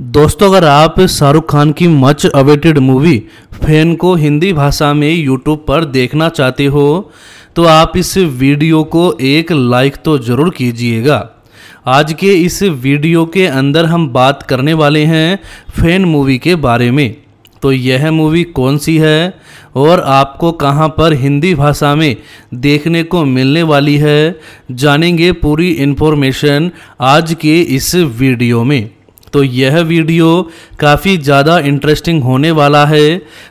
दोस्तों अगर आप शाहरुख खान की मच अवेटेड मूवी फैन को हिंदी भाषा में यूट्यूब पर देखना चाहते हो तो आप इस वीडियो को एक लाइक तो ज़रूर कीजिएगा आज के इस वीडियो के अंदर हम बात करने वाले हैं फैन मूवी के बारे में तो यह मूवी कौन सी है और आपको कहां पर हिंदी भाषा में देखने को मिलने वाली है जानेंगे पूरी इन्फॉर्मेशन आज के इस वीडियो में तो यह वीडियो काफ़ी ज़्यादा इंटरेस्टिंग होने वाला है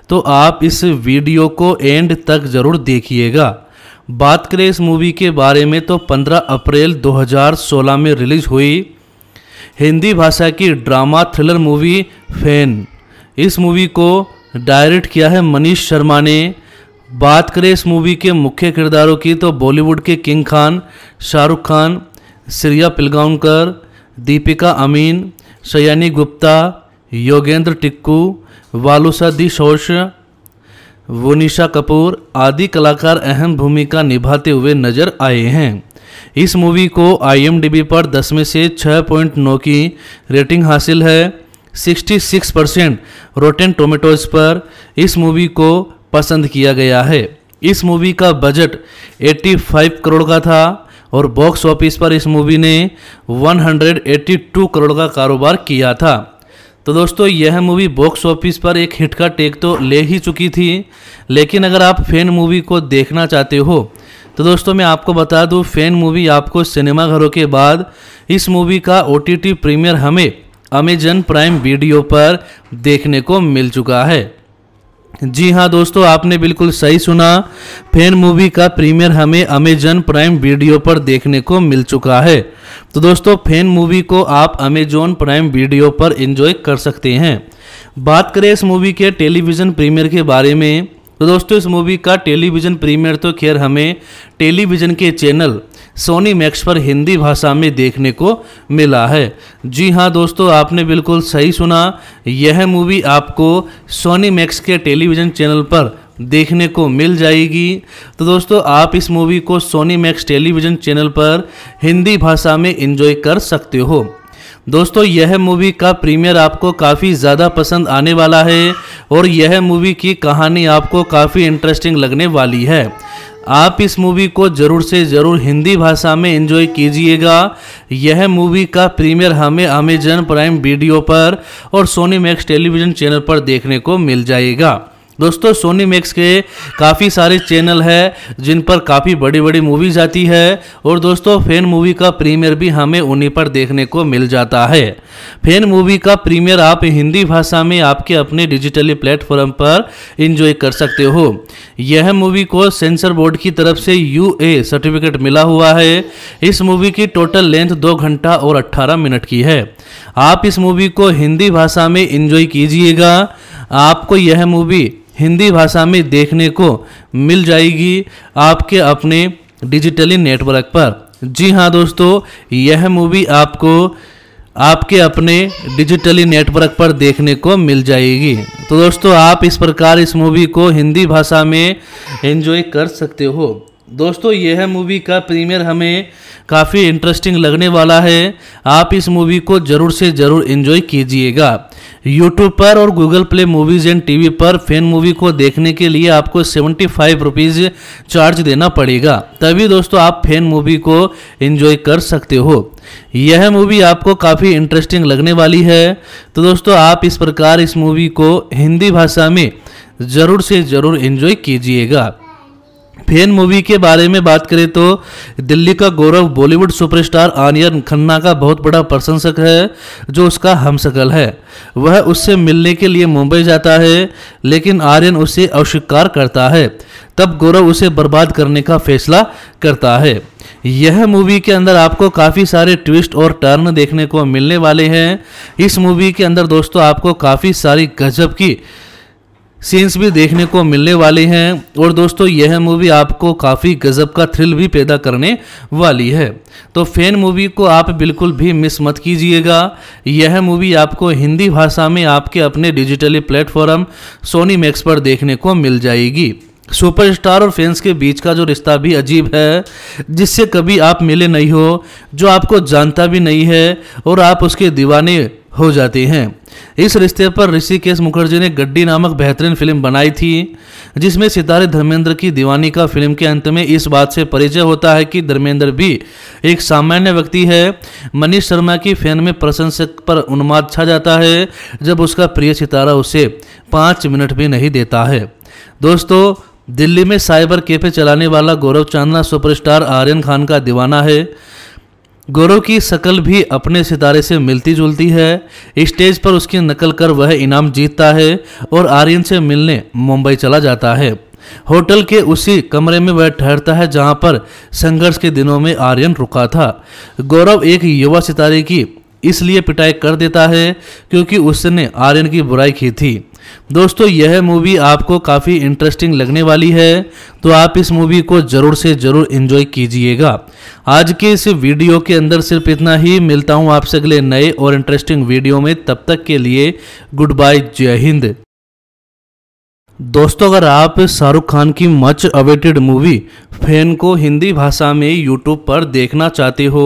तो आप इस वीडियो को एंड तक ज़रूर देखिएगा बात करें इस मूवी के बारे में तो 15 अप्रैल 2016 में रिलीज़ हुई हिंदी भाषा की ड्रामा थ्रिलर मूवी फैन इस मूवी को डायरेक्ट किया है मनीष शर्मा ने बात करें इस मूवी के मुख्य किरदारों की तो बॉलीवुड के किंग खान शाहरुख खान श्रिया पिलगांवकर दीपिका अमीन शयानी गुप्ता योगेंद्र टिक्कू वालुसा दिशोष वोनिशा कपूर आदि कलाकार अहम भूमिका निभाते हुए नजर आए हैं इस मूवी को आईएमडीबी पर 10 में से 6.9 की रेटिंग हासिल है 66 परसेंट रोटेन टोमेटोज पर इस मूवी को पसंद किया गया है इस मूवी का बजट 85 करोड़ का था और बॉक्स ऑफिस पर इस मूवी ने 182 करोड़ का कारोबार किया था तो दोस्तों यह मूवी बॉक्स ऑफिस पर एक हिट का टेक तो ले ही चुकी थी लेकिन अगर आप फैन मूवी को देखना चाहते हो तो दोस्तों मैं आपको बता दूं फैन मूवी आपको सिनेमाघरों के बाद इस मूवी का ओ प्रीमियर हमें अमेजन प्राइम वीडियो पर देखने को मिल चुका है जी हाँ दोस्तों आपने बिल्कुल सही सुना फैन मूवी का प्रीमियर हमें अमेजन प्राइम वीडियो पर देखने को मिल चुका है तो दोस्तों फैन मूवी को आप अमेजोन प्राइम वीडियो पर एंजॉय कर सकते हैं बात करें इस मूवी के टेलीविज़न प्रीमियर के बारे में तो दोस्तों इस मूवी का टेलीविज़न प्रीमियर तो खैर हमें टेलीविज़न के चैनल सोनी मैक्स पर हिंदी भाषा में देखने को मिला है जी हाँ दोस्तों आपने बिल्कुल सही सुना यह मूवी आपको सोनी मैक्स के टेलीविज़न चैनल पर देखने को मिल जाएगी तो दोस्तों आप इस मूवी को सोनी मैक्स टेलीविज़न चैनल पर हिंदी भाषा में इन्जॉय कर सकते हो दोस्तों यह मूवी का प्रीमियर आपको काफ़ी ज़्यादा पसंद आने वाला है और यह मूवी की कहानी आपको काफ़ी इंटरेस्टिंग लगने वाली है आप इस मूवी को ज़रूर से ज़रूर हिंदी भाषा में एंजॉय कीजिएगा यह मूवी का प्रीमियर हमें अमेजन प्राइम वीडियो पर और सोनी मैक्स टेलीविज़न चैनल पर देखने को मिल जाएगा दोस्तों सोनी मैक्स के काफ़ी सारे चैनल है जिन पर काफ़ी बड़ी बड़ी मूवीज़ आती है और दोस्तों फैन मूवी का प्रीमियर भी हमें उन्हीं पर देखने को मिल जाता है फैन मूवी का प्रीमियर आप हिंदी भाषा में आपके अपने डिजिटली प्लेटफॉर्म पर इंजॉय कर सकते हो यह मूवी को सेंसर बोर्ड की तरफ से यू सर्टिफिकेट मिला हुआ है इस मूवी की टोटल लेंथ दो घंटा और अट्ठारह मिनट की है आप इस मूवी को हिंदी भाषा में इंजॉय कीजिएगा आपको यह मूवी हिंदी भाषा में देखने को मिल जाएगी आपके अपने डिजिटली नेटवर्क पर जी हाँ दोस्तों यह मूवी आपको आपके अपने डिजिटली नेटवर्क पर देखने को मिल जाएगी तो दोस्तों आप इस प्रकार इस मूवी को हिंदी भाषा में एंजॉय कर सकते हो दोस्तों यह मूवी का प्रीमियर हमें काफ़ी इंटरेस्टिंग लगने वाला है आप इस मूवी को ज़रूर से ज़रूर इन्जॉय कीजिएगा यूट्यूब पर और Google Play Movies and TV पर फैन मूवी को देखने के लिए आपको सेवेंटी फाइव रुपीज़ चार्ज देना पड़ेगा तभी दोस्तों आप फैन मूवी को इन्जॉय कर सकते हो यह मूवी आपको काफ़ी इंटरेस्टिंग लगने वाली है तो दोस्तों आप इस प्रकार इस मूवी को हिंदी भाषा में ज़रूर से ज़रूर इन्जॉय कीजिएगा फैन मूवी के बारे में बात करें तो दिल्ली का गौरव बॉलीवुड सुपरस्टार आनियन खन्ना का बहुत बड़ा प्रशंसक है जो उसका हमशकल है वह उससे मिलने के लिए मुंबई जाता है लेकिन आर्यन उसे अस्वीकार करता है तब गौरव उसे बर्बाद करने का फैसला करता है यह मूवी के अंदर आपको काफ़ी सारे ट्विस्ट और टर्न देखने को मिलने वाले हैं इस मूवी के अंदर दोस्तों आपको काफ़ी सारी गजब की सीन्स भी देखने को मिलने वाले हैं और दोस्तों यह मूवी आपको काफ़ी गज़ब का थ्रिल भी पैदा करने वाली है तो फैन मूवी को आप बिल्कुल भी मिस मत कीजिएगा यह मूवी आपको हिंदी भाषा में आपके अपने डिजिटली प्लेटफॉर्म सोनी मैक्स पर देखने को मिल जाएगी सुपरस्टार और फैंस के बीच का जो रिश्ता भी अजीब है जिससे कभी आप मिले नहीं हो जो आपको जानता भी नहीं है और आप उसके दीवाने हो जाते हैं इस रिश्ते पर ऋषिकेश मुखर्जी ने गड्डी नामक बेहतरीन फिल्म बनाई थी जिसमें सितारे धर्मेंद्र की दीवानी का फिल्म के अंत में इस बात से परिचय होता है कि धर्मेंद्र भी एक सामान्य व्यक्ति है मनीष शर्मा की फैन में प्रशंसक पर उन्माद छा जाता है जब उसका प्रिय सितारा उसे पाँच मिनट भी नहीं देता है दोस्तों दिल्ली में साइबर कैफे चलाने वाला गौरव चांदना सुपरस्टार आर्यन खान का दीवाना है गौरव की शक्ल भी अपने सितारे से मिलती जुलती है स्टेज पर उसकी नकल कर वह इनाम जीतता है और आर्यन से मिलने मुंबई चला जाता है होटल के उसी कमरे में वह ठहरता है जहां पर संघर्ष के दिनों में आर्यन रुका था गौरव एक युवा सितारे की इसलिए पिटाई कर देता है क्योंकि उसने आर्यन की बुराई की थी दोस्तों यह मूवी आपको काफ़ी इंटरेस्टिंग लगने वाली है तो आप इस मूवी को ज़रूर से ज़रूर इन्जॉय कीजिएगा आज के इस वीडियो के अंदर सिर्फ इतना ही मिलता हूँ आपसे अगले नए और इंटरेस्टिंग वीडियो में तब तक के लिए गुड बाय जय हिंद दोस्तों अगर आप शाहरुख खान की मच अवेटेड मूवी फैन को हिंदी भाषा में यूट्यूब पर देखना चाहते हो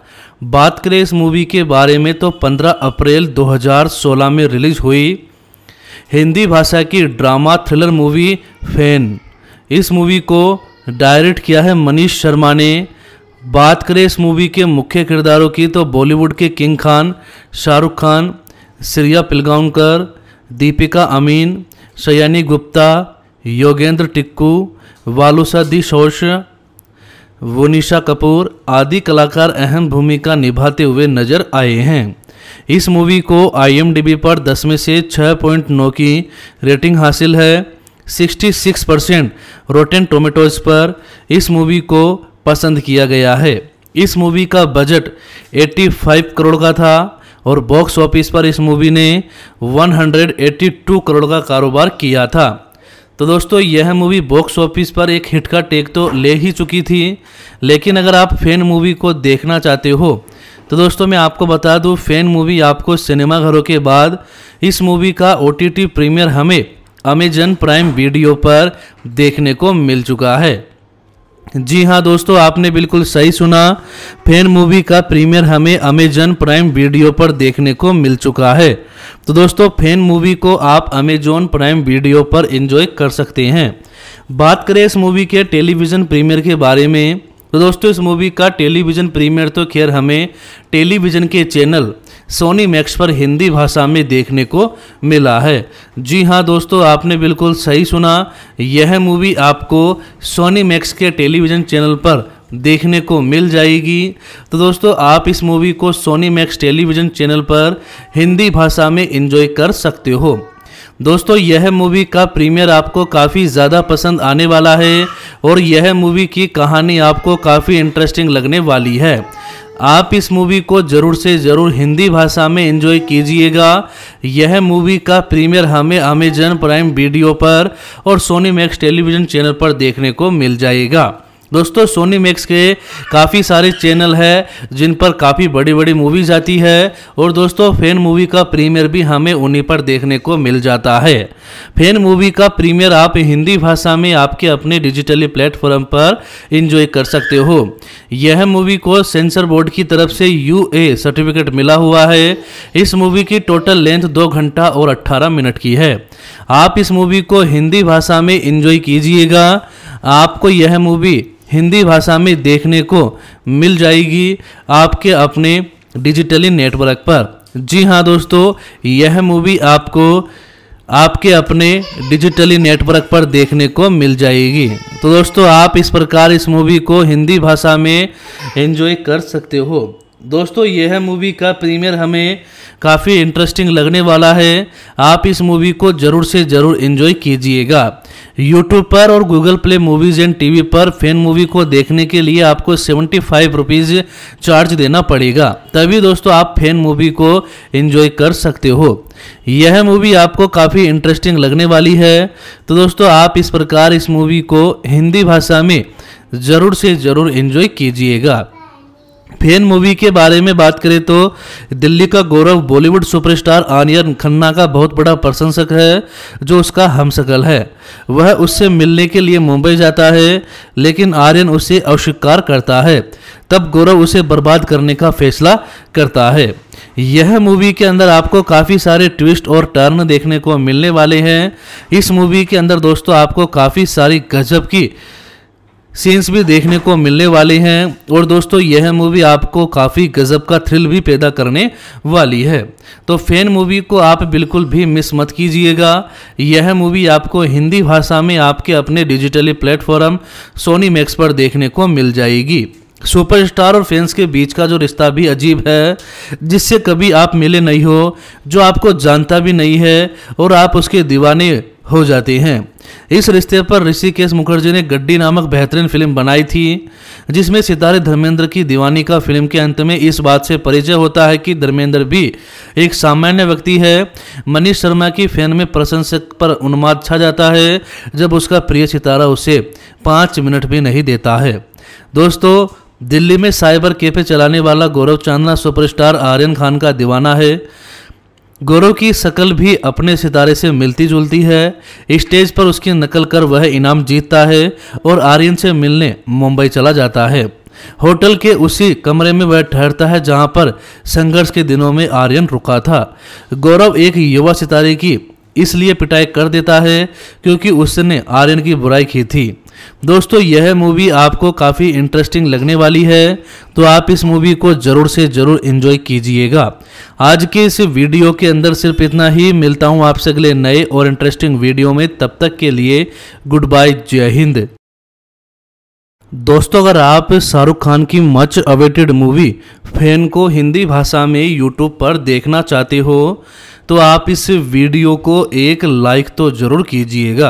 बात करें इस मूवी के बारे में तो 15 अप्रैल 2016 में रिलीज हुई हिंदी भाषा की ड्रामा थ्रिलर मूवी फैन इस मूवी को डायरेक्ट किया है मनीष शर्मा ने बात करें इस मूवी के मुख्य किरदारों की तो बॉलीवुड के किंग खान शाहरुख खान श्रिया पिलगांवकर दीपिका अमीन सयानी गुप्ता योगेंद्र टिक्कू वालुसा दी शोश वो निशा कपूर आदि कलाकार अहम भूमिका निभाते हुए नजर आए हैं इस मूवी को आईएमडीबी पर 10 में से 6.9 की रेटिंग हासिल है 66 परसेंट रोटेन टोमेटोज पर इस मूवी को पसंद किया गया है इस मूवी का बजट 85 करोड़ का था और बॉक्स ऑफिस पर इस मूवी ने 182 करोड़ का कारोबार किया था तो दोस्तों यह मूवी बॉक्स ऑफिस पर एक हिट का टेक तो ले ही चुकी थी लेकिन अगर आप फैन मूवी को देखना चाहते हो तो दोस्तों मैं आपको बता दूं फैन मूवी आपको सिनेमाघरों के बाद इस मूवी का ओ प्रीमियर हमें अमेजन प्राइम वीडियो पर देखने को मिल चुका है जी हाँ दोस्तों आपने बिल्कुल सही सुना फैन मूवी का प्रीमियर हमें अमेजन प्राइम वीडियो पर देखने को मिल चुका है तो दोस्तों फैन मूवी को आप अमेजोन प्राइम वीडियो पर एंजॉय कर सकते हैं बात करें इस मूवी के टेलीविज़न प्रीमियर के बारे में तो दोस्तों इस मूवी का टेलीविज़न प्रीमियर तो खैर हमें टेलीविज़न के चैनल सोनी मैक्स पर हिंदी भाषा में देखने को मिला है जी हाँ दोस्तों आपने बिल्कुल सही सुना यह मूवी आपको सोनी मैक्स के टेलीविज़न चैनल पर देखने को मिल जाएगी तो दोस्तों आप इस मूवी को सोनी मैक्स टेलीविज़न चैनल पर हिंदी भाषा में इंजॉय कर सकते हो दोस्तों यह मूवी का प्रीमियर आपको काफ़ी ज़्यादा पसंद आने वाला है और यह मूवी की कहानी आपको काफ़ी इंटरेस्टिंग लगने वाली है आप इस मूवी को ज़रूर से ज़रूर हिंदी भाषा में एंजॉय कीजिएगा यह मूवी का प्रीमियर हमें अमेजन प्राइम वीडियो पर और सोनी मैक्स टेलीविज़न चैनल पर देखने को मिल जाएगा दोस्तों सोनी मैक्स के काफ़ी सारे चैनल है जिन पर काफ़ी बड़ी बड़ी मूवीज आती है और दोस्तों फैन मूवी का प्रीमियर भी हमें उन्हीं पर देखने को मिल जाता है फैन मूवी का प्रीमियर आप हिंदी भाषा में आपके अपने डिजिटली प्लेटफॉर्म पर इंजॉय कर सकते हो यह मूवी को सेंसर बोर्ड की तरफ से यू सर्टिफिकेट मिला हुआ है इस मूवी की टोटल लेंथ दो घंटा और अट्ठारह मिनट की है आप इस मूवी को हिंदी भाषा में इंजॉय कीजिएगा आपको यह मूवी हिंदी भाषा में देखने को मिल जाएगी आपके अपने डिजिटली नेटवर्क पर जी हाँ दोस्तों यह मूवी आपको आपके अपने डिजिटली नेटवर्क पर देखने को मिल जाएगी तो दोस्तों आप इस प्रकार इस मूवी को हिंदी भाषा में एंजॉय कर सकते हो दोस्तों यह मूवी का प्रीमियर हमें काफ़ी इंटरेस्टिंग लगने वाला है आप इस मूवी को ज़रूर से ज़रूर एंजॉय कीजिएगा यूट्यूब पर और Google Play Movies and TV पर फैन मूवी को देखने के लिए आपको सेवेंटी फाइव रुपीज़ चार्ज देना पड़ेगा तभी दोस्तों आप फैन मूवी को एंजॉय कर सकते हो यह मूवी आपको काफ़ी इंटरेस्टिंग लगने वाली है तो दोस्तों आप इस प्रकार इस मूवी को हिंदी भाषा में ज़रूर से ज़रूर इन्जॉय कीजिएगा फैन मूवी के बारे में बात करें तो दिल्ली का गौरव बॉलीवुड सुपरस्टार आनियन खन्ना का बहुत बड़ा प्रशंसक है जो उसका हमशकल है वह उससे मिलने के लिए मुंबई जाता है लेकिन आर्यन उसे अस्वीकार करता है तब गौरव उसे बर्बाद करने का फैसला करता है यह मूवी के अंदर आपको काफ़ी सारे ट्विस्ट और टर्न देखने को मिलने वाले हैं इस मूवी के अंदर दोस्तों आपको काफ़ी सारी गजब की सीन्स भी देखने को मिलने वाले हैं और दोस्तों यह मूवी आपको काफ़ी गज़ब का थ्रिल भी पैदा करने वाली है तो फैन मूवी को आप बिल्कुल भी मिस मत कीजिएगा यह मूवी आपको हिंदी भाषा में आपके अपने डिजिटली प्लेटफॉर्म सोनी मैक्स पर देखने को मिल जाएगी सुपरस्टार और फैंस के बीच का जो रिश्ता भी अजीब है जिससे कभी आप मिले नहीं हो जो आपको जानता भी नहीं है और आप उसके दीवाने हो जाती हैं इस रिश्ते पर ऋषिकेश मुखर्जी ने गड्डी नामक बेहतरीन फिल्म बनाई थी जिसमें सितारे धर्मेंद्र की दीवानी का फिल्म के अंत में इस बात से परिचय होता है कि धर्मेंद्र भी एक सामान्य व्यक्ति है मनीष शर्मा की फैन में प्रशंसक पर उन्माद छा जाता है जब उसका प्रिय सितारा उसे पाँच मिनट भी नहीं देता है दोस्तों दिल्ली में साइबर कैफे चलाने वाला गौरव चांदना सुपरस्टार आर्यन खान का दीवाना है गोरो की शक्ल भी अपने सितारे से मिलती जुलती है स्टेज पर उसकी नकल कर वह इनाम जीतता है और आर्यन से मिलने मुंबई चला जाता है होटल के उसी कमरे में वह ठहरता है जहां पर संघर्ष के दिनों में आर्यन रुका था गौरव एक युवा सितारे की इसलिए पिटाई कर देता है क्योंकि उसने आर्यन की बुराई की थी दोस्तों यह मूवी आपको काफ़ी इंटरेस्टिंग लगने वाली है तो आप इस मूवी को ज़रूर से ज़रूर इन्जॉय कीजिएगा आज के इस वीडियो के अंदर सिर्फ इतना ही मिलता हूँ आपसे अगले नए और इंटरेस्टिंग वीडियो में तब तक के लिए गुड बाय जय हिंद दोस्तों अगर आप शाहरुख खान की मच अवेटेड मूवी फैन को हिंदी भाषा में यूट्यूब पर देखना चाहते हो तो आप इस वीडियो को एक लाइक तो ज़रूर कीजिएगा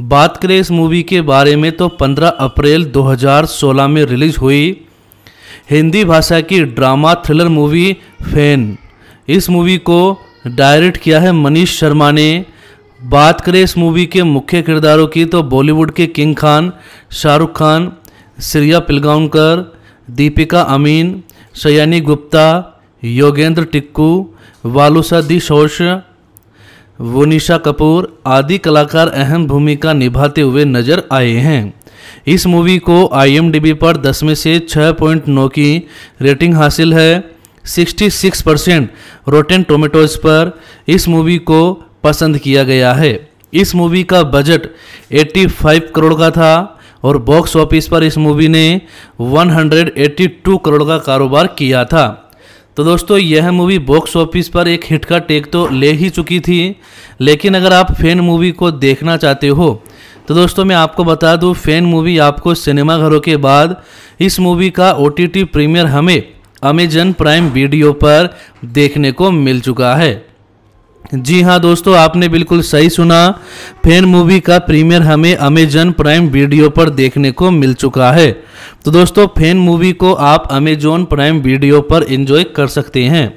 बात करें इस मूवी के बारे में तो 15 अप्रैल 2016 में रिलीज हुई हिंदी भाषा की ड्रामा थ्रिलर मूवी फैन इस मूवी को डायरेक्ट किया है मनीष शर्मा ने बात करें इस मूवी के मुख्य किरदारों की तो बॉलीवुड के किंग खान शाहरुख खान श्रिया पिलगांवकर दीपिका अमीन सयानी गुप्ता योगेंद्र टिक्कू वालुसा दी शोश वोनिशा कपूर आदि कलाकार अहम भूमिका निभाते हुए नजर आए हैं इस मूवी को आईएमडीबी पर 10 में से 6.9 की रेटिंग हासिल है 66 परसेंट रोटेन टोमेटोज पर इस मूवी को पसंद किया गया है इस मूवी का बजट 85 करोड़ का था और बॉक्स ऑफिस पर इस मूवी ने 182 करोड़ का कारोबार किया था तो दोस्तों यह मूवी बॉक्स ऑफिस पर एक हिट का टेक तो ले ही चुकी थी लेकिन अगर आप फैन मूवी को देखना चाहते हो तो दोस्तों मैं आपको बता दूं फैन मूवी आपको सिनेमाघरों के बाद इस मूवी का ओ प्रीमियर हमें अमेजन प्राइम वीडियो पर देखने को मिल चुका है जी हाँ दोस्तों आपने बिल्कुल सही सुना फैन मूवी का प्रीमियर हमें अमेजन प्राइम वीडियो पर देखने को मिल चुका है तो दोस्तों फैन मूवी को आप अमेजोन प्राइम वीडियो पर एंजॉय कर सकते हैं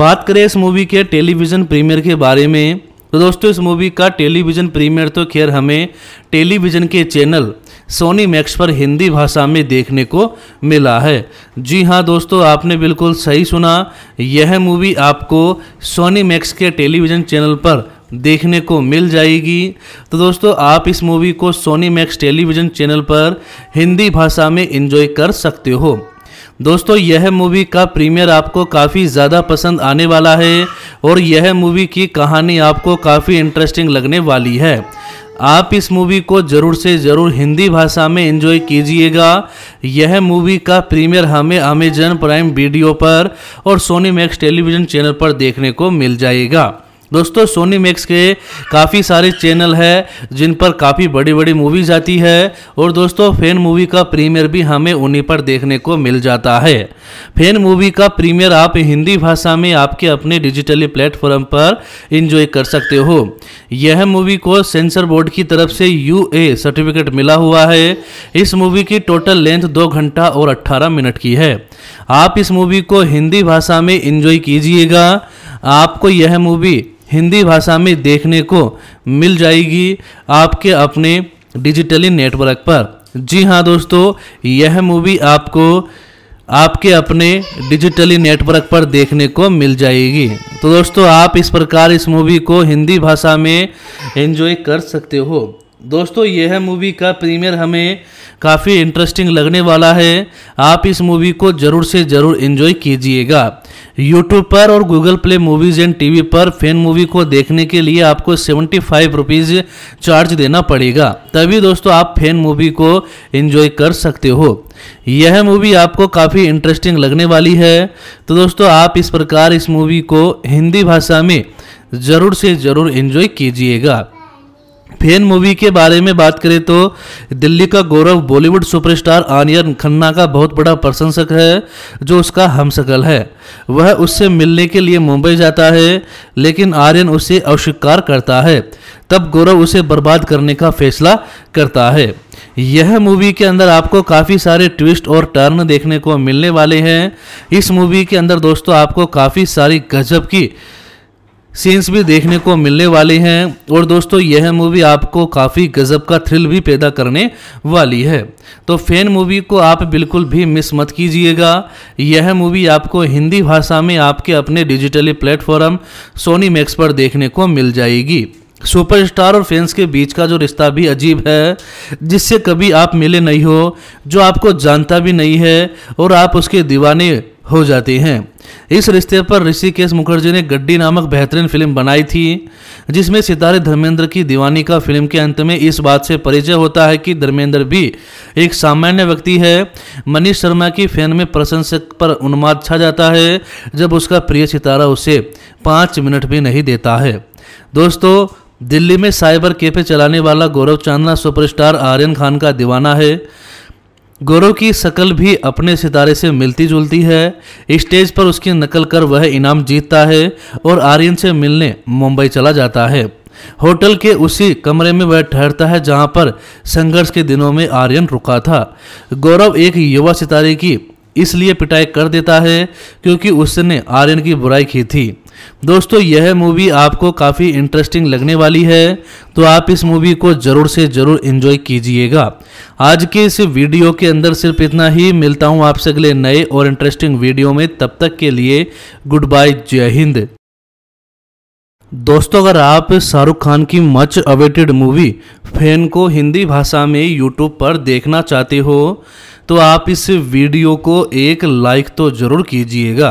बात करें इस मूवी के टेलीविज़न प्रीमियर के बारे में तो दोस्तों इस मूवी का टेलीविज़न प्रीमियर तो खैर हमें टेलीविज़न के चैनल सोनी मैक्स पर हिंदी भाषा में देखने को मिला है जी हाँ दोस्तों आपने बिल्कुल सही सुना यह मूवी आपको सोनी मैक्स के टेलीविज़न चैनल पर देखने को मिल जाएगी तो दोस्तों आप इस मूवी को सोनी मैक्स टेलीविज़न चैनल पर हिंदी भाषा में इन्जॉय कर सकते हो दोस्तों यह मूवी का प्रीमियर आपको काफ़ी ज़्यादा पसंद आने वाला है और यह मूवी की कहानी आपको काफ़ी इंटरेस्टिंग लगने वाली है आप इस मूवी को ज़रूर से ज़रूर हिंदी भाषा में एंजॉय कीजिएगा यह मूवी का प्रीमियर हमें अमेजन प्राइम वीडियो पर और सोनी मैक्स टेलीविज़न चैनल पर देखने को मिल जाएगा दोस्तों सोनी मैक्स के काफ़ी सारे चैनल है जिन पर काफ़ी बड़ी बड़ी मूवीज आती है और दोस्तों फैन मूवी का प्रीमियर भी हमें उन्हीं पर देखने को मिल जाता है फैन मूवी का प्रीमियर आप हिंदी भाषा में आपके अपने डिजिटली प्लेटफॉर्म पर इंजॉय कर सकते हो यह मूवी को सेंसर बोर्ड की तरफ से यू सर्टिफिकेट मिला हुआ है इस मूवी की टोटल लेंथ दो घंटा और अट्ठारह मिनट की है आप इस मूवी को हिंदी भाषा में इंजॉय कीजिएगा आपको यह मूवी हिंदी भाषा में देखने को मिल जाएगी आपके अपने डिजिटली नेटवर्क पर जी हाँ दोस्तों यह मूवी आपको आपके अपने डिजिटली नेटवर्क पर देखने को मिल जाएगी तो दोस्तों आप इस प्रकार इस मूवी को हिंदी भाषा में एंजॉय कर सकते हो दोस्तों यह मूवी का प्रीमियर हमें काफ़ी इंटरेस्टिंग लगने वाला है आप इस मूवी को ज़रूर से ज़रूर इन्जॉय कीजिएगा यूट्यूब पर और Google Play Movies and TV पर फैन मूवी को देखने के लिए आपको सेवेंटी फाइव रुपीज़ चार्ज देना पड़ेगा तभी दोस्तों आप फैन मूवी को इन्जॉय कर सकते हो यह मूवी आपको काफ़ी इंटरेस्टिंग लगने वाली है तो दोस्तों आप इस प्रकार इस मूवी को हिंदी भाषा में ज़रूर से ज़रूर इन्जॉय कीजिएगा फैन मूवी के बारे में बात करें तो दिल्ली का गौरव बॉलीवुड सुपरस्टार आनियन खन्ना का बहुत बड़ा प्रशंसक है जो उसका हमशकल है वह उससे मिलने के लिए मुंबई जाता है लेकिन आर्यन उसे अस्वीकार करता है तब गौरव उसे बर्बाद करने का फैसला करता है यह मूवी के अंदर आपको काफ़ी सारे ट्विस्ट और टर्न देखने को मिलने वाले हैं इस मूवी के अंदर दोस्तों आपको काफ़ी सारी गजब की सीन्स भी देखने को मिलने वाले हैं और दोस्तों यह मूवी आपको काफ़ी गज़ब का थ्रिल भी पैदा करने वाली है तो फैन मूवी को आप बिल्कुल भी मिस मत कीजिएगा यह मूवी आपको हिंदी भाषा में आपके अपने डिजिटली प्लेटफॉर्म सोनी मैक्स पर देखने को मिल जाएगी सुपरस्टार और फैंस के बीच का जो रिश्ता भी अजीब है जिससे कभी आप मिले नहीं हो जो आपको जानता भी नहीं है और आप उसके दीवाने हो जाती हैं इस रिश्ते पर ऋषिकेश मुखर्जी ने गड्डी नामक बेहतरीन फिल्म बनाई थी जिसमें सितारे धर्मेंद्र की दीवानी का फिल्म के अंत में इस बात से परिचय होता है कि धर्मेंद्र भी एक सामान्य व्यक्ति है मनीष शर्मा की फैन में प्रशंसक पर उन्माद छा जाता है जब उसका प्रिय सितारा उसे पाँच मिनट भी नहीं देता है दोस्तों दिल्ली में साइबर कैफे चलाने वाला गौरव चांदना सुपरस्टार आर्यन खान का दीवाना है गौरव की शक्ल भी अपने सितारे से मिलती जुलती है स्टेज पर उसकी नकल कर वह इनाम जीतता है और आर्यन से मिलने मुंबई चला जाता है होटल के उसी कमरे में वह ठहरता है जहां पर संघर्ष के दिनों में आर्यन रुका था गौरव एक युवा सितारे की इसलिए पिटाई कर देता है क्योंकि उसने आर्यन की बुराई की थी दोस्तों यह मूवी आपको काफ़ी इंटरेस्टिंग लगने वाली है तो आप इस मूवी को ज़रूर से ज़रूर इन्जॉय कीजिएगा आज के इस वीडियो के अंदर सिर्फ इतना ही मिलता हूँ आपसे अगले नए और इंटरेस्टिंग वीडियो में तब तक के लिए गुड बाय जय हिंद दोस्तों अगर आप शाहरुख खान की मच अवेटेड मूवी फैन को हिंदी भाषा में यूट्यूब पर देखना चाहते हो तो आप इस वीडियो को एक लाइक तो ज़रूर कीजिएगा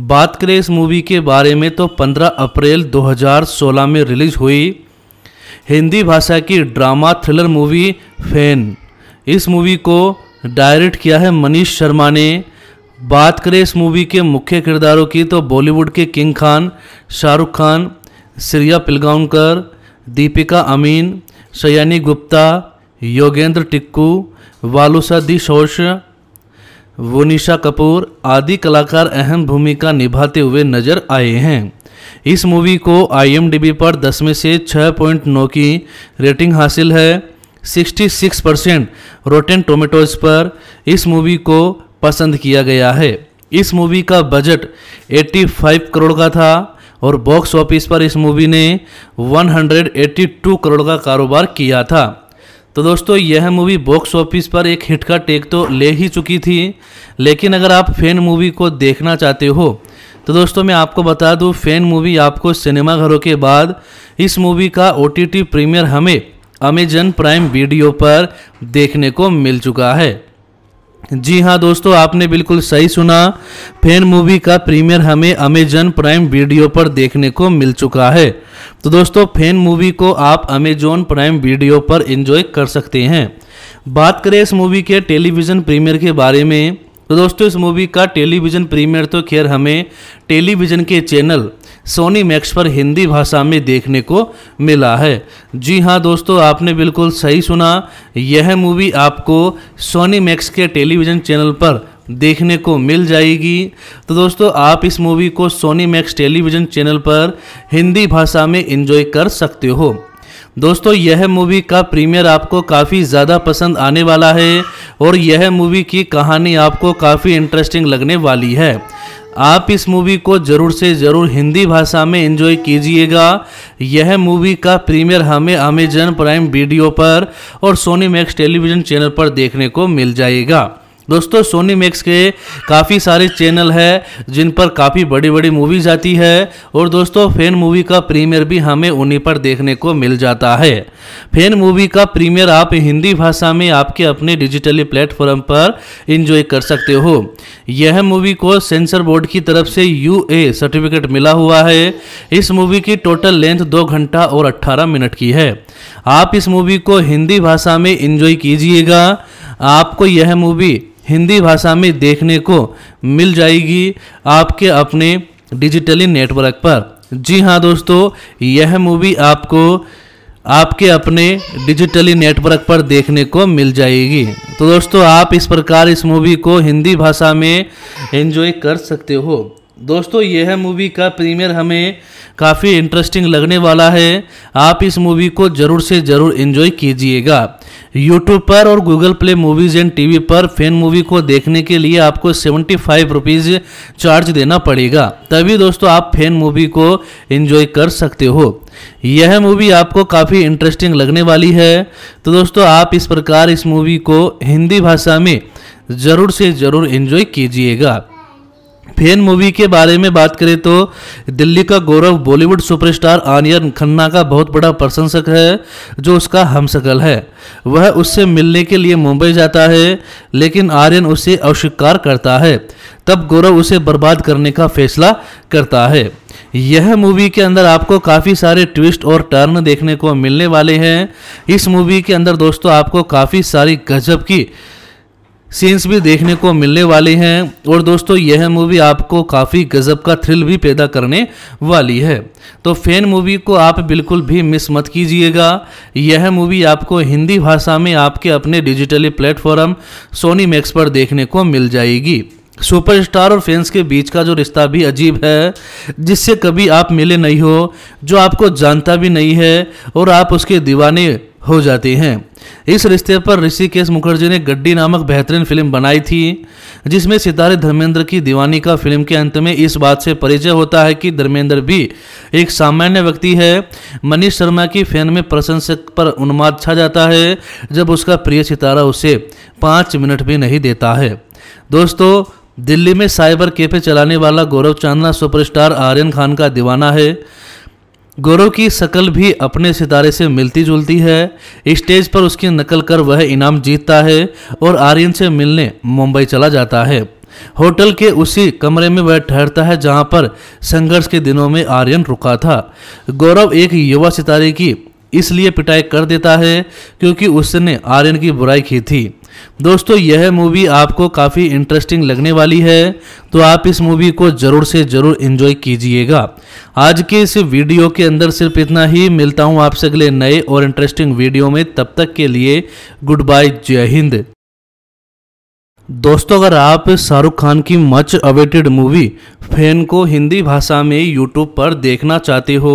बात करें इस मूवी के बारे में तो 15 अप्रैल 2016 में रिलीज हुई हिंदी भाषा की ड्रामा थ्रिलर मूवी फैन इस मूवी को डायरेक्ट किया है मनीष शर्मा ने बात करें इस मूवी के मुख्य किरदारों की तो बॉलीवुड के किंग खान शाहरुख खान श्रिया पिलगांवकर दीपिका अमीन शयानी गुप्ता योगेंद्र टिक्कू वालुसा दी शोश वोनिशा कपूर आदि कलाकार अहम भूमिका निभाते हुए नजर आए हैं इस मूवी को आईएमडीबी पर 10 में से 6.9 की रेटिंग हासिल है 66 परसेंट रोटेन टोमेटोज पर इस मूवी को पसंद किया गया है इस मूवी का बजट 85 करोड़ का था और बॉक्स ऑफिस पर इस मूवी ने 182 करोड़ का कारोबार किया था तो दोस्तों यह मूवी बॉक्स ऑफिस पर एक हिट का टेक तो ले ही चुकी थी लेकिन अगर आप फैन मूवी को देखना चाहते हो तो दोस्तों मैं आपको बता दूं फैन मूवी आपको सिनेमाघरों के बाद इस मूवी का ओ प्रीमियर हमें अमेजन प्राइम वीडियो पर देखने को मिल चुका है जी हाँ दोस्तों आपने बिल्कुल सही सुना फैन मूवी का प्रीमियर हमें अमेजन प्राइम वीडियो पर देखने को मिल चुका है तो दोस्तों फैन मूवी को आप अमेजोन प्राइम वीडियो पर एंजॉय कर सकते हैं बात करें इस मूवी के टेलीविज़न प्रीमियर के बारे में तो दोस्तों इस मूवी का टेलीविज़न प्रीमियर तो खैर हमें टेलीविज़न के चैनल सोनी मैक्स पर हिंदी भाषा में देखने को मिला है जी हाँ दोस्तों आपने बिल्कुल सही सुना यह मूवी आपको सोनी मैक्स के टेलीविज़न चैनल पर देखने को मिल जाएगी तो दोस्तों आप इस मूवी को सोनी मैक्स टेलीविज़न चैनल पर हिंदी भाषा में इंजॉय कर सकते हो दोस्तों यह मूवी का प्रीमियर आपको काफ़ी ज़्यादा पसंद आने वाला है और यह मूवी की कहानी आपको काफ़ी इंटरेस्टिंग लगने वाली है आप इस मूवी को ज़रूर से ज़रूर हिंदी भाषा में एंजॉय कीजिएगा यह मूवी का प्रीमियर हमें अमेजन प्राइम वीडियो पर और सोनी मैक्स टेलीविज़न चैनल पर देखने को मिल जाएगा दोस्तों सोनी मैक्स के काफ़ी सारे चैनल है जिन पर काफ़ी बड़ी बड़ी मूवीज आती है और दोस्तों फैन मूवी का प्रीमियर भी हमें उन्हीं पर देखने को मिल जाता है फैन मूवी का प्रीमियर आप हिंदी भाषा में आपके अपने डिजिटली प्लेटफॉर्म पर इंजॉय कर सकते हो यह मूवी को सेंसर बोर्ड की तरफ से यू सर्टिफिकेट मिला हुआ है इस मूवी की टोटल लेंथ दो घंटा और अट्ठारह मिनट की है आप इस मूवी को हिंदी भाषा में इंजॉय कीजिएगा आपको यह मूवी हिंदी भाषा में देखने को मिल जाएगी आपके अपने डिजिटली नेटवर्क पर जी हाँ दोस्तों यह मूवी आपको आपके अपने डिजिटली नेटवर्क पर देखने को मिल जाएगी तो दोस्तों आप इस प्रकार इस मूवी को हिंदी भाषा में एंजॉय कर सकते हो दोस्तों यह मूवी का प्रीमियर हमें काफ़ी इंटरेस्टिंग लगने वाला है आप इस मूवी को ज़रूर से ज़रूर इन्जॉय कीजिएगा यूट्यूब पर और Google Play Movies and TV पर फैन मूवी को देखने के लिए आपको सेवेंटी फाइव रुपीज़ चार्ज देना पड़ेगा तभी दोस्तों आप फैन मूवी को इन्जॉय कर सकते हो यह मूवी आपको काफ़ी इंटरेस्टिंग लगने वाली है तो दोस्तों आप इस प्रकार इस मूवी को हिंदी भाषा में ज़रूर से ज़रूर इन्जॉय कीजिएगा फैन मूवी के बारे में बात करें तो दिल्ली का गौरव बॉलीवुड सुपरस्टार आनियन खन्ना का बहुत बड़ा प्रशंसक है जो उसका हमशकल है वह उससे मिलने के लिए मुंबई जाता है लेकिन आर्यन उसे अस्वीकार करता है तब गौरव उसे बर्बाद करने का फैसला करता है यह मूवी के अंदर आपको काफ़ी सारे ट्विस्ट और टर्न देखने को मिलने वाले हैं इस मूवी के अंदर दोस्तों आपको काफ़ी सारी गजब की सीन्स भी देखने को मिलने वाले हैं और दोस्तों यह मूवी आपको काफ़ी गज़ब का थ्रिल भी पैदा करने वाली है तो फैन मूवी को आप बिल्कुल भी मिस मत कीजिएगा यह मूवी आपको हिंदी भाषा में आपके अपने डिजिटली प्लेटफॉर्म सोनी मैक्स पर देखने को मिल जाएगी सुपरस्टार और फैंस के बीच का जो रिश्ता भी अजीब है जिससे कभी आप मिले नहीं हो जो आपको जानता भी नहीं है और आप उसके दीवाने हो जाती हैं इस रिश्ते पर ऋषिकेश मुखर्जी ने गड्डी नामक बेहतरीन फिल्म बनाई थी जिसमें सितारे धर्मेंद्र की दीवानी का फिल्म के अंत में इस बात से परिचय होता है कि धर्मेंद्र भी एक सामान्य व्यक्ति है मनीष शर्मा की फैन में प्रशंसक पर उन्माद छा जाता है जब उसका प्रिय सितारा उसे पाँच मिनट भी नहीं देता है दोस्तों दिल्ली में साइबर कैफे चलाने वाला गौरव चांदना सुपरस्टार आर्यन खान का दीवाना है गोरो की शक्ल भी अपने सितारे से मिलती जुलती है स्टेज पर उसकी नकल कर वह इनाम जीतता है और आर्यन से मिलने मुंबई चला जाता है होटल के उसी कमरे में वह ठहरता है जहां पर संघर्ष के दिनों में आर्यन रुका था गौरव एक युवा सितारे की इसलिए पिटाई कर देता है क्योंकि उसने आर्यन की बुराई की थी दोस्तों यह मूवी आपको काफ़ी इंटरेस्टिंग लगने वाली है तो आप इस मूवी को ज़रूर से ज़रूर इन्जॉय कीजिएगा आज के इस वीडियो के अंदर सिर्फ इतना ही मिलता हूँ आपसे अगले नए और इंटरेस्टिंग वीडियो में तब तक के लिए गुड बाय जय हिंद दोस्तों अगर आप शाहरुख खान की मच अवेटेड मूवी फैन को हिंदी भाषा में यूट्यूब पर देखना चाहते हो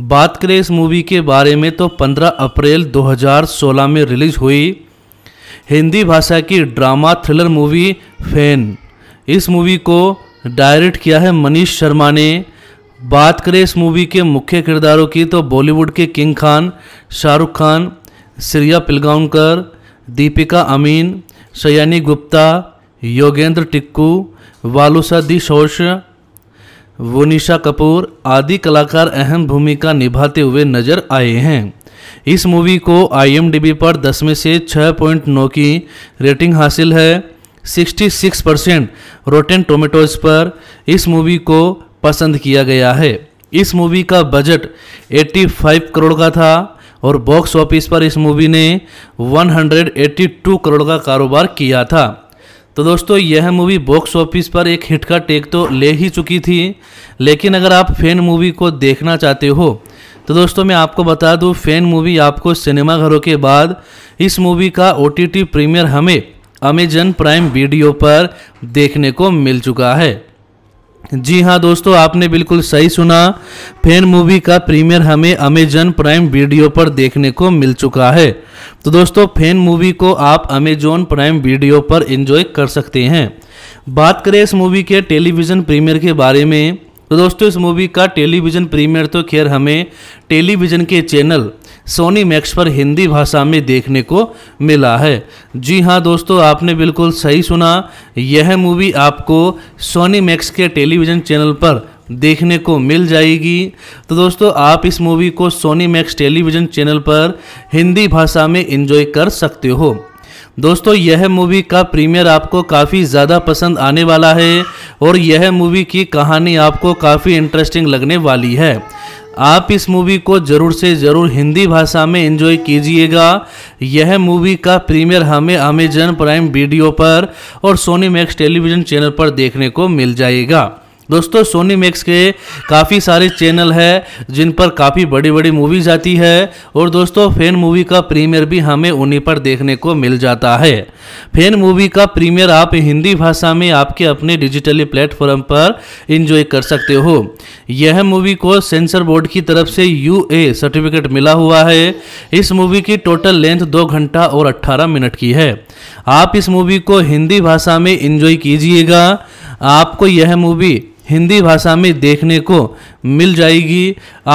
बात करें इस मूवी के बारे में तो 15 अप्रैल 2016 में रिलीज हुई हिंदी भाषा की ड्रामा थ्रिलर मूवी फैन इस मूवी को डायरेक्ट किया है मनीष शर्मा ने बात करें इस मूवी के मुख्य किरदारों की तो बॉलीवुड के किंग खान शाहरुख खान श्रिया पिलगांवकर दीपिका अमीन सयानी गुप्ता योगेंद्र टिक्कू वालुसा दी शोश वो कपूर आदि कलाकार अहम भूमिका निभाते हुए नजर आए हैं इस मूवी को आईएमडीबी पर 10 में से 6.9 की रेटिंग हासिल है 66 परसेंट रोटेन टोमेटोज पर इस मूवी को पसंद किया गया है इस मूवी का बजट 85 करोड़ का था और बॉक्स ऑफिस पर इस मूवी ने 182 करोड़ का कारोबार किया था तो दोस्तों यह मूवी बॉक्स ऑफिस पर एक हिट का टेक तो ले ही चुकी थी लेकिन अगर आप फैन मूवी को देखना चाहते हो तो दोस्तों मैं आपको बता दूं फैन मूवी आपको सिनेमाघरों के बाद इस मूवी का ओ प्रीमियर हमें अमेजन प्राइम वीडियो पर देखने को मिल चुका है जी हाँ दोस्तों आपने बिल्कुल सही सुना फैन मूवी का प्रीमियर हमें अमेजन प्राइम वीडियो पर देखने को मिल चुका है तो दोस्तों फैन मूवी को आप अमेजोन प्राइम वीडियो पर एंजॉय कर सकते हैं बात करें इस मूवी के टेलीविज़न प्रीमियर के बारे में तो दोस्तों इस मूवी का टेलीविज़न प्रीमियर तो खैर हमें टेलीविज़न के चैनल सोनी मैक्स पर हिंदी भाषा में देखने को मिला है जी हाँ दोस्तों आपने बिल्कुल सही सुना यह मूवी आपको सोनी मैक्स के टेलीविज़न चैनल पर देखने को मिल जाएगी तो दोस्तों आप इस मूवी को सोनी मैक्स टेलीविज़न चैनल पर हिंदी भाषा में इंजॉय कर सकते हो दोस्तों यह मूवी का प्रीमियर आपको काफ़ी ज़्यादा पसंद आने वाला है और यह मूवी की कहानी आपको काफ़ी इंटरेस्टिंग लगने वाली है आप इस मूवी को ज़रूर से ज़रूर हिंदी भाषा में एंजॉय कीजिएगा यह मूवी का प्रीमियर हमें अमेजन प्राइम वीडियो पर और सोनी मैक्स टेलीविज़न चैनल पर देखने को मिल जाएगा दोस्तों सोनी मैक्स के काफ़ी सारे चैनल है जिन पर काफ़ी बड़ी बड़ी मूवीज आती है और दोस्तों फैन मूवी का प्रीमियर भी हमें उन्हीं पर देखने को मिल जाता है फैन मूवी का प्रीमियर आप हिंदी भाषा में आपके अपने डिजिटली प्लेटफॉर्म पर इंजॉय कर सकते हो यह मूवी को सेंसर बोर्ड की तरफ से यू सर्टिफिकेट मिला हुआ है इस मूवी की टोटल लेंथ दो घंटा और अट्ठारह मिनट की है आप इस मूवी को हिंदी भाषा में इंजॉय कीजिएगा आपको यह मूवी हिंदी भाषा में देखने को मिल जाएगी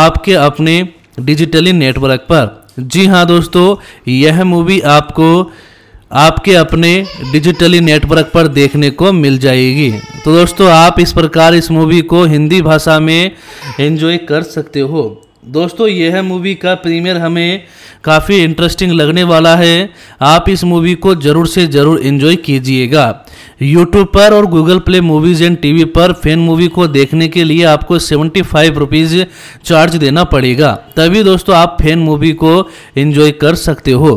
आपके अपने डिजिटली नेटवर्क पर जी हाँ दोस्तों यह मूवी आपको आपके अपने डिजिटली नेटवर्क पर देखने को मिल जाएगी तो दोस्तों आप इस प्रकार इस मूवी को हिंदी भाषा में एंजॉय कर सकते हो दोस्तों यह मूवी का प्रीमियर हमें काफ़ी इंटरेस्टिंग लगने वाला है आप इस मूवी को ज़रूर से ज़रूर इन्जॉय कीजिएगा यूट्यूब पर और Google Play Movies and TV पर फैन मूवी को देखने के लिए आपको सेवेंटी फाइव रुपीज़ चार्ज देना पड़ेगा तभी दोस्तों आप फैन मूवी को इन्जॉय कर सकते हो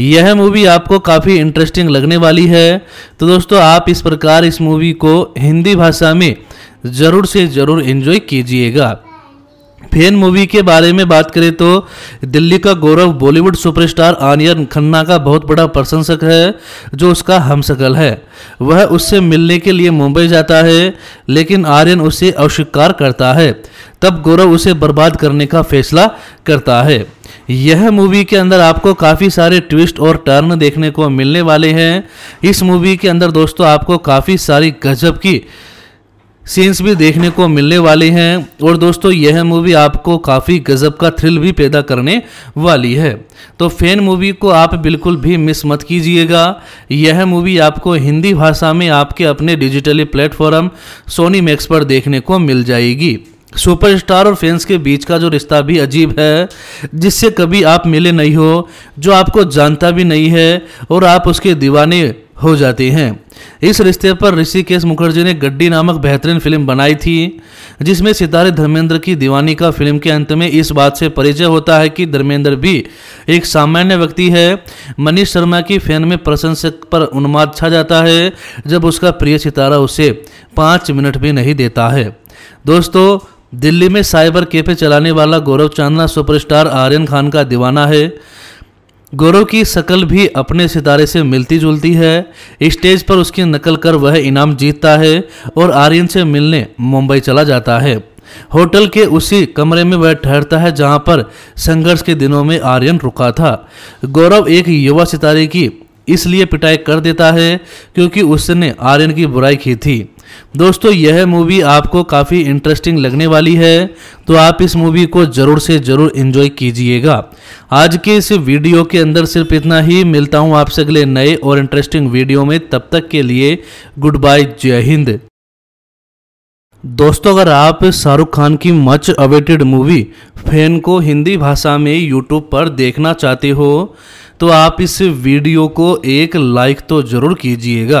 यह मूवी आपको काफ़ी इंटरेस्टिंग लगने वाली है तो दोस्तों आप इस प्रकार इस मूवी को हिंदी भाषा में ज़रूर से ज़रूर इन्जॉय कीजिएगा फैन मूवी के बारे में बात करें तो दिल्ली का गौरव बॉलीवुड सुपरस्टार आनियन खन्ना का बहुत बड़ा प्रशंसक है जो उसका हम है वह उससे मिलने के लिए मुंबई जाता है लेकिन आर्यन उसे अस्वीकार करता है तब गौरव उसे बर्बाद करने का फैसला करता है यह मूवी के अंदर आपको काफ़ी सारे ट्विस्ट और टर्न देखने को मिलने वाले हैं इस मूवी के अंदर दोस्तों आपको काफ़ी सारी गजब की सीन्स भी देखने को मिलने वाले हैं और दोस्तों यह मूवी आपको काफ़ी गज़ब का थ्रिल भी पैदा करने वाली है तो फैन मूवी को आप बिल्कुल भी मिस मत कीजिएगा यह मूवी आपको हिंदी भाषा में आपके अपने डिजिटली प्लेटफॉर्म सोनी मैक्स पर देखने को मिल जाएगी सुपरस्टार और फैंस के बीच का जो रिश्ता भी अजीब है जिससे कभी आप मिले नहीं हो जो आपको जानता भी नहीं है और आप उसके दीवाने हो जाती हैं इस रिश्ते पर ऋषिकेश मुखर्जी ने गड्डी नामक बेहतरीन फिल्म बनाई थी जिसमें सितारे धर्मेंद्र की दीवानी का फिल्म के अंत में इस बात से परिचय होता है कि धर्मेंद्र भी एक सामान्य व्यक्ति है मनीष शर्मा की फैन में प्रशंसक पर उन्माद छा जाता है जब उसका प्रिय सितारा उसे पाँच मिनट भी नहीं देता है दोस्तों दिल्ली में साइबर कैफे चलाने वाला गौरव चांदना सुपरस्टार आर्यन खान का दीवाना है गोरो की शक्ल भी अपने सितारे से मिलती जुलती है स्टेज पर उसकी नकल कर वह इनाम जीतता है और आर्यन से मिलने मुंबई चला जाता है होटल के उसी कमरे में वह ठहरता है जहां पर संघर्ष के दिनों में आर्यन रुका था गौरव एक युवा सितारे की इसलिए पिटाई कर देता है क्योंकि उसने आर्यन की बुराई की थी दोस्तों यह मूवी आपको काफ़ी इंटरेस्टिंग लगने वाली है तो आप इस मूवी को ज़रूर से ज़रूर इन्जॉय कीजिएगा आज के इस वीडियो के अंदर सिर्फ इतना ही मिलता हूँ आपसे अगले नए और इंटरेस्टिंग वीडियो में तब तक के लिए गुड बाय जय हिंद दोस्तों अगर आप शाहरुख खान की मच अवेटेड मूवी फैन को हिंदी भाषा में यूट्यूब पर देखना चाहते हो तो आप इस वीडियो को एक लाइक तो ज़रूर कीजिएगा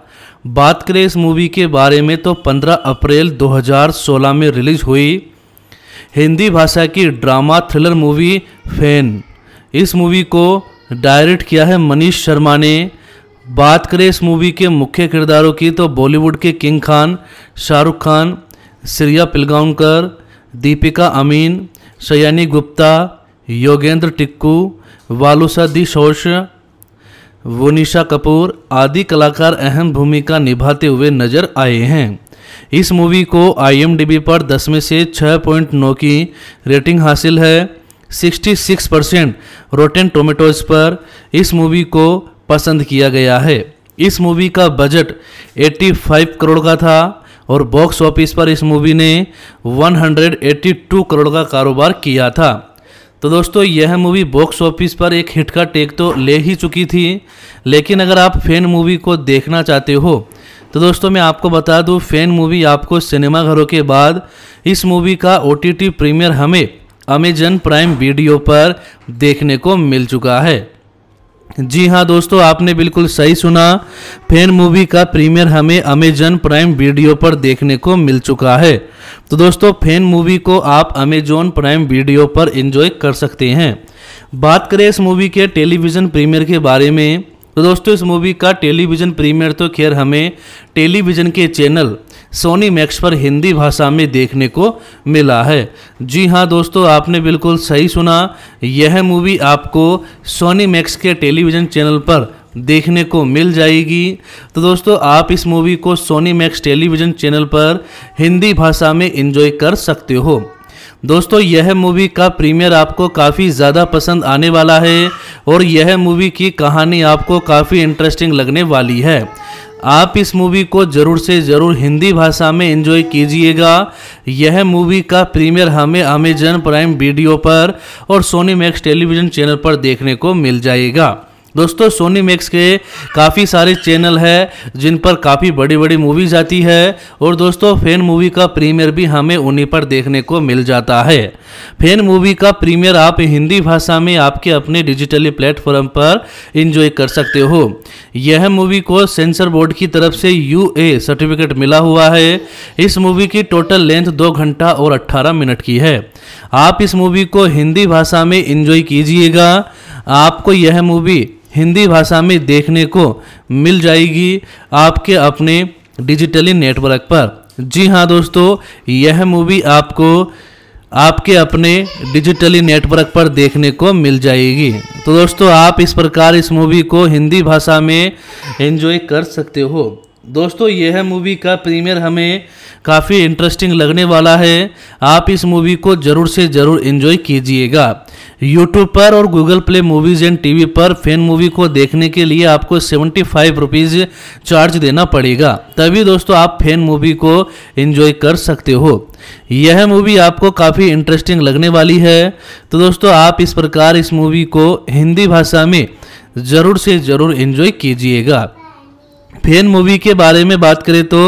बात करें इस मूवी के बारे में तो 15 अप्रैल 2016 में रिलीज हुई हिंदी भाषा की ड्रामा थ्रिलर मूवी फैन इस मूवी को डायरेक्ट किया है मनीष शर्मा ने बात करें इस मूवी के मुख्य किरदारों की तो बॉलीवुड के किंग खान शाहरुख खान श्रिया पिलगांवकर दीपिका अमीन शयानी गुप्ता योगेंद्र टिक्कू वालुसा दिशोश वोनिशा कपूर आदि कलाकार अहम भूमिका निभाते हुए नजर आए हैं इस मूवी को आईएमडीबी पर 10 में से 6.9 की रेटिंग हासिल है 66 परसेंट रोटेन टोमेटोज पर इस मूवी को पसंद किया गया है इस मूवी का बजट 85 करोड़ का था और बॉक्स ऑफिस पर इस मूवी ने 182 करोड़ का कारोबार किया था तो दोस्तों यह मूवी बॉक्स ऑफिस पर एक हिट का टेक तो ले ही चुकी थी लेकिन अगर आप फैन मूवी को देखना चाहते हो तो दोस्तों मैं आपको बता दूं फैन मूवी आपको सिनेमाघरों के बाद इस मूवी का ओ प्रीमियर हमें अमेजन प्राइम वीडियो पर देखने को मिल चुका है जी हाँ दोस्तों आपने बिल्कुल सही सुना फैन मूवी का प्रीमियर हमें अमेजन प्राइम वीडियो पर देखने को मिल चुका है तो दोस्तों फैन मूवी को आप अमेजोन प्राइम वीडियो पर एंजॉय कर सकते हैं बात करें इस मूवी के टेलीविज़न प्रीमियर के बारे में तो दोस्तों इस मूवी का टेलीविज़न प्रीमियर तो खैर हमें टेलीविज़न के चैनल सोनी मैक्स पर हिंदी भाषा में देखने को मिला है जी हाँ दोस्तों आपने बिल्कुल सही सुना यह मूवी आपको सोनी मैक्स के टेलीविज़न चैनल पर देखने को मिल जाएगी तो दोस्तों आप इस मूवी को सोनी मैक्स टेलीविज़न चैनल पर हिंदी भाषा में इंजॉय कर सकते हो दोस्तों यह मूवी का प्रीमियर आपको काफ़ी ज़्यादा पसंद आने वाला है और यह मूवी की कहानी आपको काफ़ी इंटरेस्टिंग लगने वाली है आप इस मूवी को ज़रूर से ज़रूर हिंदी भाषा में एंजॉय कीजिएगा यह मूवी का प्रीमियर हमें अमेजन प्राइम वीडियो पर और सोनी मैक्स टेलीविज़न चैनल पर देखने को मिल जाएगा दोस्तों सोनी मैक्स के काफ़ी सारे चैनल है जिन पर काफ़ी बड़ी बड़ी मूवीज आती है और दोस्तों फैन मूवी का प्रीमियर भी हमें उन्हीं पर देखने को मिल जाता है फैन मूवी का प्रीमियर आप हिंदी भाषा में आपके अपने डिजिटली प्लेटफॉर्म पर इंजॉय कर सकते हो यह मूवी को सेंसर बोर्ड की तरफ से यू सर्टिफिकेट मिला हुआ है इस मूवी की टोटल लेंथ दो घंटा और अट्ठारह मिनट की है आप इस मूवी को हिंदी भाषा में इंजॉय कीजिएगा आपको यह मूवी हिंदी भाषा में देखने को मिल जाएगी आपके अपने डिजिटली नेटवर्क पर जी हाँ दोस्तों यह मूवी आपको आपके अपने डिजिटली नेटवर्क पर देखने को मिल जाएगी तो दोस्तों आप इस प्रकार इस मूवी को हिंदी भाषा में एंजॉय कर सकते हो दोस्तों यह मूवी का प्रीमियर हमें काफ़ी इंटरेस्टिंग लगने वाला है आप इस मूवी को ज़रूर से ज़रूर इन्जॉय कीजिएगा यूट्यूब पर और Google Play Movies and TV पर फैन मूवी को देखने के लिए आपको सेवेंटी फाइव रुपीज़ चार्ज देना पड़ेगा तभी दोस्तों आप फैन मूवी को इन्जॉय कर सकते हो यह मूवी आपको काफ़ी इंटरेस्टिंग लगने वाली है तो दोस्तों आप इस प्रकार इस मूवी को हिंदी भाषा में ज़रूर से ज़रूर इन्जॉय कीजिएगा फैन मूवी के बारे में बात करें तो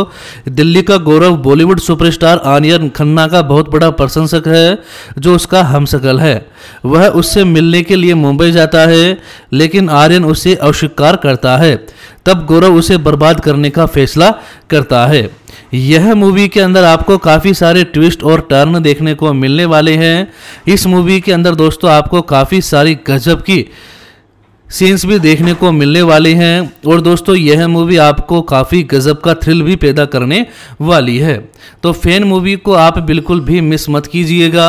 दिल्ली का गौरव बॉलीवुड सुपरस्टार आर्यन खन्ना का बहुत बड़ा प्रशंसक है जो उसका हम है वह उससे मिलने के लिए मुंबई जाता है लेकिन आर्यन उसे अस्वीकार करता है तब गौरव उसे बर्बाद करने का फैसला करता है यह मूवी के अंदर आपको काफ़ी सारे ट्विस्ट और टर्न देखने को मिलने वाले हैं इस मूवी के अंदर दोस्तों आपको काफ़ी सारी गजब की सीन्स भी देखने को मिलने वाले हैं और दोस्तों यह मूवी आपको काफ़ी गजब का थ्रिल भी पैदा करने वाली है तो फैन मूवी को आप बिल्कुल भी मिस मत कीजिएगा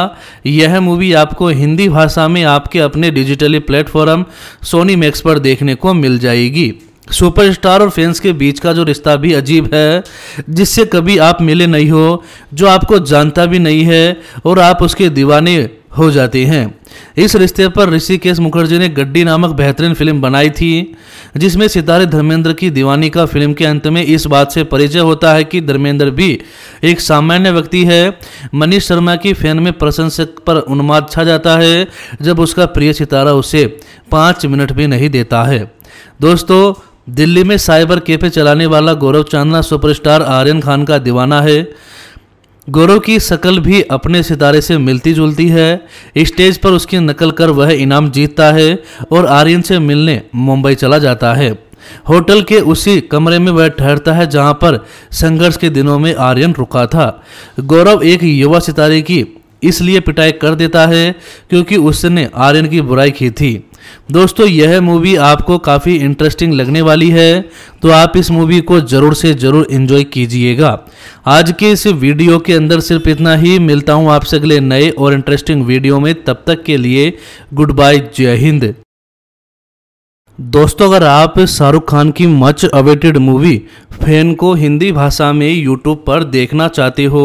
यह मूवी आपको हिंदी भाषा में आपके अपने डिजिटली प्लेटफॉर्म सोनी मैक्स पर देखने को मिल जाएगी सुपरस्टार और फैंस के बीच का जो रिश्ता भी अजीब है जिससे कभी आप मिले नहीं हो जो आपको जानता भी नहीं है और आप उसके दीवाने हो जाती हैं इस रिश्ते पर ऋषिकेश मुखर्जी ने गड्डी नामक बेहतरीन फिल्म बनाई थी जिसमें सितारे धर्मेंद्र की दीवानी का फिल्म के अंत में इस बात से परिचय होता है कि धर्मेंद्र भी एक सामान्य व्यक्ति है मनीष शर्मा की फैन में प्रशंसक पर उन्माद छा जाता है जब उसका प्रिय सितारा उसे पाँच मिनट भी नहीं देता है दोस्तों दिल्ली में साइबर कैफे चलाने वाला गौरव चांदना सुपरस्टार आर्यन खान का दीवाना है गोरो की शक्ल भी अपने सितारे से मिलती जुलती है स्टेज पर उसकी नकल कर वह इनाम जीतता है और आर्यन से मिलने मुंबई चला जाता है होटल के उसी कमरे में वह ठहरता है जहां पर संघर्ष के दिनों में आर्यन रुका था गौरव एक युवा सितारे की इसलिए पिटाई कर देता है क्योंकि उसने आर्यन की बुराई की थी दोस्तों यह मूवी आपको काफ़ी इंटरेस्टिंग लगने वाली है तो आप इस मूवी को ज़रूर से ज़रूर इन्जॉय कीजिएगा आज के इस वीडियो के अंदर सिर्फ इतना ही मिलता हूँ आपसे अगले नए और इंटरेस्टिंग वीडियो में तब तक के लिए गुड बाय जय हिंद दोस्तों अगर आप शाहरुख खान की मच अवेटेड मूवी फैन को हिंदी भाषा में यूट्यूब पर देखना चाहते हो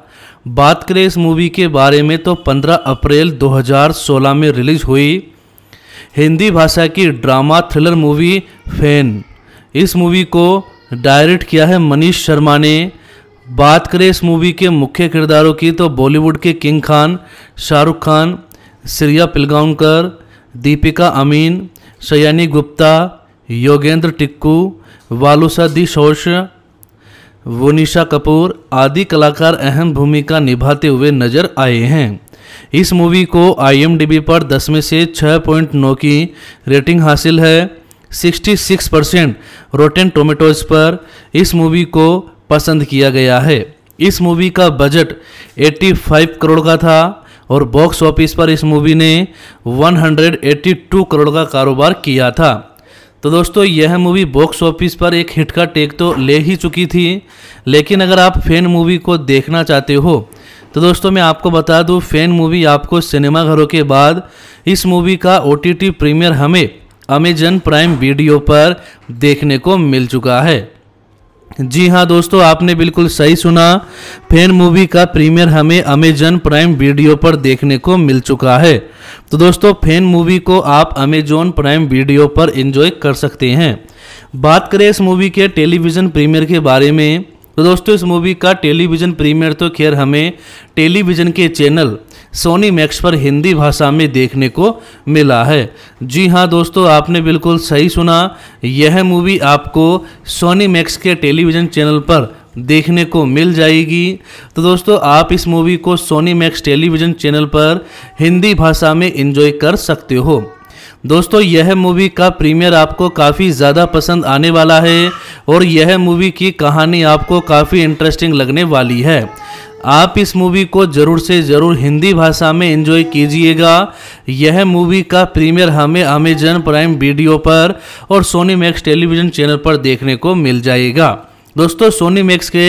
बात करें इस मूवी के बारे में तो 15 अप्रैल 2016 में रिलीज हुई हिंदी भाषा की ड्रामा थ्रिलर मूवी फैन इस मूवी को डायरेक्ट किया है मनीष शर्मा ने बात करें इस मूवी के मुख्य किरदारों की तो बॉलीवुड के किंग खान शाहरुख खान सिरिया पिलगांवकर दीपिका अमीन शयानी गुप्ता योगेंद्र टिक्कू वालुसा दिशोश वोनिशा कपूर आदि कलाकार अहम भूमिका निभाते हुए नजर आए हैं इस मूवी को आईएमडीबी पर 10 में से 6.9 की रेटिंग हासिल है 66 परसेंट रोटेन टोमेटोज पर इस मूवी को पसंद किया गया है इस मूवी का बजट 85 करोड़ का था और बॉक्स ऑफिस पर इस मूवी ने 182 करोड़ का कारोबार किया था तो दोस्तों यह मूवी बॉक्स ऑफिस पर एक हिट का टेक तो ले ही चुकी थी लेकिन अगर आप फैन मूवी को देखना चाहते हो तो दोस्तों मैं आपको बता दूं फैन मूवी आपको सिनेमाघरों के बाद इस मूवी का ओ प्रीमियर हमें अमेजन प्राइम वीडियो पर देखने को मिल चुका है जी हाँ दोस्तों आपने बिल्कुल सही सुना फैन मूवी का प्रीमियर हमें अमेजन प्राइम वीडियो पर देखने को मिल चुका है तो दोस्तों फैन मूवी को आप अमेजोन प्राइम वीडियो पर एंजॉय कर सकते हैं बात करें इस मूवी के टेलीविज़न प्रीमियर के बारे में तो दोस्तों इस मूवी का टेलीविज़न प्रीमियर तो खैर हमें टेलीविज़न के चैनल सोनी मैक्स पर हिंदी भाषा में देखने को मिला है जी हाँ दोस्तों आपने बिल्कुल सही सुना यह मूवी आपको सोनी मैक्स के टेलीविज़न चैनल पर देखने को मिल जाएगी तो दोस्तों आप इस मूवी को सोनी मैक्स टेलीविज़न चैनल पर हिंदी भाषा में इंजॉय कर सकते हो दोस्तों यह मूवी का प्रीमियर आपको काफ़ी ज़्यादा पसंद आने वाला है और यह मूवी की कहानी आपको काफ़ी इंटरेस्टिंग लगने वाली है आप इस मूवी को ज़रूर से ज़रूर हिंदी भाषा में एंजॉय कीजिएगा यह मूवी का प्रीमियर हमें अमेजन प्राइम वीडियो पर और सोनी मैक्स टेलीविज़न चैनल पर देखने को मिल जाएगा दोस्तों सोनी मैक्स के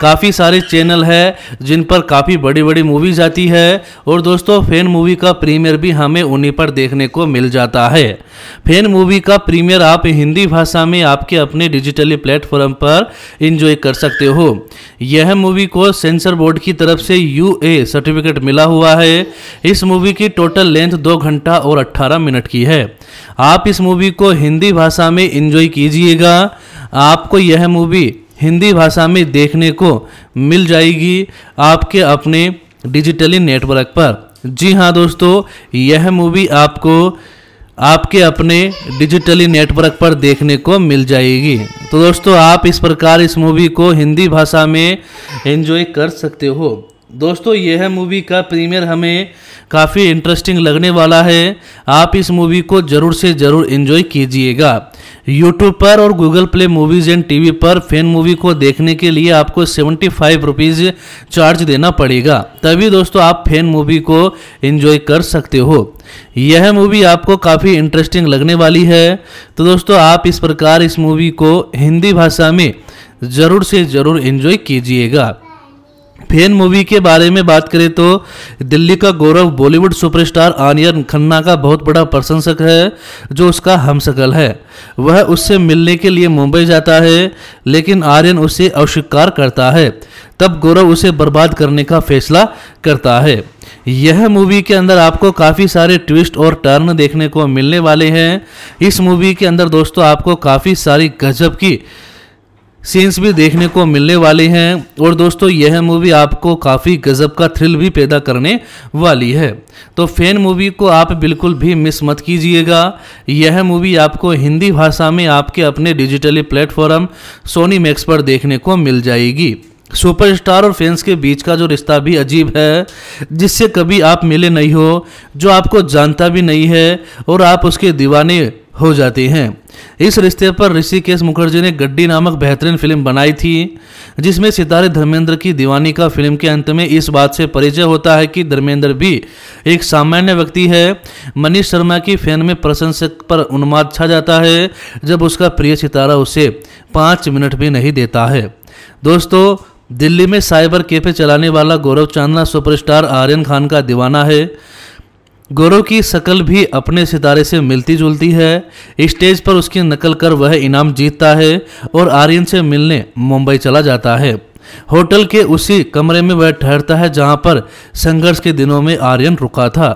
काफ़ी सारे चैनल है जिन पर काफ़ी बड़ी बड़ी मूवीज आती है और दोस्तों फैन मूवी का प्रीमियर भी हमें उन्हीं पर देखने को मिल जाता है फैन मूवी का प्रीमियर आप हिंदी भाषा में आपके अपने डिजिटली प्लेटफॉर्म पर इंजॉय कर सकते हो यह मूवी को सेंसर बोर्ड की तरफ से यू सर्टिफिकेट मिला हुआ है इस मूवी की टोटल लेंथ दो घंटा और अट्ठारह मिनट की है आप इस मूवी को हिंदी भाषा में इंजॉय कीजिएगा आपको यह मूवी हिंदी भाषा में देखने को मिल जाएगी आपके अपने डिजिटली नेटवर्क पर जी हाँ दोस्तों यह मूवी आपको आपके अपने डिजिटली नेटवर्क पर देखने को मिल जाएगी तो दोस्तों आप इस प्रकार इस मूवी को हिंदी भाषा में एंजॉय कर सकते हो दोस्तों यह मूवी का प्रीमियर हमें काफ़ी इंटरेस्टिंग लगने वाला है आप इस मूवी को ज़रूर से ज़रूर इन्जॉय कीजिएगा यूट्यूब पर और Google Play Movies and TV पर फैन मूवी को देखने के लिए आपको सेवेंटी फाइव रुपीज़ चार्ज देना पड़ेगा तभी दोस्तों आप फैन मूवी को इन्जॉय कर सकते हो यह मूवी आपको काफ़ी इंटरेस्टिंग लगने वाली है तो दोस्तों आप इस प्रकार इस मूवी को हिंदी भाषा में ज़रूर से ज़रूर इन्जॉय कीजिएगा फैन मूवी के बारे में बात करें तो दिल्ली का गौरव बॉलीवुड सुपरस्टार आर्यन खन्ना का बहुत बड़ा प्रशंसक है जो उसका हम है वह उससे मिलने के लिए मुंबई जाता है लेकिन आर्यन उसे अस्वीकार करता है तब गौरव उसे बर्बाद करने का फैसला करता है यह मूवी के अंदर आपको काफ़ी सारे ट्विस्ट और टर्न देखने को मिलने वाले हैं इस मूवी के अंदर दोस्तों आपको काफ़ी सारी गजब की सीन्स भी देखने को मिलने वाले हैं और दोस्तों यह मूवी आपको काफ़ी गजब का थ्रिल भी पैदा करने वाली है तो फैन मूवी को आप बिल्कुल भी मिस मत कीजिएगा यह मूवी आपको हिंदी भाषा में आपके अपने डिजिटली प्लेटफॉर्म सोनी मैक्स पर देखने को मिल जाएगी सुपरस्टार और फैंस के बीच का जो रिश्ता भी अजीब है जिससे कभी आप मिले नहीं हो जो आपको जानता भी नहीं है और आप उसके दीवाने हो जाती हैं इस रिश्ते पर ऋषिकेश मुखर्जी ने गड्डी नामक बेहतरीन फिल्म बनाई थी जिसमें सितारे धर्मेंद्र की दीवानी का फिल्म के अंत में इस बात से परिचय होता है कि धर्मेंद्र भी एक सामान्य व्यक्ति है मनीष शर्मा की फैन में प्रशंसक पर उन्माद छा जाता है जब उसका प्रिय सितारा उसे पाँच मिनट भी नहीं देता है दोस्तों दिल्ली में साइबर कैफे चलाने वाला गौरव चांदना सुपरस्टार आर्यन खान का दीवाना है गोरो की शक्ल भी अपने सितारे से मिलती जुलती है स्टेज पर उसकी नकल कर वह इनाम जीतता है और आर्यन से मिलने मुंबई चला जाता है होटल के उसी कमरे में वह ठहरता है जहां पर संघर्ष के दिनों में आर्यन रुका था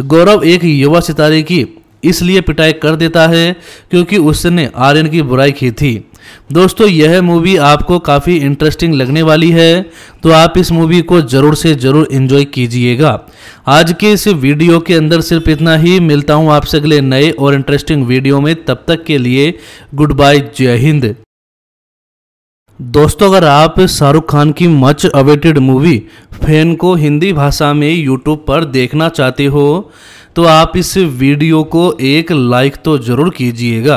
गौरव एक युवा सितारे की इसलिए पिटाई कर देता है क्योंकि उसने आर्यन की बुराई की थी दोस्तों यह मूवी आपको काफ़ी इंटरेस्टिंग लगने वाली है तो आप इस मूवी को ज़रूर से ज़रूर इन्जॉय कीजिएगा आज के इस वीडियो के अंदर सिर्फ इतना ही मिलता हूँ आपसे अगले नए और इंटरेस्टिंग वीडियो में तब तक के लिए गुड बाय जय हिंद दोस्तों अगर आप शाहरुख खान की मच अवेटेड मूवी फैन को हिंदी भाषा में यूट्यूब पर देखना चाहते हो तो आप इस वीडियो को एक लाइक तो ज़रूर कीजिएगा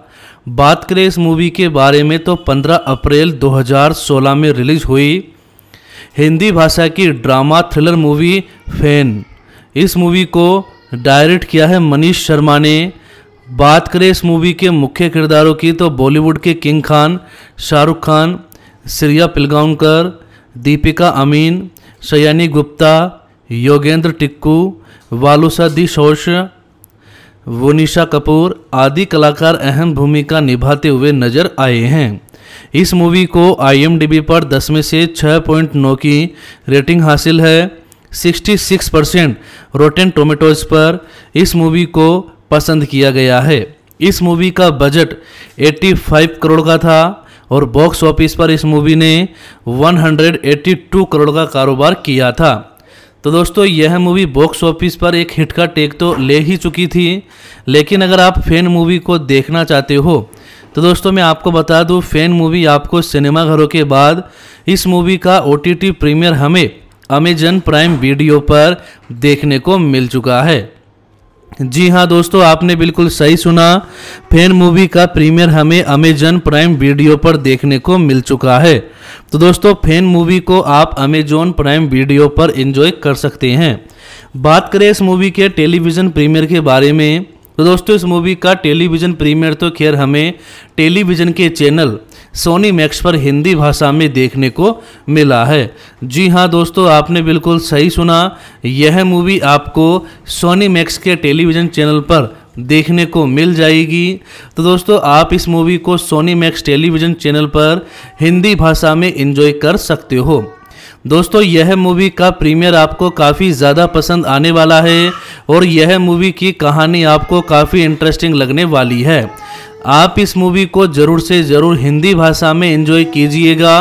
बात करें इस मूवी के बारे में तो 15 अप्रैल 2016 में रिलीज हुई हिंदी भाषा की ड्रामा थ्रिलर मूवी फैन इस मूवी को डायरेक्ट किया है मनीष शर्मा ने बात करें इस मूवी के मुख्य किरदारों की तो बॉलीवुड के किंग खान शाहरुख खान सिरिया पिलगांवकर दीपिका अमीन शयानी गुप्ता योगेंद्र टिक्कू वालुसा शोष वोनिशा कपूर आदि कलाकार अहम भूमिका निभाते हुए नजर आए हैं इस मूवी को आईएमडीबी पर 10 में से 6.9 की रेटिंग हासिल है 66 परसेंट रोटेन टोमेटोज पर इस मूवी को पसंद किया गया है इस मूवी का बजट 85 करोड़ का था और बॉक्स ऑफिस पर इस मूवी ने 182 करोड़ का कारोबार किया था तो दोस्तों यह मूवी बॉक्स ऑफिस पर एक हिट का टेक तो ले ही चुकी थी लेकिन अगर आप फैन मूवी को देखना चाहते हो तो दोस्तों मैं आपको बता दूं फैन मूवी आपको सिनेमाघरों के बाद इस मूवी का ओ प्रीमियर हमें अमेजन प्राइम वीडियो पर देखने को मिल चुका है जी हाँ दोस्तों आपने बिल्कुल सही सुना फैन मूवी का प्रीमियर हमें अमेजन प्राइम वीडियो पर देखने को मिल चुका है तो दोस्तों फैन मूवी को आप अमेजोन प्राइम वीडियो पर एंजॉय कर सकते हैं बात करें इस मूवी के टेलीविज़न प्रीमियर के बारे में तो दोस्तों इस मूवी का टेलीविज़न प्रीमियर तो खैर हमें टेलीविज़न के चैनल सोनी मैक्स पर हिंदी भाषा में देखने को मिला है जी हाँ दोस्तों आपने बिल्कुल सही सुना यह मूवी आपको सोनी मैक्स के टेलीविज़न चैनल पर देखने को मिल जाएगी तो दोस्तों आप इस मूवी को सोनी मैक्स टेलीविज़न चैनल पर हिंदी भाषा में इंजॉय कर सकते हो दोस्तों यह मूवी का प्रीमियर आपको काफ़ी ज़्यादा पसंद आने वाला है और यह मूवी की कहानी आपको काफ़ी इंटरेस्टिंग लगने वाली है आप इस मूवी को ज़रूर से ज़रूर हिंदी भाषा में एंजॉय कीजिएगा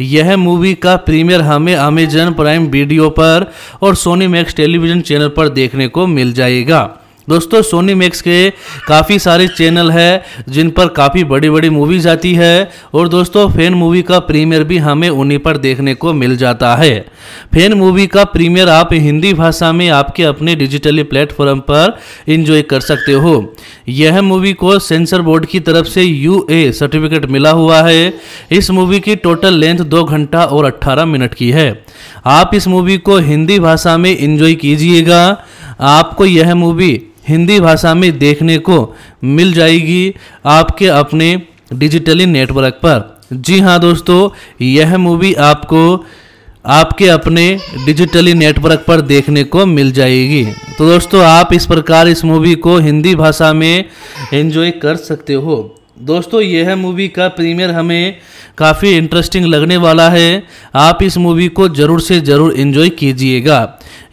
यह मूवी का प्रीमियर हमें अमेजन प्राइम वीडियो पर और सोनी मैक्स टेलीविज़न चैनल पर देखने को मिल जाएगा दोस्तों सोनी मैक्स के काफ़ी सारे चैनल है जिन पर काफ़ी बड़ी बड़ी मूवीज आती है और दोस्तों फैन मूवी का प्रीमियर भी हमें उन्हीं पर देखने को मिल जाता है फैन मूवी का प्रीमियर आप हिंदी भाषा में आपके अपने डिजिटली प्लेटफॉर्म पर इंजॉय कर सकते हो यह मूवी को सेंसर बोर्ड की तरफ से यू सर्टिफिकेट मिला हुआ है इस मूवी की टोटल लेंथ दो घंटा और अट्ठारह मिनट की है आप इस मूवी को हिंदी भाषा में इंजॉय कीजिएगा आपको यह मूवी हिंदी भाषा में देखने को मिल जाएगी आपके अपने डिजिटली नेटवर्क पर जी हाँ दोस्तों यह मूवी आपको आपके अपने डिजिटली नेटवर्क पर देखने को मिल जाएगी तो दोस्तों आप इस प्रकार इस मूवी को हिंदी भाषा में एंजॉय कर सकते हो दोस्तों यह मूवी का प्रीमियर हमें काफ़ी इंटरेस्टिंग लगने वाला है आप इस मूवी को ज़रूर से ज़रूर इन्जॉय कीजिएगा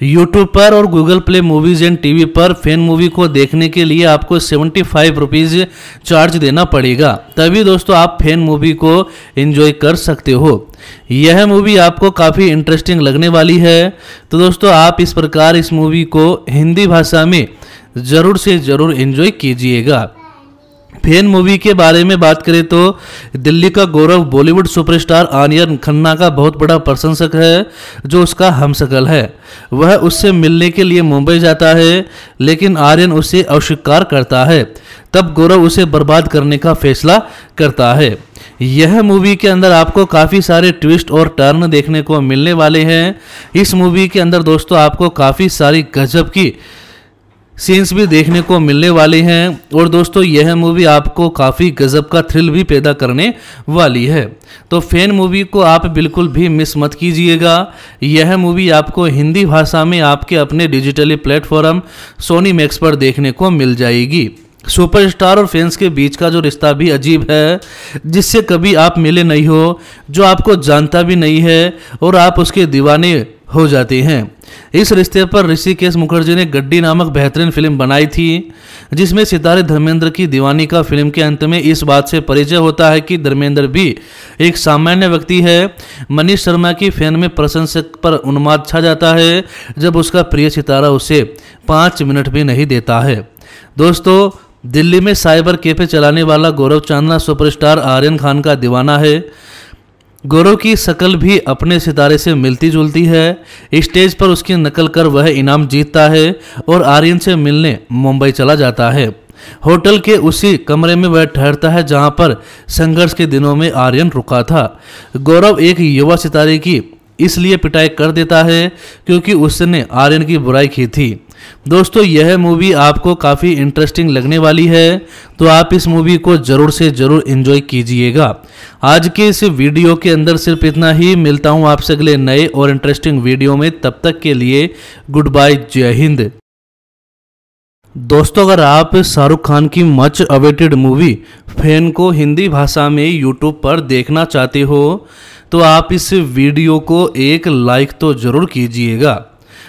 यूट्यूब पर और Google Play Movies and TV पर फैन मूवी को देखने के लिए आपको सेवेंटी फाइव रुपीज़ चार्ज देना पड़ेगा तभी दोस्तों आप फैन मूवी को इन्जॉय कर सकते हो यह मूवी आपको काफ़ी इंटरेस्टिंग लगने वाली है तो दोस्तों आप इस प्रकार इस मूवी को हिंदी भाषा में ज़रूर से ज़रूर इन्जॉय कीजिएगा फैन मूवी के बारे में बात करें तो दिल्ली का गौरव बॉलीवुड सुपरस्टार आर्यन खन्ना का बहुत बड़ा प्रशंसक है जो उसका हम है वह उससे मिलने के लिए मुंबई जाता है लेकिन आर्यन उसे अस्वीकार करता है तब गौरव उसे बर्बाद करने का फैसला करता है यह मूवी के अंदर आपको काफ़ी सारे ट्विस्ट और टर्न देखने को मिलने वाले हैं इस मूवी के अंदर दोस्तों आपको काफ़ी सारी गजब की सीन्स भी देखने को मिलने वाले हैं और दोस्तों यह मूवी आपको काफ़ी गजब का थ्रिल भी पैदा करने वाली है तो फैन मूवी को आप बिल्कुल भी मिस मत कीजिएगा यह मूवी आपको हिंदी भाषा में आपके अपने डिजिटली प्लेटफॉर्म सोनी मैक्स पर देखने को मिल जाएगी सुपरस्टार और फैंस के बीच का जो रिश्ता भी अजीब है जिससे कभी आप मिले नहीं हो जो आपको जानता भी नहीं है और आप उसके दीवाने हो जाते हैं इस रिश्ते पर ऋषिकेश मुखर्जी ने गड्डी नामक बेहतरीन फिल्म बनाई थी जिसमें सितारे धर्मेंद्र की दीवानी का फिल्म के अंत में इस बात से परिचय होता है कि धर्मेंद्र भी एक सामान्य व्यक्ति है मनीष शर्मा की फैन में प्रशंसक पर उन्माद छा जाता है जब उसका प्रिय सितारा उसे पाँच मिनट भी नहीं देता है दोस्तों दिल्ली में साइबर कैफे चलाने वाला गौरव चांदना सुपरस्टार आर्यन खान का दीवाना है गौरव की शक्ल भी अपने सितारे से मिलती जुलती है स्टेज पर उसकी नकल कर वह इनाम जीतता है और आर्यन से मिलने मुंबई चला जाता है होटल के उसी कमरे में वह ठहरता है जहां पर संघर्ष के दिनों में आर्यन रुका था गौरव एक युवा सितारे की इसलिए पिटाई कर देता है क्योंकि उसने आर्यन की बुराई की थी दोस्तों यह मूवी आपको काफ़ी इंटरेस्टिंग लगने वाली है तो आप इस मूवी को ज़रूर से ज़रूर इन्जॉय कीजिएगा आज के इस वीडियो के अंदर सिर्फ इतना ही मिलता हूँ आपसे अगले नए और इंटरेस्टिंग वीडियो में तब तक के लिए गुड बाय जय हिंद दोस्तों अगर आप शाहरुख खान की मच अवेटेड मूवी फैन को हिंदी भाषा में यूट्यूब पर देखना चाहते हो तो आप इस वीडियो को एक लाइक तो ज़रूर कीजिएगा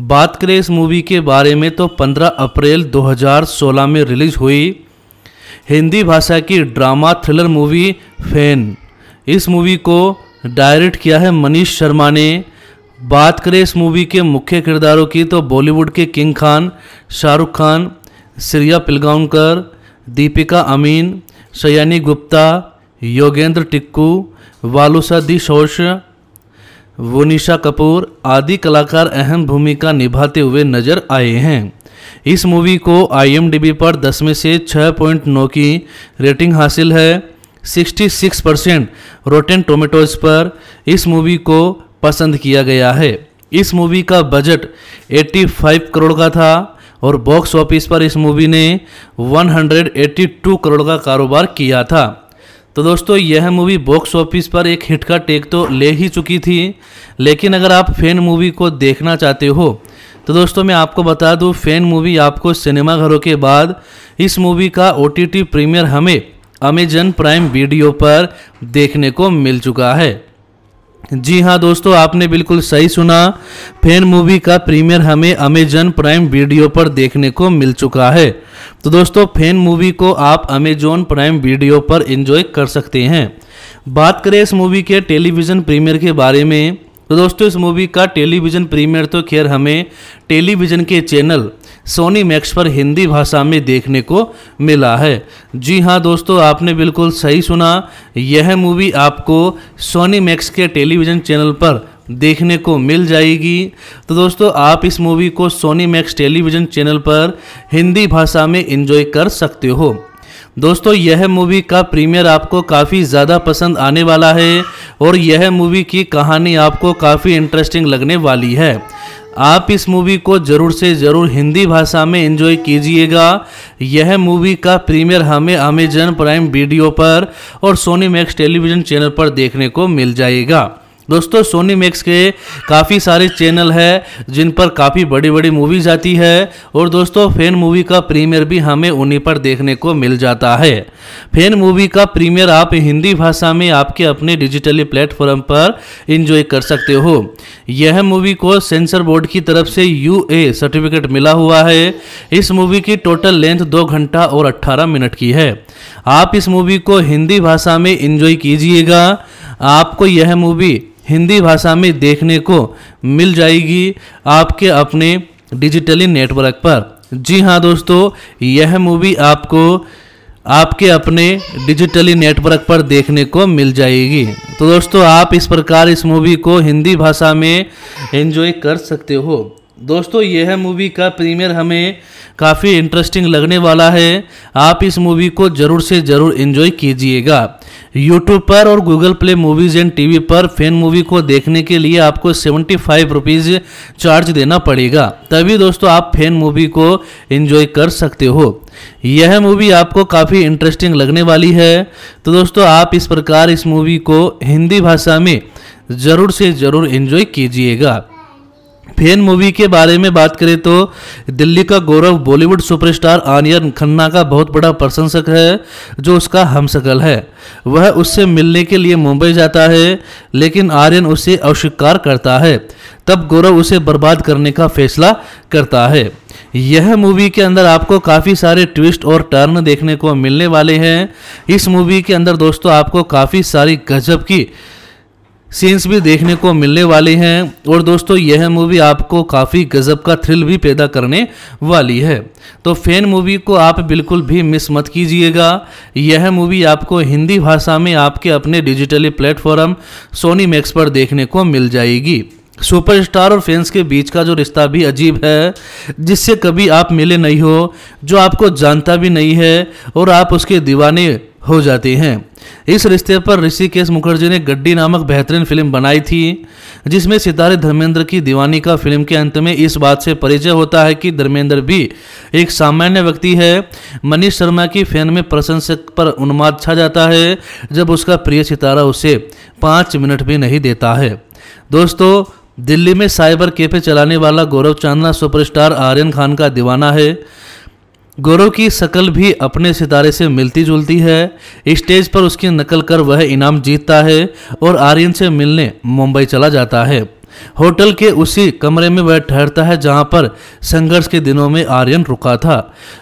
बात करें इस मूवी के बारे में तो 15 अप्रैल 2016 में रिलीज हुई हिंदी भाषा की ड्रामा थ्रिलर मूवी फैन इस मूवी को डायरेक्ट किया है मनीष शर्मा ने बात करें इस मूवी के मुख्य किरदारों की तो बॉलीवुड के किंग खान शाहरुख खान सिरिया पिलगांवकर दीपिका अमीन शयानी गुप्ता योगेंद्र टिक्कू वालुसा शोश वनिशा कपूर आदि कलाकार अहम भूमिका निभाते हुए नजर आए हैं इस मूवी को आईएमडीबी पर 10 में से 6.9 की रेटिंग हासिल है 66 परसेंट रोटेन टोमेटोज पर इस मूवी को पसंद किया गया है इस मूवी का बजट 85 करोड़ का था और बॉक्स ऑफिस पर इस मूवी ने 182 करोड़ का कारोबार किया था तो दोस्तों यह मूवी बॉक्स ऑफिस पर एक हिट का टेक तो ले ही चुकी थी लेकिन अगर आप फैन मूवी को देखना चाहते हो तो दोस्तों मैं आपको बता दूं फैन मूवी आपको सिनेमाघरों के बाद इस मूवी का ओ प्रीमियर हमें अमेजन प्राइम वीडियो पर देखने को मिल चुका है जी हाँ दोस्तों आपने बिल्कुल सही सुना फैन मूवी का प्रीमियर हमें अमेजन प्राइम वीडियो पर देखने को मिल चुका है तो दोस्तों फैन मूवी को आप अमेजोन प्राइम वीडियो पर एंजॉय कर सकते हैं बात करें इस मूवी के टेलीविज़न प्रीमियर के बारे में तो दोस्तों इस मूवी का टेलीविज़न प्रीमियर तो खैर हमें टेलीविज़न के चैनल सोनी मैक्स पर हिंदी भाषा में देखने को मिला है जी हाँ दोस्तों आपने बिल्कुल सही सुना यह मूवी आपको सोनी मैक्स के टेलीविज़न चैनल पर देखने को मिल जाएगी तो दोस्तों आप इस मूवी को सोनी मैक्स टेलीविज़न चैनल पर हिंदी भाषा में इंजॉय कर सकते हो दोस्तों यह मूवी का प्रीमियर आपको काफ़ी ज़्यादा पसंद आने वाला है और यह मूवी की कहानी आपको काफ़ी इंटरेस्टिंग लगने वाली है आप इस मूवी को ज़रूर से ज़रूर हिंदी भाषा में एंजॉय कीजिएगा यह मूवी का प्रीमियर हमें अमेजन प्राइम वीडियो पर और सोनी मैक्स टेलीविज़न चैनल पर देखने को मिल जाएगा दोस्तों सोनी मैक्स के काफ़ी सारे चैनल है जिन पर काफ़ी बड़ी बड़ी मूवीज आती है और दोस्तों फैन मूवी का प्रीमियर भी हमें उन्हीं पर देखने को मिल जाता है फैन मूवी का प्रीमियर आप हिंदी भाषा में आपके अपने डिजिटली प्लेटफॉर्म पर इंजॉय कर सकते हो यह मूवी को सेंसर बोर्ड की तरफ से यू सर्टिफिकेट मिला हुआ है इस मूवी की टोटल लेंथ दो घंटा और अट्ठारह मिनट की है आप इस मूवी को हिंदी भाषा में इंजॉय कीजिएगा आपको यह मूवी हिंदी भाषा में देखने को मिल जाएगी आपके अपने डिजिटली नेटवर्क पर जी हाँ दोस्तों यह मूवी आपको आपके अपने डिजिटली नेटवर्क पर देखने को मिल जाएगी तो दोस्तों आप इस प्रकार इस मूवी को हिंदी भाषा में एंजॉय कर सकते हो दोस्तों यह मूवी का प्रीमियर हमें काफ़ी इंटरेस्टिंग लगने वाला है आप इस मूवी को ज़रूर से ज़रूर इन्जॉय कीजिएगा यूट्यूब पर और Google Play Movies and TV पर फैन मूवी को देखने के लिए आपको सेवेंटी फाइव रुपीज़ चार्ज देना पड़ेगा तभी दोस्तों आप फैन मूवी को इन्जॉय कर सकते हो यह मूवी आपको काफ़ी इंटरेस्टिंग लगने वाली है तो दोस्तों आप इस प्रकार इस मूवी को हिंदी भाषा में ज़रूर से ज़रूर इन्जॉय कीजिएगा फैन मूवी के बारे में बात करें तो दिल्ली का गौरव बॉलीवुड सुपरस्टार आर्यन खन्ना का बहुत बड़ा प्रशंसक है जो उसका हमशकल है वह उससे मिलने के लिए मुंबई जाता है लेकिन आर्यन उसे अस्वीकार करता है तब गौरव उसे बर्बाद करने का फैसला करता है यह मूवी के अंदर आपको काफ़ी सारे ट्विस्ट और टर्न देखने को मिलने वाले हैं इस मूवी के अंदर दोस्तों आपको काफ़ी सारी गजब की सीन्स भी देखने को मिलने वाले हैं और दोस्तों यह मूवी आपको काफ़ी गज़ब का थ्रिल भी पैदा करने वाली है तो फैन मूवी को आप बिल्कुल भी मिस मत कीजिएगा यह मूवी आपको हिंदी भाषा में आपके अपने डिजिटली प्लेटफॉर्म सोनी मैक्स पर देखने को मिल जाएगी सुपरस्टार और फैंस के बीच का जो रिश्ता भी अजीब है जिससे कभी आप मिले नहीं हो जो आपको जानता भी नहीं है और आप उसके दीवाने हो जाती हैं इस रिश्ते पर ऋषिकेश मुखर्जी ने गड्डी नामक बेहतरीन फिल्म बनाई थी जिसमें सितारे धर्मेंद्र की दीवानी का फिल्म के अंत में इस बात से परिचय होता है कि धर्मेंद्र भी एक सामान्य व्यक्ति है मनीष शर्मा की फैन में प्रशंसक पर उन्माद छा जाता है जब उसका प्रिय सितारा उसे पाँच मिनट भी नहीं देता है दोस्तों दिल्ली में साइबर कैफे चलाने वाला गौरव चांदना सुपरस्टार आर्यन खान का दीवाना है गौरव की शक्ल भी अपने सितारे से मिलती जुलती है स्टेज पर उसकी नकल कर वह इनाम जीतता है और आर्यन से मिलने मुंबई चला जाता है होटल के उसी कमरे में वह ठहरता है जहां पर संघर्ष के दिनों में आर्यन रुका था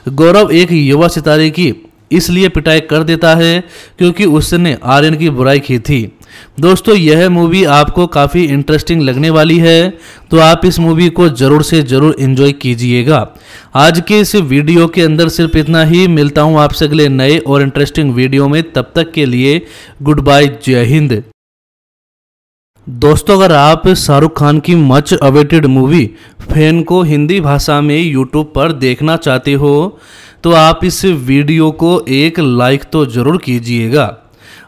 गौरव एक युवा सितारे की इसलिए पिटाई कर देता है क्योंकि उसने आर्यन की बुराई की थी दोस्तों यह मूवी आपको काफ़ी इंटरेस्टिंग लगने वाली है तो आप इस मूवी को ज़रूर से ज़रूर इन्जॉय कीजिएगा आज के इस वीडियो के अंदर सिर्फ इतना ही मिलता हूँ आपसे अगले नए और इंटरेस्टिंग वीडियो में तब तक के लिए गुड बाय जय हिंद दोस्तों अगर आप शाहरुख खान की मच अवेटेड मूवी फैन को हिंदी भाषा में यूट्यूब पर देखना चाहते हो तो आप इस वीडियो को एक लाइक तो ज़रूर कीजिएगा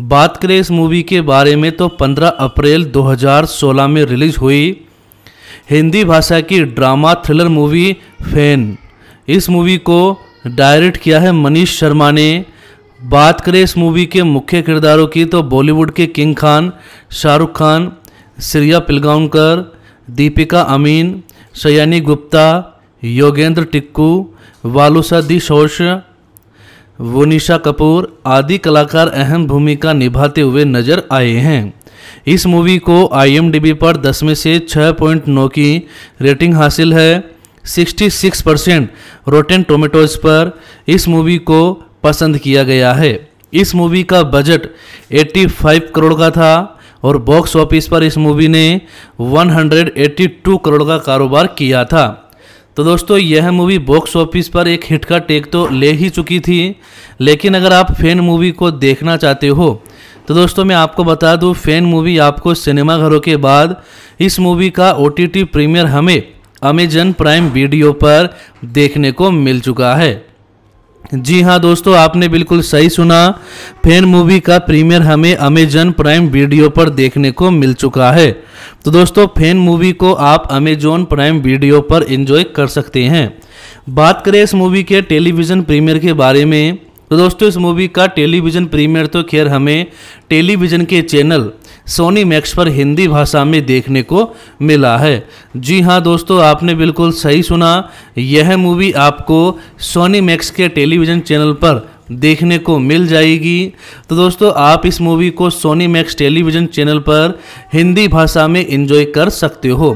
बात करें इस मूवी के बारे में तो 15 अप्रैल 2016 में रिलीज हुई हिंदी भाषा की ड्रामा थ्रिलर मूवी फैन इस मूवी को डायरेक्ट किया है मनीष शर्मा ने बात करें इस मूवी के मुख्य किरदारों की तो बॉलीवुड के किंग खान शाहरुख खान सिरिया पिलगांवकर दीपिका अमीन शयानी गुप्ता योगेंद्र टिक्कू वालुसा दी शोश वोनिशा कपूर आदि कलाकार अहम भूमिका निभाते हुए नजर आए हैं इस मूवी को आईएमडीबी पर 10 में से 6.9 की रेटिंग हासिल है 66 परसेंट रोटेन टोमेटोज पर इस मूवी को पसंद किया गया है इस मूवी का बजट 85 करोड़ का था और बॉक्स ऑफिस पर इस मूवी ने 182 करोड़ का कारोबार किया था तो दोस्तों यह मूवी बॉक्स ऑफिस पर एक हिट का टेक तो ले ही चुकी थी लेकिन अगर आप फैन मूवी को देखना चाहते हो तो दोस्तों मैं आपको बता दूं फैन मूवी आपको सिनेमाघरों के बाद इस मूवी का ओ प्रीमियर हमें अमेजन प्राइम वीडियो पर देखने को मिल चुका है जी हाँ दोस्तों आपने बिल्कुल सही सुना फैन मूवी का प्रीमियर हमें अमेजन प्राइम वीडियो पर देखने को मिल चुका है तो दोस्तों फैन मूवी को आप अमेजोन प्राइम वीडियो पर एंजॉय कर सकते हैं बात करें इस मूवी के टेलीविज़न प्रीमियर के बारे में तो दोस्तों इस मूवी का टेलीविज़न प्रीमियर तो खैर हमें टेलीविज़न के चैनल सोनी मैक्स पर हिंदी भाषा में देखने को मिला है जी हाँ दोस्तों आपने बिल्कुल सही सुना यह मूवी आपको सोनी मैक्स के टेलीविज़न चैनल पर देखने को मिल जाएगी तो दोस्तों आप इस मूवी को सोनी मैक्स टेलीविज़न चैनल पर हिंदी भाषा में इंजॉय कर सकते हो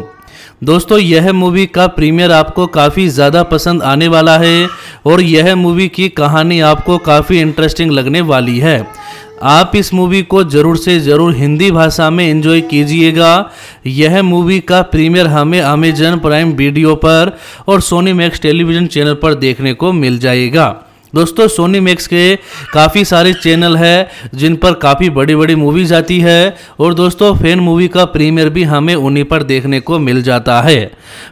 दोस्तों यह मूवी का प्रीमियर आपको काफ़ी ज़्यादा पसंद आने वाला है और यह मूवी की कहानी आपको काफ़ी इंटरेस्टिंग लगने वाली है आप इस मूवी को ज़रूर से ज़रूर हिंदी भाषा में एंजॉय कीजिएगा यह मूवी का प्रीमियर हमें अमेजन प्राइम वीडियो पर और सोनी मैक्स टेलीविज़न चैनल पर देखने को मिल जाएगा दोस्तों सोनी मैक्स के काफ़ी सारे चैनल है जिन पर काफ़ी बड़ी बड़ी मूवीज आती है और दोस्तों फैन मूवी का प्रीमियर भी हमें उन्हीं पर देखने को मिल जाता है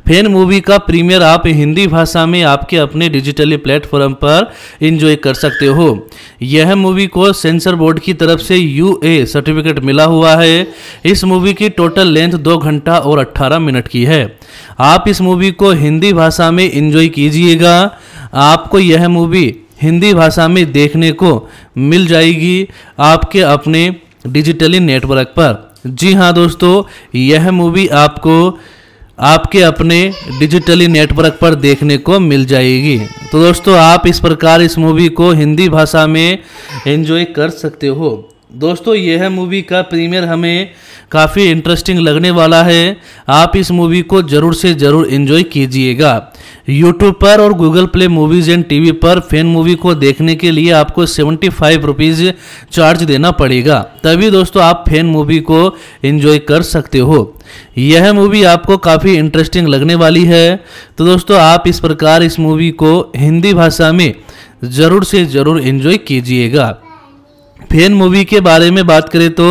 फैन मूवी का प्रीमियर आप हिंदी भाषा में आपके अपने डिजिटली प्लेटफॉर्म पर इंजॉय कर सकते हो यह मूवी को सेंसर बोर्ड की तरफ से यू सर्टिफिकेट मिला हुआ है इस मूवी की टोटल लेंथ दो घंटा और अट्ठारह मिनट की है आप इस मूवी को हिंदी भाषा में इंजॉय कीजिएगा आपको यह मूवी हिंदी भाषा में देखने को मिल जाएगी आपके अपने डिजिटली नेटवर्क पर जी हाँ दोस्तों यह मूवी आपको आपके अपने डिजिटली नेटवर्क पर देखने को मिल जाएगी तो दोस्तों आप इस प्रकार इस मूवी को हिंदी भाषा में एंजॉय कर सकते हो दोस्तों यह मूवी का प्रीमियर हमें काफ़ी इंटरेस्टिंग लगने वाला है आप इस मूवी को ज़रूर से ज़रूर इन्जॉय कीजिएगा यूट्यूब पर और Google Play Movies and TV पर फैन मूवी को देखने के लिए आपको सेवेंटी फाइव रुपीज़ चार्ज देना पड़ेगा तभी दोस्तों आप फैन मूवी को इन्जॉय कर सकते हो यह मूवी आपको काफ़ी इंटरेस्टिंग लगने वाली है तो दोस्तों आप इस प्रकार इस मूवी को हिंदी भाषा में ज़रूर से ज़रूर इन्जॉय कीजिएगा फैन मूवी के बारे में बात करें तो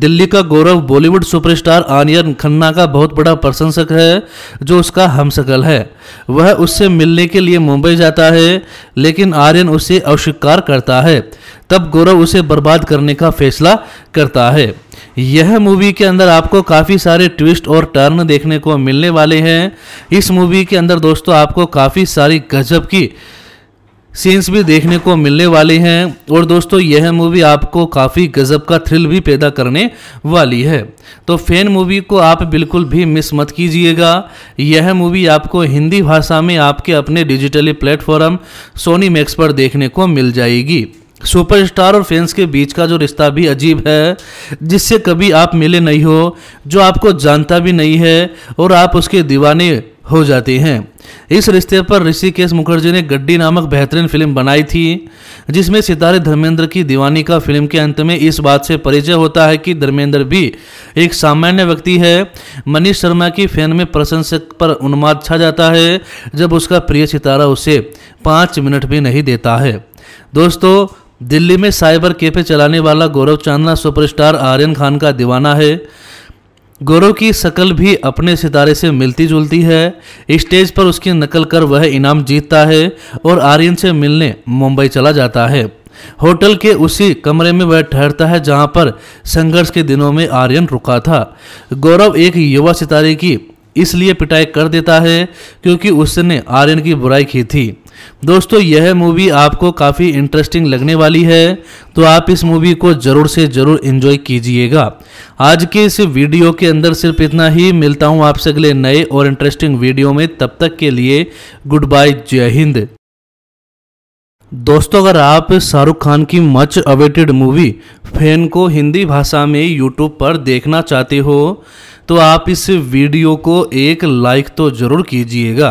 दिल्ली का गौरव बॉलीवुड सुपरस्टार आर्यन खन्ना का बहुत बड़ा प्रशंसक है जो उसका हमसकल है वह उससे मिलने के लिए मुंबई जाता है लेकिन आर्यन उसे अस्वीकार करता है तब गौरव उसे बर्बाद करने का फैसला करता है यह मूवी के अंदर आपको काफ़ी सारे ट्विस्ट और टर्न देखने को मिलने वाले हैं इस मूवी के अंदर दोस्तों आपको काफ़ी सारी गजब की सीन्स भी देखने को मिलने वाले हैं और दोस्तों यह मूवी आपको काफ़ी गजब का थ्रिल भी पैदा करने वाली है तो फैन मूवी को आप बिल्कुल भी मिस मत कीजिएगा यह मूवी आपको हिंदी भाषा में आपके अपने डिजिटली प्लेटफॉर्म सोनी मैक्स पर देखने को मिल जाएगी सुपरस्टार और फैंस के बीच का जो रिश्ता भी अजीब है जिससे कभी आप मिले नहीं हो जो आपको जानता भी नहीं है और आप उसके दीवाने हो जाती हैं इस रिश्ते पर ऋषिकेश मुखर्जी ने गड्डी नामक बेहतरीन फिल्म बनाई थी जिसमें सितारे धर्मेंद्र की दीवानी का फिल्म के अंत में इस बात से परिचय होता है कि धर्मेंद्र भी एक सामान्य व्यक्ति है मनीष शर्मा की फैन में प्रशंसक पर उन्माद छा जाता है जब उसका प्रिय सितारा उसे पाँच मिनट भी नहीं देता है दोस्तों दिल्ली में साइबर कैफे चलाने वाला गौरव चांदना सुपरस्टार आर्यन खान का दीवाना है गौरव की शक्ल भी अपने सितारे से मिलती जुलती है स्टेज पर उसकी नकल कर वह इनाम जीतता है और आर्यन से मिलने मुंबई चला जाता है होटल के उसी कमरे में वह ठहरता है जहां पर संघर्ष के दिनों में आर्यन रुका था गौरव एक युवा सितारे की इसलिए पिटाई कर देता है क्योंकि उसने आर्यन की बुराई की थी दोस्तों यह मूवी आपको काफ़ी इंटरेस्टिंग लगने वाली है तो आप इस मूवी को ज़रूर से ज़रूर इन्जॉय कीजिएगा आज के इस वीडियो के अंदर सिर्फ इतना ही मिलता हूँ आपसे अगले नए और इंटरेस्टिंग वीडियो में तब तक के लिए गुड बाय जय हिंद दोस्तों अगर आप शाहरुख खान की मच अवेटेड मूवी फैन को हिंदी भाषा में यूट्यूब पर देखना चाहते हो तो आप इस वीडियो को एक लाइक तो ज़रूर कीजिएगा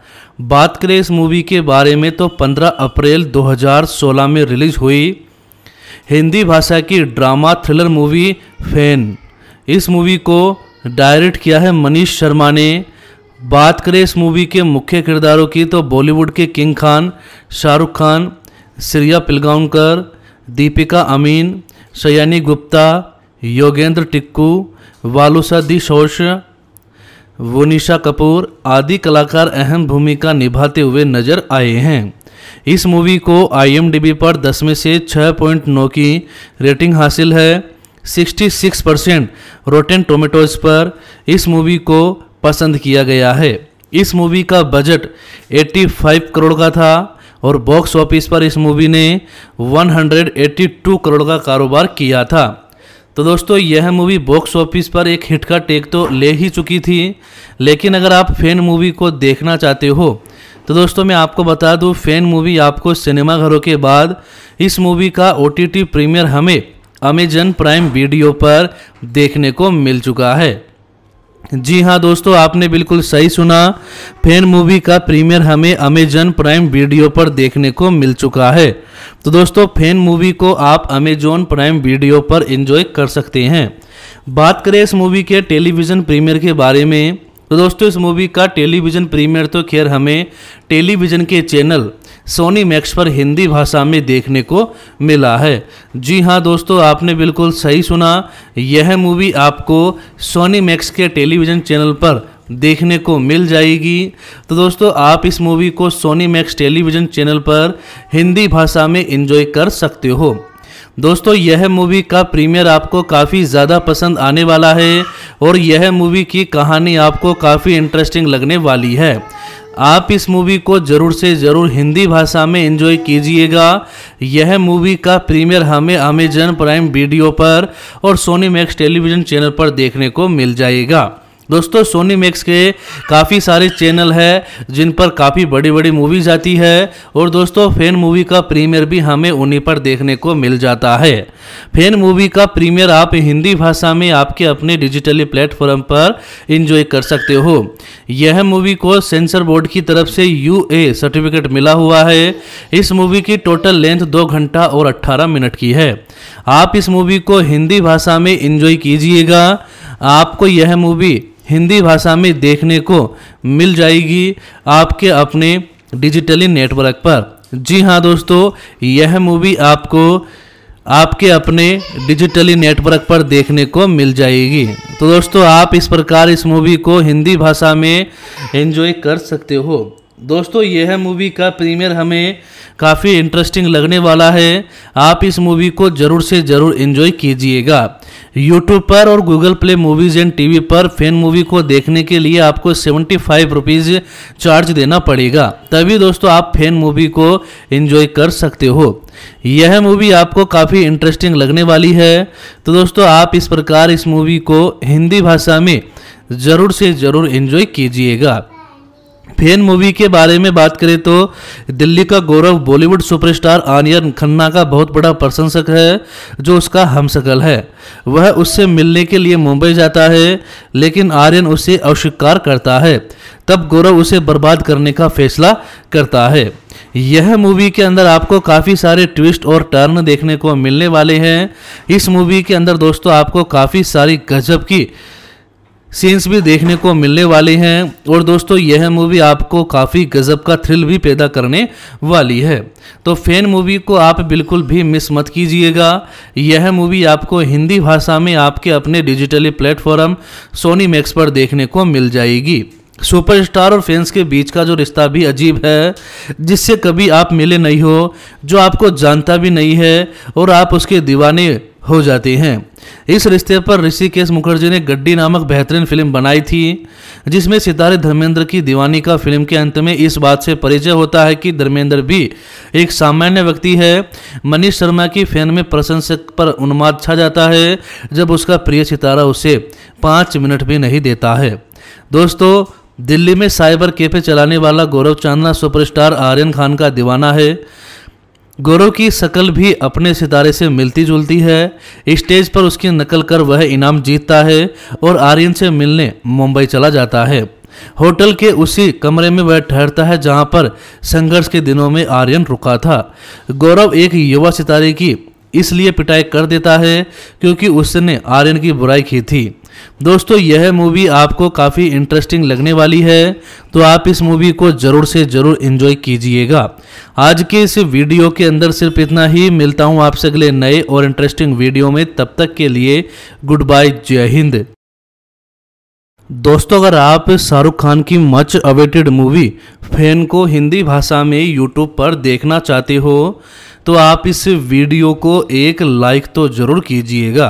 बात करें इस मूवी के बारे में तो 15 अप्रैल 2016 में रिलीज हुई हिंदी भाषा की ड्रामा थ्रिलर मूवी फैन इस मूवी को डायरेक्ट किया है मनीष शर्मा ने बात करें इस मूवी के मुख्य किरदारों की तो बॉलीवुड के किंग खान शाहरुख खान सिरिया पिलगांवकर दीपिका अमीन शयानी गुप्ता योगेंद्र टिक्कू वालुसा दी शोश वोनिशा कपूर आदि कलाकार अहम भूमिका निभाते हुए नजर आए हैं इस मूवी को आईएमडीबी पर 10 में से 6.9 की रेटिंग हासिल है 66 परसेंट रोटेन टोमेटोज पर इस मूवी को पसंद किया गया है इस मूवी का बजट 85 करोड़ का था और बॉक्स ऑफिस पर इस मूवी ने 182 करोड़ का कारोबार किया था तो दोस्तों यह मूवी बॉक्स ऑफिस पर एक हिट का टेक तो ले ही चुकी थी लेकिन अगर आप फैन मूवी को देखना चाहते हो तो दोस्तों मैं आपको बता दूं फैन मूवी आपको सिनेमाघरों के बाद इस मूवी का ओ प्रीमियर हमें अमेजन प्राइम वीडियो पर देखने को मिल चुका है जी हाँ दोस्तों आपने बिल्कुल सही सुना फैन मूवी का प्रीमियर हमें अमेजन प्राइम वीडियो पर देखने को मिल चुका है तो दोस्तों फैन मूवी को आप अमेजोन प्राइम वीडियो पर एंजॉय कर सकते हैं बात करें इस मूवी के टेलीविज़न प्रीमियर के बारे में तो दोस्तों इस मूवी का टेलीविज़न प्रीमियर तो खैर हमें टेलीविज़न के चैनल सोनी मैक्स पर हिंदी भाषा में देखने को मिला है जी हाँ दोस्तों आपने बिल्कुल सही सुना यह मूवी आपको सोनी मैक्स के टेलीविज़न चैनल पर देखने को मिल जाएगी तो दोस्तों आप इस मूवी को सोनी मैक्स टेलीविज़न चैनल पर हिंदी भाषा में इन्जॉय कर सकते हो दोस्तों यह मूवी का प्रीमियर आपको काफ़ी ज़्यादा पसंद आने वाला है और यह मूवी की कहानी आपको काफ़ी इंटरेस्टिंग लगने वाली है आप इस मूवी को ज़रूर से ज़रूर हिंदी भाषा में एंजॉय कीजिएगा यह मूवी का प्रीमियर हमें अमेजन प्राइम वीडियो पर और सोनी मैक्स टेलीविज़न चैनल पर देखने को मिल जाएगा दोस्तों सोनी मैक्स के काफ़ी सारे चैनल है जिन पर काफ़ी बड़ी बड़ी मूवीज आती है और दोस्तों फैन मूवी का प्रीमियर भी हमें उन्हीं पर देखने को मिल जाता है फैन मूवी का प्रीमियर आप हिंदी भाषा में आपके अपने डिजिटली प्लेटफॉर्म पर इंजॉय कर सकते हो यह मूवी को सेंसर बोर्ड की तरफ से यू सर्टिफिकेट मिला हुआ है इस मूवी की टोटल लेंथ दो घंटा और अट्ठारह मिनट की है आप इस मूवी को हिंदी भाषा में इंजॉय कीजिएगा आपको यह मूवी हिंदी भाषा में देखने को मिल जाएगी आपके अपने डिजिटली नेटवर्क पर जी हाँ दोस्तों यह मूवी आपको आपके अपने डिजिटली नेटवर्क पर देखने को मिल जाएगी तो दोस्तों आप इस प्रकार इस मूवी को हिंदी भाषा में एंजॉय कर सकते हो दोस्तों यह मूवी का प्रीमियर हमें काफ़ी इंटरेस्टिंग लगने वाला है आप इस मूवी को ज़रूर से ज़रूर इन्जॉय कीजिएगा यूट्यूब पर और Google Play Movies and TV पर फैन मूवी को देखने के लिए आपको सेवेंटी फाइव रुपीज़ चार्ज देना पड़ेगा तभी दोस्तों आप फैन मूवी को इन्जॉय कर सकते हो यह मूवी आपको काफ़ी इंटरेस्टिंग लगने वाली है तो दोस्तों आप इस प्रकार इस मूवी को हिंदी भाषा में ज़रूर से ज़रूर इन्जॉय कीजिएगा फैन मूवी के बारे में बात करें तो दिल्ली का गौरव बॉलीवुड सुपरस्टार आर्यन खन्ना का बहुत बड़ा प्रशंसक है जो उसका हमशकल है वह उससे मिलने के लिए मुंबई जाता है लेकिन आर्यन उसे अस्वीकार करता है तब गौरव उसे बर्बाद करने का फैसला करता है यह मूवी के अंदर आपको काफ़ी सारे ट्विस्ट और टर्न देखने को मिलने वाले हैं इस मूवी के अंदर दोस्तों आपको काफ़ी सारी गजब की सीन्स भी देखने को मिलने वाले हैं और दोस्तों यह मूवी आपको काफ़ी गजब का थ्रिल भी पैदा करने वाली है तो फैन मूवी को आप बिल्कुल भी मिस मत कीजिएगा यह मूवी आपको हिंदी भाषा में आपके अपने डिजिटली प्लेटफॉर्म सोनी मैक्स पर देखने को मिल जाएगी सुपरस्टार और फैंस के बीच का जो रिश्ता भी अजीब है जिससे कभी आप मिले नहीं हो जो आपको जानता भी नहीं है और आप उसके दीवाने हो जाती हैं इस रिश्ते पर ऋषिकेश मुखर्जी ने गड्डी नामक बेहतरीन फिल्म बनाई थी जिसमें सितारे धर्मेंद्र की दीवानी का फिल्म के अंत में इस बात से परिचय होता है कि धर्मेंद्र भी एक सामान्य व्यक्ति है मनीष शर्मा की फैन में प्रशंसक पर उन्माद छा जाता है जब उसका प्रिय सितारा उसे पाँच मिनट भी नहीं देता है दोस्तों दिल्ली में साइबर कैफे चलाने वाला गौरव चांदना सुपरस्टार आर्यन खान का दीवाना है गौरव की शक्ल भी अपने सितारे से मिलती जुलती है स्टेज पर उसकी नकल कर वह इनाम जीतता है और आर्यन से मिलने मुंबई चला जाता है होटल के उसी कमरे में वह ठहरता है जहां पर संघर्ष के दिनों में आर्यन रुका था गौरव एक युवा सितारे की इसलिए पिटाई कर देता है क्योंकि उसने आर्यन की बुराई की थी दोस्तों यह मूवी आपको काफ़ी इंटरेस्टिंग लगने वाली है तो आप इस मूवी को ज़रूर से ज़रूर इन्जॉय कीजिएगा आज के इस वीडियो के अंदर सिर्फ इतना ही मिलता हूँ आपसे अगले नए और इंटरेस्टिंग वीडियो में तब तक के लिए गुड बाय जय हिंद दोस्तों अगर आप शाहरुख खान की मच अवेटेड मूवी फैन को हिंदी भाषा में यूट्यूब पर देखना चाहते हो तो आप इस वीडियो को एक लाइक तो ज़रूर कीजिएगा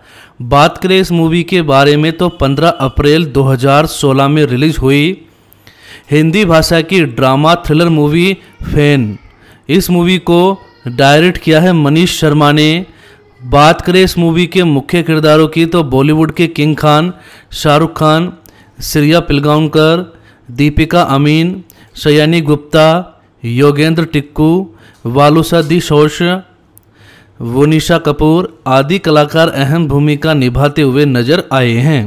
बात करें इस मूवी के बारे में तो 15 अप्रैल 2016 में रिलीज हुई हिंदी भाषा की ड्रामा थ्रिलर मूवी फैन इस मूवी को डायरेक्ट किया है मनीष शर्मा ने बात करें इस मूवी के मुख्य किरदारों की तो बॉलीवुड के किंग खान शाहरुख खान सिरिया पिलगांवकर दीपिका अमीन सयानी गुप्ता योगेंद्र टिक्कू वालुसा दी शोश वोनिशा कपूर आदि कलाकार अहम भूमिका निभाते हुए नजर आए हैं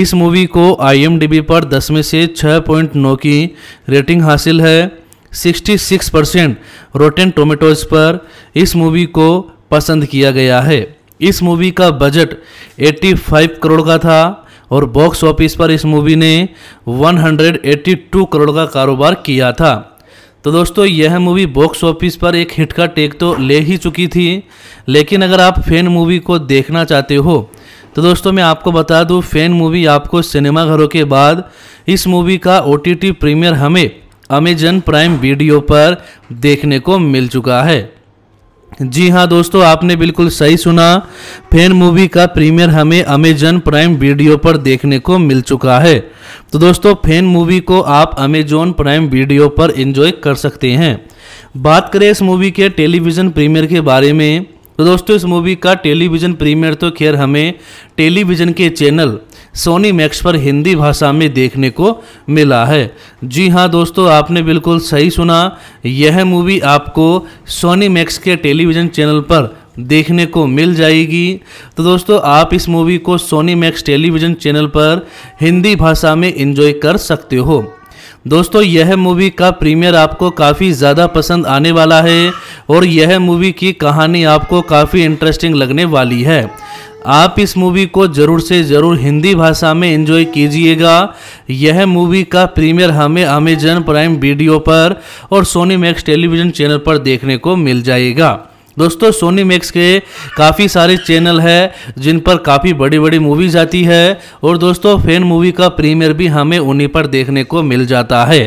इस मूवी को आईएमडीबी पर 10 में से 6.9 की रेटिंग हासिल है 66 परसेंट रोटेन टोमेटोज पर इस मूवी को पसंद किया गया है इस मूवी का बजट 85 करोड़ का था और बॉक्स ऑफिस पर इस मूवी ने 182 करोड़ का कारोबार किया था तो दोस्तों यह मूवी बॉक्स ऑफिस पर एक हिट का टेक तो ले ही चुकी थी लेकिन अगर आप फैन मूवी को देखना चाहते हो तो दोस्तों मैं आपको बता दूं फैन मूवी आपको सिनेमाघरों के बाद इस मूवी का ओ टी प्रीमियर हमें अमेजन प्राइम वीडियो पर देखने को मिल चुका है जी हाँ दोस्तों आपने बिल्कुल सही सुना फैन मूवी का प्रीमियर हमें अमेजन प्राइम वीडियो पर देखने को मिल चुका है तो दोस्तों फैन मूवी को आप अमेजोन प्राइम वीडियो पर एंजॉय कर सकते हैं बात करें इस मूवी के टेलीविज़न प्रीमियर के बारे में तो दोस्तों इस मूवी का टेलीविज़न प्रीमियर तो खैर हमें टेलीविज़न के चैनल सोनी मैक्स पर हिंदी भाषा में देखने को मिला है जी हाँ दोस्तों आपने बिल्कुल सही सुना यह मूवी आपको सोनी मैक्स के टेलीविज़न चैनल पर देखने को मिल जाएगी तो दोस्तों आप इस मूवी को सोनी मैक्स टेलीविज़न चैनल पर हिंदी भाषा में इन्जॉय कर सकते हो दोस्तों यह मूवी का प्रीमियर आपको काफ़ी ज़्यादा पसंद आने वाला है और यह मूवी की कहानी आपको काफ़ी इंटरेस्टिंग लगने वाली है आप इस मूवी को ज़रूर से ज़रूर हिंदी भाषा में एंजॉय कीजिएगा यह मूवी का प्रीमियर हमें अमेजन प्राइम वीडियो पर और सोनी मैक्स टेलीविज़न चैनल पर देखने को मिल जाएगा दोस्तों सोनी मैक्स के काफ़ी सारे चैनल है जिन पर काफ़ी बड़ी बड़ी मूवीज आती है और दोस्तों फैन मूवी का प्रीमियर भी हमें उन्हीं पर देखने को मिल जाता है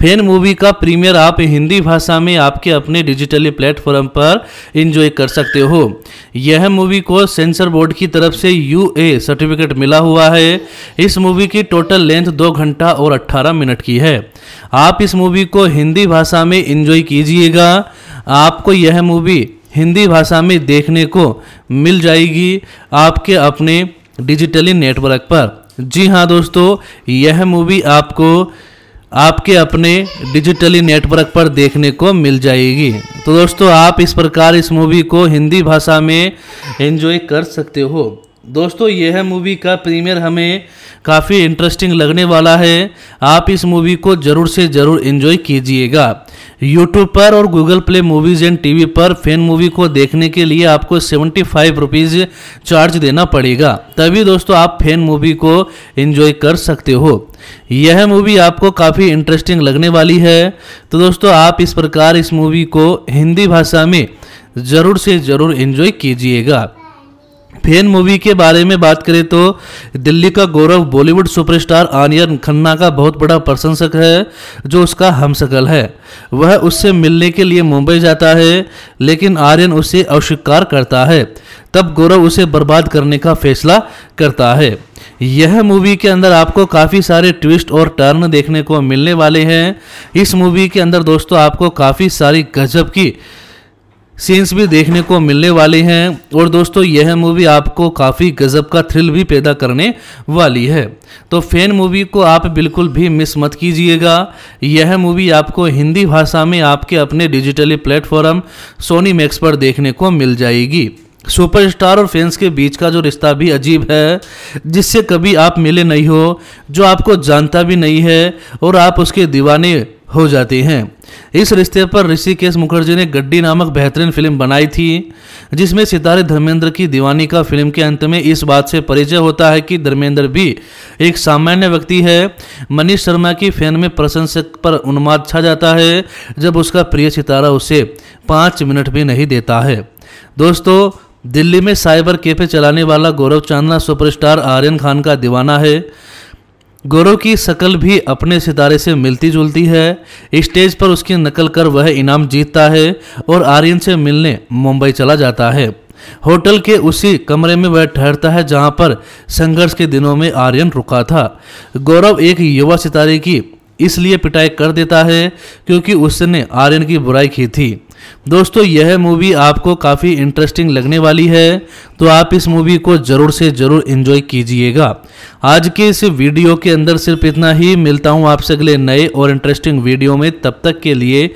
फैन मूवी का प्रीमियर आप हिंदी भाषा में आपके अपने डिजिटली प्लेटफॉर्म पर इंजॉय कर सकते हो यह मूवी को सेंसर बोर्ड की तरफ से यू सर्टिफिकेट मिला हुआ है इस मूवी की टोटल लेंथ दो घंटा और अट्ठारह मिनट की है आप इस मूवी को हिंदी भाषा में इंजॉय कीजिएगा आपको यह मूवी हिंदी भाषा में देखने को मिल जाएगी आपके अपने डिजिटली नेटवर्क पर जी हाँ दोस्तों यह मूवी आपको आपके अपने डिजिटली नेटवर्क पर देखने को मिल जाएगी तो दोस्तों आप इस प्रकार इस मूवी को हिंदी भाषा में एंजॉय कर सकते हो दोस्तों यह मूवी का प्रीमियर हमें काफ़ी इंटरेस्टिंग लगने वाला है आप इस मूवी को ज़रूर से ज़रूर इन्जॉय कीजिएगा यूट्यूब पर और Google Play Movies and TV पर फैन मूवी को देखने के लिए आपको सेवेंटी फाइव रुपीज़ चार्ज देना पड़ेगा तभी दोस्तों आप फैन मूवी को इन्जॉय कर सकते हो यह मूवी आपको काफ़ी इंटरेस्टिंग लगने वाली है तो दोस्तों आप इस प्रकार इस मूवी को हिंदी भाषा में ज़रूर से ज़रूर इन्जॉय कीजिएगा फैन मूवी के बारे में बात करें तो दिल्ली का गौरव बॉलीवुड सुपरस्टार आर्यन खन्ना का बहुत बड़ा प्रशंसक है जो उसका हमशकल है वह उससे मिलने के लिए मुंबई जाता है लेकिन आर्यन उसे अस्वीकार करता है तब गौरव उसे बर्बाद करने का फैसला करता है यह मूवी के अंदर आपको काफ़ी सारे ट्विस्ट और टर्न देखने को मिलने वाले हैं इस मूवी के अंदर दोस्तों आपको काफ़ी सारी गजब की सीन्स भी देखने को मिलने वाले हैं और दोस्तों यह मूवी आपको काफ़ी गज़ब का थ्रिल भी पैदा करने वाली है तो फैन मूवी को आप बिल्कुल भी मिस मत कीजिएगा यह मूवी आपको हिंदी भाषा में आपके अपने डिजिटली प्लेटफॉर्म सोनी मैक्स पर देखने को मिल जाएगी सुपरस्टार और फैंस के बीच का जो रिश्ता भी अजीब है जिससे कभी आप मिले नहीं हो जो आपको जानता भी नहीं है और आप उसके दीवाने हो जाते हैं इस रिश्ते पर ऋषिकेश मुखर्जी ने गड्डी नामक बेहतरीन फिल्म बनाई थी जिसमें सितारे धर्मेंद्र की दीवानी का फिल्म के अंत में इस बात से परिचय होता है कि धर्मेंद्र भी एक सामान्य व्यक्ति है मनीष शर्मा की फैन में प्रशंसक पर उन्माद छा जाता है जब उसका प्रिय सितारा उसे पाँच मिनट भी नहीं देता है दोस्तों दिल्ली में साइबर कैफे चलाने वाला गौरव चांदना सुपरस्टार आर्यन खान का दीवाना है गौरव की शक्ल भी अपने सितारे से मिलती जुलती है स्टेज पर उसकी नकल कर वह इनाम जीतता है और आर्यन से मिलने मुंबई चला जाता है होटल के उसी कमरे में वह ठहरता है जहां पर संघर्ष के दिनों में आर्यन रुका था गौरव एक युवा सितारे की इसलिए पिटाई कर देता है क्योंकि उसने आर्यन की बुराई की थी दोस्तों यह मूवी आपको काफ़ी इंटरेस्टिंग लगने वाली है तो आप इस मूवी को ज़रूर से ज़रूर इन्जॉय कीजिएगा आज के इस वीडियो के अंदर सिर्फ इतना ही मिलता हूँ आपसे अगले नए और इंटरेस्टिंग वीडियो में तब तक के लिए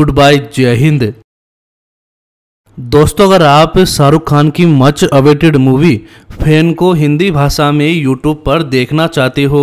गुड बाय जय हिंद दोस्तों अगर आप शाहरुख खान की मच अवेटेड मूवी फैन को हिंदी भाषा में यूट्यूब पर देखना चाहते हो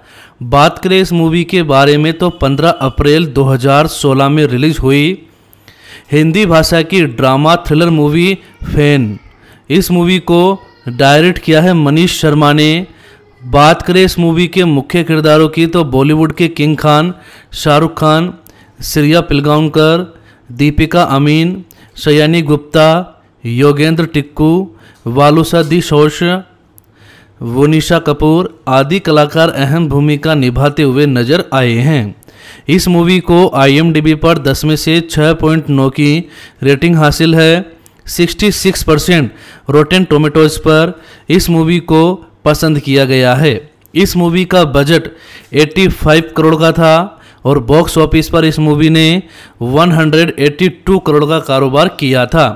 बात करें इस मूवी के बारे में तो 15 अप्रैल 2016 में रिलीज हुई हिंदी भाषा की ड्रामा थ्रिलर मूवी फैन इस मूवी को डायरेक्ट किया है मनीष शर्मा ने बात करें इस मूवी के मुख्य किरदारों की तो बॉलीवुड के किंग खान शाहरुख खान सिरिया पिलगांवकर दीपिका अमीन शयानी गुप्ता योगेंद्र टिक्कू वालुसा दी शोश वोनिशा कपूर आदि कलाकार अहम भूमिका निभाते हुए नजर आए हैं इस मूवी को आईएमडीबी पर 10 में से 6.9 की रेटिंग हासिल है 66 परसेंट रोटेन टोमेटोज पर इस मूवी को पसंद किया गया है इस मूवी का बजट 85 करोड़ का था और बॉक्स ऑफिस पर इस मूवी ने 182 करोड़ का कारोबार किया था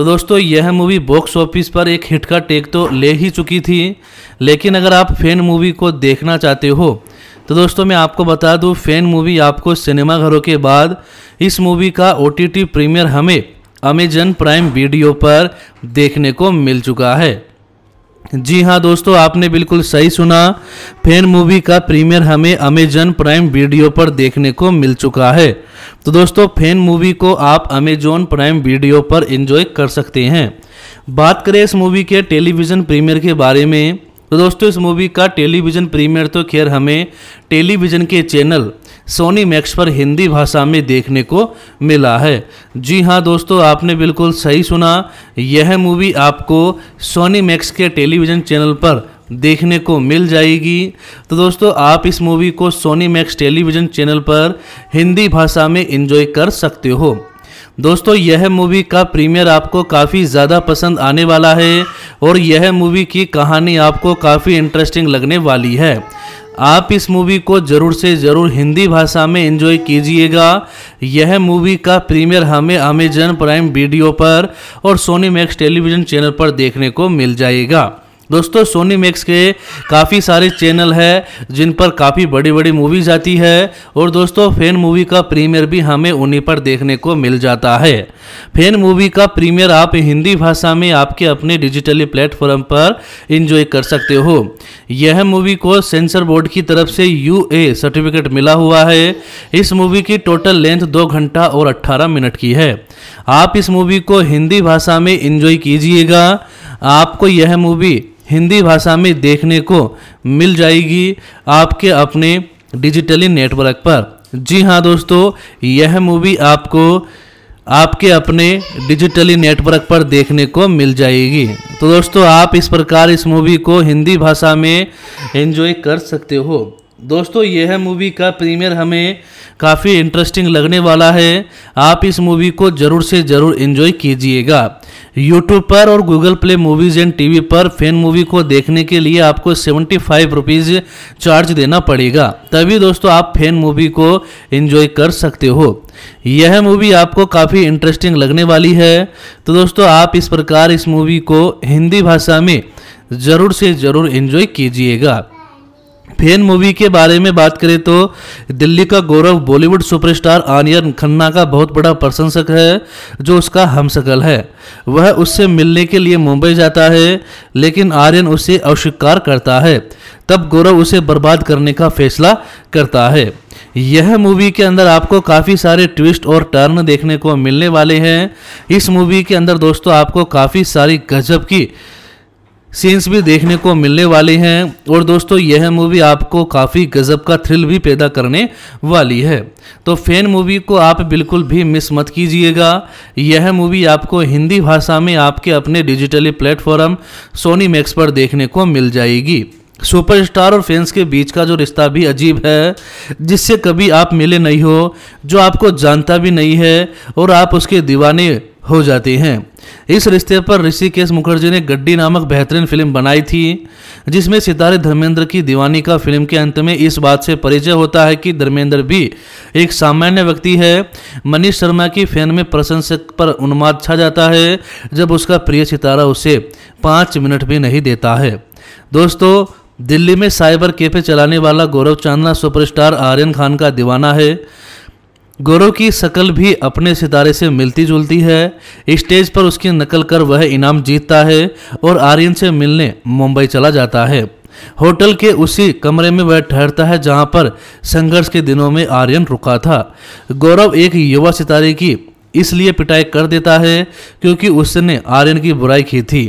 तो दोस्तों यह मूवी बॉक्स ऑफिस पर एक हिट का टेक तो ले ही चुकी थी लेकिन अगर आप फैन मूवी को देखना चाहते हो तो दोस्तों मैं आपको बता दूं फैन मूवी आपको सिनेमाघरों के बाद इस मूवी का ओ प्रीमियर हमें अमेजन प्राइम वीडियो पर देखने को मिल चुका है जी हाँ दोस्तों आपने बिल्कुल सही सुना फैन मूवी का प्रीमियर हमें अमेजन प्राइम वीडियो पर देखने को मिल चुका है तो दोस्तों फैन मूवी को आप अमेजोन प्राइम वीडियो पर एंजॉय कर सकते हैं बात करें इस मूवी के टेलीविज़न प्रीमियर के बारे में तो दोस्तों इस मूवी का टेलीविज़न प्रीमियर तो खैर हमें टेलीविज़न के चैनल सोनी मैक्स पर हिंदी भाषा में देखने को मिला है जी हाँ दोस्तों आपने बिल्कुल सही सुना यह मूवी आपको सोनी मैक्स के टेलीविज़न चैनल पर देखने को मिल जाएगी तो दोस्तों आप इस मूवी को सोनी मैक्स टेलीविज़न चैनल पर हिंदी भाषा में इन्जॉय कर सकते हो दोस्तों यह मूवी का प्रीमियर आपको काफ़ी ज़्यादा पसंद आने वाला है और यह मूवी की कहानी आपको काफ़ी इंटरेस्टिंग लगने वाली है आप इस मूवी को ज़रूर से ज़रूर हिंदी भाषा में एंजॉय कीजिएगा यह मूवी का प्रीमियर हमें अमेजन प्राइम वीडियो पर और सोनी मैक्स टेलीविज़न चैनल पर देखने को मिल जाएगा दोस्तों सोनी मैक्स के काफ़ी सारे चैनल है जिन पर काफ़ी बड़ी बड़ी मूवीज़ आती है और दोस्तों फैन मूवी का प्रीमियर भी हमें उन्हीं पर देखने को मिल जाता है फैन मूवी का प्रीमियर आप हिंदी भाषा में आपके अपने डिजिटली प्लेटफॉर्म पर इंजॉय कर सकते हो यह मूवी को सेंसर बोर्ड की तरफ से यू सर्टिफिकेट मिला हुआ है इस मूवी की टोटल लेंथ दो घंटा और अट्ठारह मिनट की है आप इस मूवी को हिंदी भाषा में इंजॉय कीजिएगा आपको यह मूवी हिंदी भाषा में देखने को मिल जाएगी आपके अपने डिजिटली नेटवर्क पर जी हाँ दोस्तों यह मूवी आपको आपके अपने डिजिटली नेटवर्क पर देखने को मिल जाएगी तो दोस्तों आप इस प्रकार इस मूवी को हिंदी भाषा में एंजॉय कर सकते हो दोस्तों यह मूवी का प्रीमियर हमें काफ़ी इंटरेस्टिंग लगने वाला है आप इस मूवी को ज़रूर से ज़रूर इन्जॉय कीजिएगा यूट्यूब पर और Google Play Movies and TV पर फैन मूवी को देखने के लिए आपको सेवेंटी फाइव रुपीज़ चार्ज देना पड़ेगा तभी दोस्तों आप फैन मूवी को इन्जॉय कर सकते हो यह मूवी आपको काफ़ी इंटरेस्टिंग लगने वाली है तो दोस्तों आप इस प्रकार इस मूवी को हिंदी भाषा में ज़रूर से ज़रूर इन्जॉय कीजिएगा फैन मूवी के बारे में बात करें तो दिल्ली का गौरव बॉलीवुड सुपरस्टार आनियन खन्ना का बहुत बड़ा प्रशंसक है जो उसका हमशकल है वह उससे मिलने के लिए मुंबई जाता है लेकिन आर्यन उसे अस्वीकार करता है तब गौरव उसे बर्बाद करने का फैसला करता है यह मूवी के अंदर आपको काफ़ी सारे ट्विस्ट और टर्न देखने को मिलने वाले हैं इस मूवी के अंदर दोस्तों आपको काफ़ी सारी गजब की सीन्स भी देखने को मिलने वाले हैं और दोस्तों यह मूवी आपको काफ़ी गज़ब का थ्रिल भी पैदा करने वाली है तो फैन मूवी को आप बिल्कुल भी मिस मत कीजिएगा यह मूवी आपको हिंदी भाषा में आपके अपने डिजिटली प्लेटफॉर्म सोनी मैक्स पर देखने को मिल जाएगी सुपरस्टार और फैंस के बीच का जो रिश्ता भी अजीब है जिससे कभी आप मिले नहीं हो जो आपको जानता भी नहीं है और आप उसके दीवाने हो जाते हैं इस रिश्ते पर ऋषिकेश मुखर्जी ने गड्डी नामक बेहतरीन फिल्म बनाई थी जिसमें सितारे धर्मेंद्र की दीवानी का फिल्म के अंत में इस बात से परिचय होता है कि धर्मेंद्र भी एक सामान्य व्यक्ति है मनीष शर्मा की फैन में प्रशंसक पर उन्माद छा जाता है जब उसका प्रिय सितारा उसे पाँच मिनट भी नहीं देता है दोस्तों दिल्ली में साइबर कैफे चलाने वाला गौरव चांदना सुपरस्टार आर्यन खान का दीवाना है गोरो की शक्ल भी अपने सितारे से मिलती जुलती है स्टेज पर उसकी नकल कर वह इनाम जीतता है और आर्यन से मिलने मुंबई चला जाता है होटल के उसी कमरे में वह ठहरता है जहां पर संघर्ष के दिनों में आर्यन रुका था गौरव एक युवा सितारे की इसलिए पिटाई कर देता है क्योंकि उसने आर्यन की बुराई की थी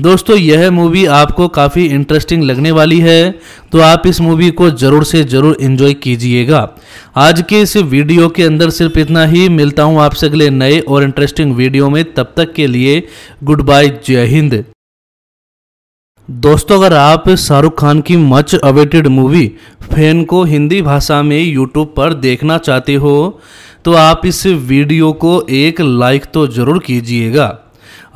दोस्तों यह मूवी आपको काफ़ी इंटरेस्टिंग लगने वाली है तो आप इस मूवी को ज़रूर से ज़रूर इन्जॉय कीजिएगा आज के इस वीडियो के अंदर सिर्फ इतना ही मिलता हूँ आपसे अगले नए और इंटरेस्टिंग वीडियो में तब तक के लिए गुड बाय जय हिंद दोस्तों अगर आप शाहरुख खान की मच अवेटेड मूवी फैन को हिंदी भाषा में यूट्यूब पर देखना चाहते हो तो आप इस वीडियो को एक लाइक तो ज़रूर कीजिएगा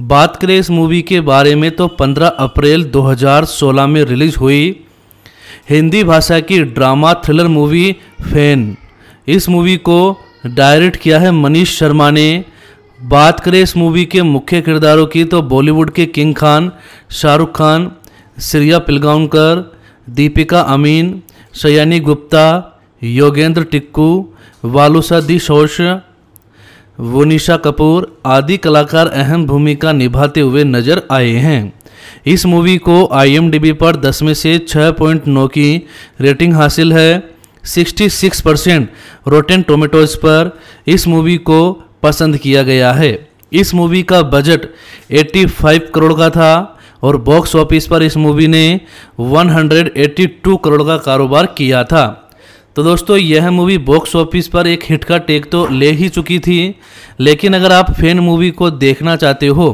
बात करें इस मूवी के बारे में तो 15 अप्रैल 2016 में रिलीज हुई हिंदी भाषा की ड्रामा थ्रिलर मूवी फैन इस मूवी को डायरेक्ट किया है मनीष शर्मा ने बात करें इस मूवी के मुख्य किरदारों की तो बॉलीवुड के किंग खान शाहरुख खान श्रिया पिलगांवकर दीपिका अमीन सयानी गुप्ता योगेंद्र टिक्कू वालुसा दी शोश वोनिशा कपूर आदि कलाकार अहम भूमिका निभाते हुए नजर आए हैं इस मूवी को आईएमडीबी पर 10 में से 6.9 की रेटिंग हासिल है 66 परसेंट रोटेन टोमेटोज पर इस मूवी को पसंद किया गया है इस मूवी का बजट 85 करोड़ का था और बॉक्स ऑफिस पर इस मूवी ने 182 करोड़ का कारोबार किया था तो दोस्तों यह मूवी बॉक्स ऑफिस पर एक हिट का टेक तो ले ही चुकी थी लेकिन अगर आप फैन मूवी को देखना चाहते हो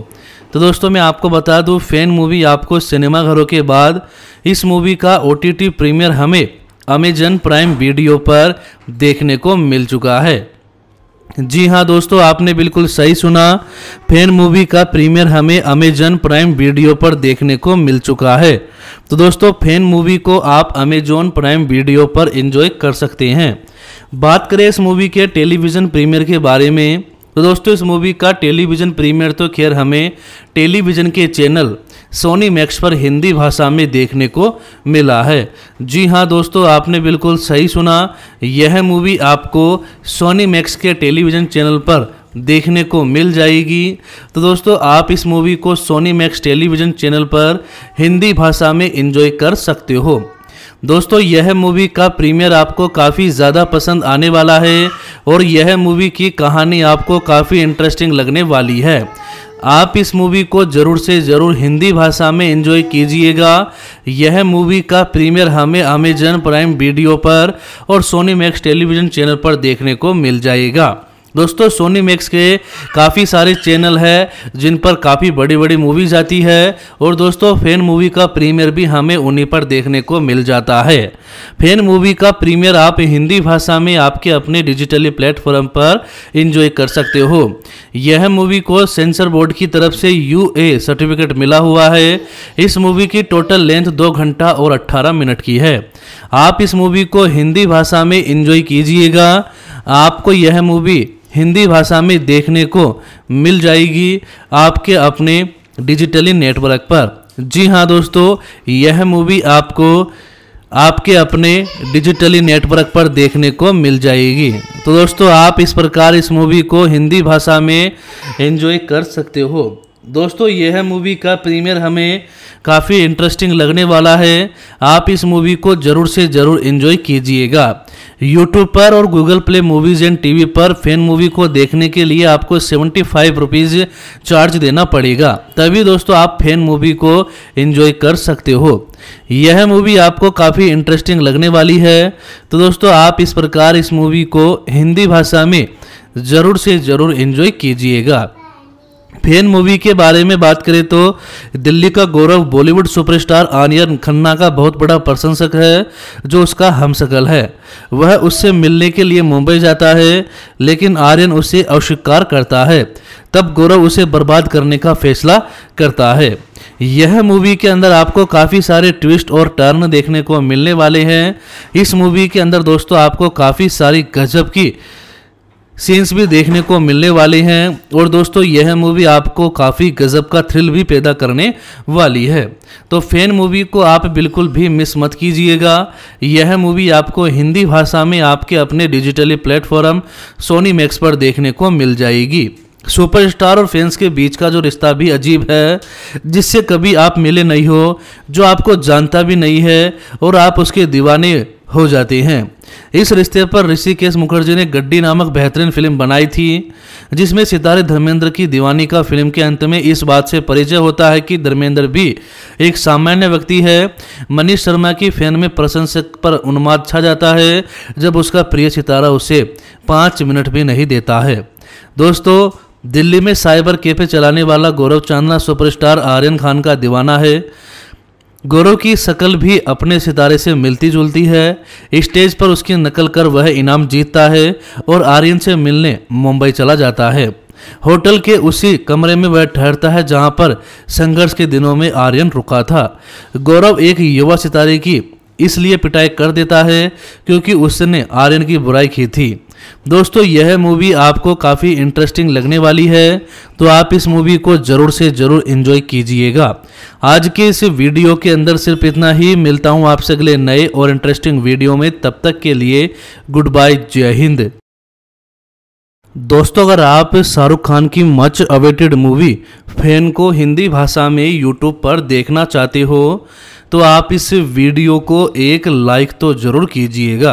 तो दोस्तों मैं आपको बता दूं फैन मूवी आपको सिनेमाघरों के बाद इस मूवी का ओ प्रीमियर हमें अमेजन प्राइम वीडियो पर देखने को मिल चुका है जी हाँ दोस्तों आपने बिल्कुल सही सुना फैन मूवी का प्रीमियर हमें अमेजन प्राइम वीडियो पर देखने को मिल चुका है तो दोस्तों फैन मूवी को आप अमेजोन प्राइम वीडियो पर एंजॉय कर सकते हैं बात करें इस मूवी के टेलीविज़न प्रीमियर के बारे में तो दोस्तों इस मूवी का टेलीविज़न प्रीमियर तो खैर हमें टेलीविज़न के चैनल सोनी मैक्स पर हिंदी भाषा में देखने को मिला है जी हाँ दोस्तों आपने बिल्कुल सही सुना यह मूवी आपको सोनी मैक्स के टेलीविज़न चैनल पर देखने को मिल जाएगी तो दोस्तों आप इस मूवी को सोनी मैक्स टेलीविज़न चैनल पर हिंदी भाषा में इन्जॉय कर सकते हो दोस्तों यह मूवी का प्रीमियर आपको काफ़ी ज़्यादा पसंद आने वाला है और यह मूवी की कहानी आपको काफ़ी इंटरेस्टिंग लगने वाली है आप इस मूवी को ज़रूर से ज़रूर हिंदी भाषा में एंजॉय कीजिएगा यह मूवी का प्रीमियर हमें अमेजन प्राइम वीडियो पर और सोनी मैक्स टेलीविज़न चैनल पर देखने को मिल जाएगा दोस्तों सोनी मैक्स के काफ़ी सारे चैनल है जिन पर काफ़ी बड़ी बड़ी मूवीज आती है और दोस्तों फैन मूवी का प्रीमियर भी हमें उन्हीं पर देखने को मिल जाता है फैन मूवी का प्रीमियर आप हिंदी भाषा में आपके अपने डिजिटली प्लेटफॉर्म पर इंजॉय कर सकते हो यह मूवी को सेंसर बोर्ड की तरफ से यू सर्टिफिकेट मिला हुआ है इस मूवी की टोटल लेंथ दो घंटा और अट्ठारह मिनट की है आप इस मूवी को हिंदी भाषा में इंजॉय कीजिएगा आपको यह मूवी हिंदी भाषा में देखने को मिल जाएगी आपके अपने डिजिटली नेटवर्क पर जी हाँ दोस्तों यह मूवी आपको आपके अपने डिजिटली नेटवर्क पर देखने को मिल जाएगी तो दोस्तों आप इस प्रकार इस मूवी को हिंदी भाषा में एंजॉय कर सकते हो दोस्तों यह मूवी का प्रीमियर हमें काफ़ी इंटरेस्टिंग लगने वाला है आप इस मूवी को ज़रूर से ज़रूर इन्जॉय कीजिएगा यूट्यूब पर और Google Play Movies and TV पर फैन मूवी को देखने के लिए आपको सेवेंटी फाइव रुपीज़ चार्ज देना पड़ेगा तभी दोस्तों आप फैन मूवी को इन्जॉय कर सकते हो यह मूवी आपको काफ़ी इंटरेस्टिंग लगने वाली है तो दोस्तों आप इस प्रकार इस मूवी को हिंदी भाषा में ज़रूर से ज़रूर इन्जॉय कीजिएगा फैन मूवी के बारे में बात करें तो दिल्ली का गौरव बॉलीवुड सुपरस्टार आनियन खन्ना का बहुत बड़ा प्रशंसक है जो उसका हमशकल है वह उससे मिलने के लिए मुंबई जाता है लेकिन आर्यन उसे अस्वीकार करता है तब गौरव उसे बर्बाद करने का फैसला करता है यह मूवी के अंदर आपको काफ़ी सारे ट्विस्ट और टर्न देखने को मिलने वाले हैं इस मूवी के अंदर दोस्तों आपको काफ़ी सारी गजब की सीन्स भी देखने को मिलने वाले हैं और दोस्तों यह मूवी आपको काफ़ी गज़ब का थ्रिल भी पैदा करने वाली है तो फैन मूवी को आप बिल्कुल भी मिस मत कीजिएगा यह मूवी आपको हिंदी भाषा में आपके अपने डिजिटली प्लेटफॉर्म सोनी मैक्स पर देखने को मिल जाएगी सुपरस्टार और फैंस के बीच का जो रिश्ता भी अजीब है जिससे कभी आप मिले नहीं हो जो आपको जानता भी नहीं है और आप उसके दीवाने हो जाती हैं इस रिश्ते पर ऋषिकेश मुखर्जी ने गड्डी नामक बेहतरीन फिल्म बनाई थी जिसमें सितारे धर्मेंद्र की दीवानी का फिल्म के अंत में इस बात से परिचय होता है कि धर्मेंद्र भी एक सामान्य व्यक्ति है मनीष शर्मा की फैन में प्रशंसक पर उन्माद छा जाता है जब उसका प्रिय सितारा उसे पाँच मिनट भी नहीं देता है दोस्तों दिल्ली में साइबर कैफे चलाने वाला गौरव चांदना सुपरस्टार आर्यन खान का दीवाना है गोरो की शक्ल भी अपने सितारे से मिलती जुलती है स्टेज पर उसकी नकल कर वह इनाम जीतता है और आर्यन से मिलने मुंबई चला जाता है होटल के उसी कमरे में वह ठहरता है जहां पर संघर्ष के दिनों में आर्यन रुका था गौरव एक युवा सितारे की इसलिए पिटाई कर देता है क्योंकि उसने आर्यन की बुराई की थी दोस्तों यह मूवी आपको काफ़ी इंटरेस्टिंग लगने वाली है तो आप इस मूवी को ज़रूर से ज़रूर इन्जॉय कीजिएगा आज के इस वीडियो के अंदर सिर्फ इतना ही मिलता हूँ आपसे अगले नए और इंटरेस्टिंग वीडियो में तब तक के लिए गुड बाय जय हिंद दोस्तों अगर आप शाहरुख खान की मच अवेटेड मूवी फैन को हिंदी भाषा में यूट्यूब पर देखना चाहते हो तो आप इस वीडियो को एक लाइक तो ज़रूर कीजिएगा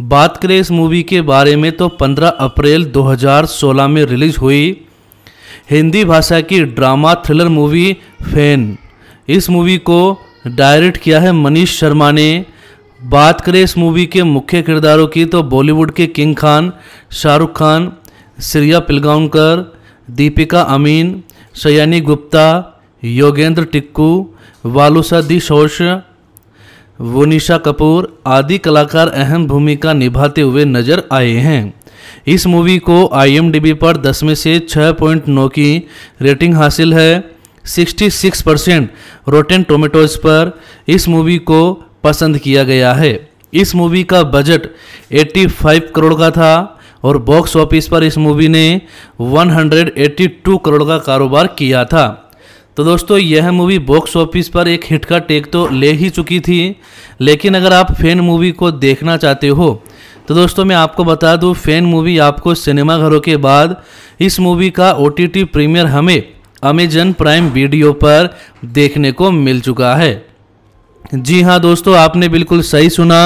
बात करें इस मूवी के बारे में तो 15 अप्रैल 2016 में रिलीज हुई हिंदी भाषा की ड्रामा थ्रिलर मूवी फैन इस मूवी को डायरेक्ट किया है मनीष शर्मा ने बात करें इस मूवी के मुख्य किरदारों की तो बॉलीवुड के किंग खान शाहरुख खान श्रिया पिलगांवकर दीपिका अमीन सयानी गुप्ता योगेंद्र टिक्कू वालुसा दी शोश वोनिशा कपूर आदि कलाकार अहम भूमिका निभाते हुए नजर आए हैं इस मूवी को आईएमडीबी पर 10 में से 6.9 की रेटिंग हासिल है 66 परसेंट रोटेन टोमेटोज पर इस मूवी को पसंद किया गया है इस मूवी का बजट 85 करोड़ का था और बॉक्स ऑफिस पर इस मूवी ने 182 करोड़ का कारोबार किया था तो दोस्तों यह मूवी बॉक्स ऑफिस पर एक हिट का टेक तो ले ही चुकी थी लेकिन अगर आप फैन मूवी को देखना चाहते हो तो दोस्तों मैं आपको बता दूं फैन मूवी आपको सिनेमाघरों के बाद इस मूवी का ओ प्रीमियर हमें अमेजन प्राइम वीडियो पर देखने को मिल चुका है जी हाँ दोस्तों आपने बिल्कुल सही सुना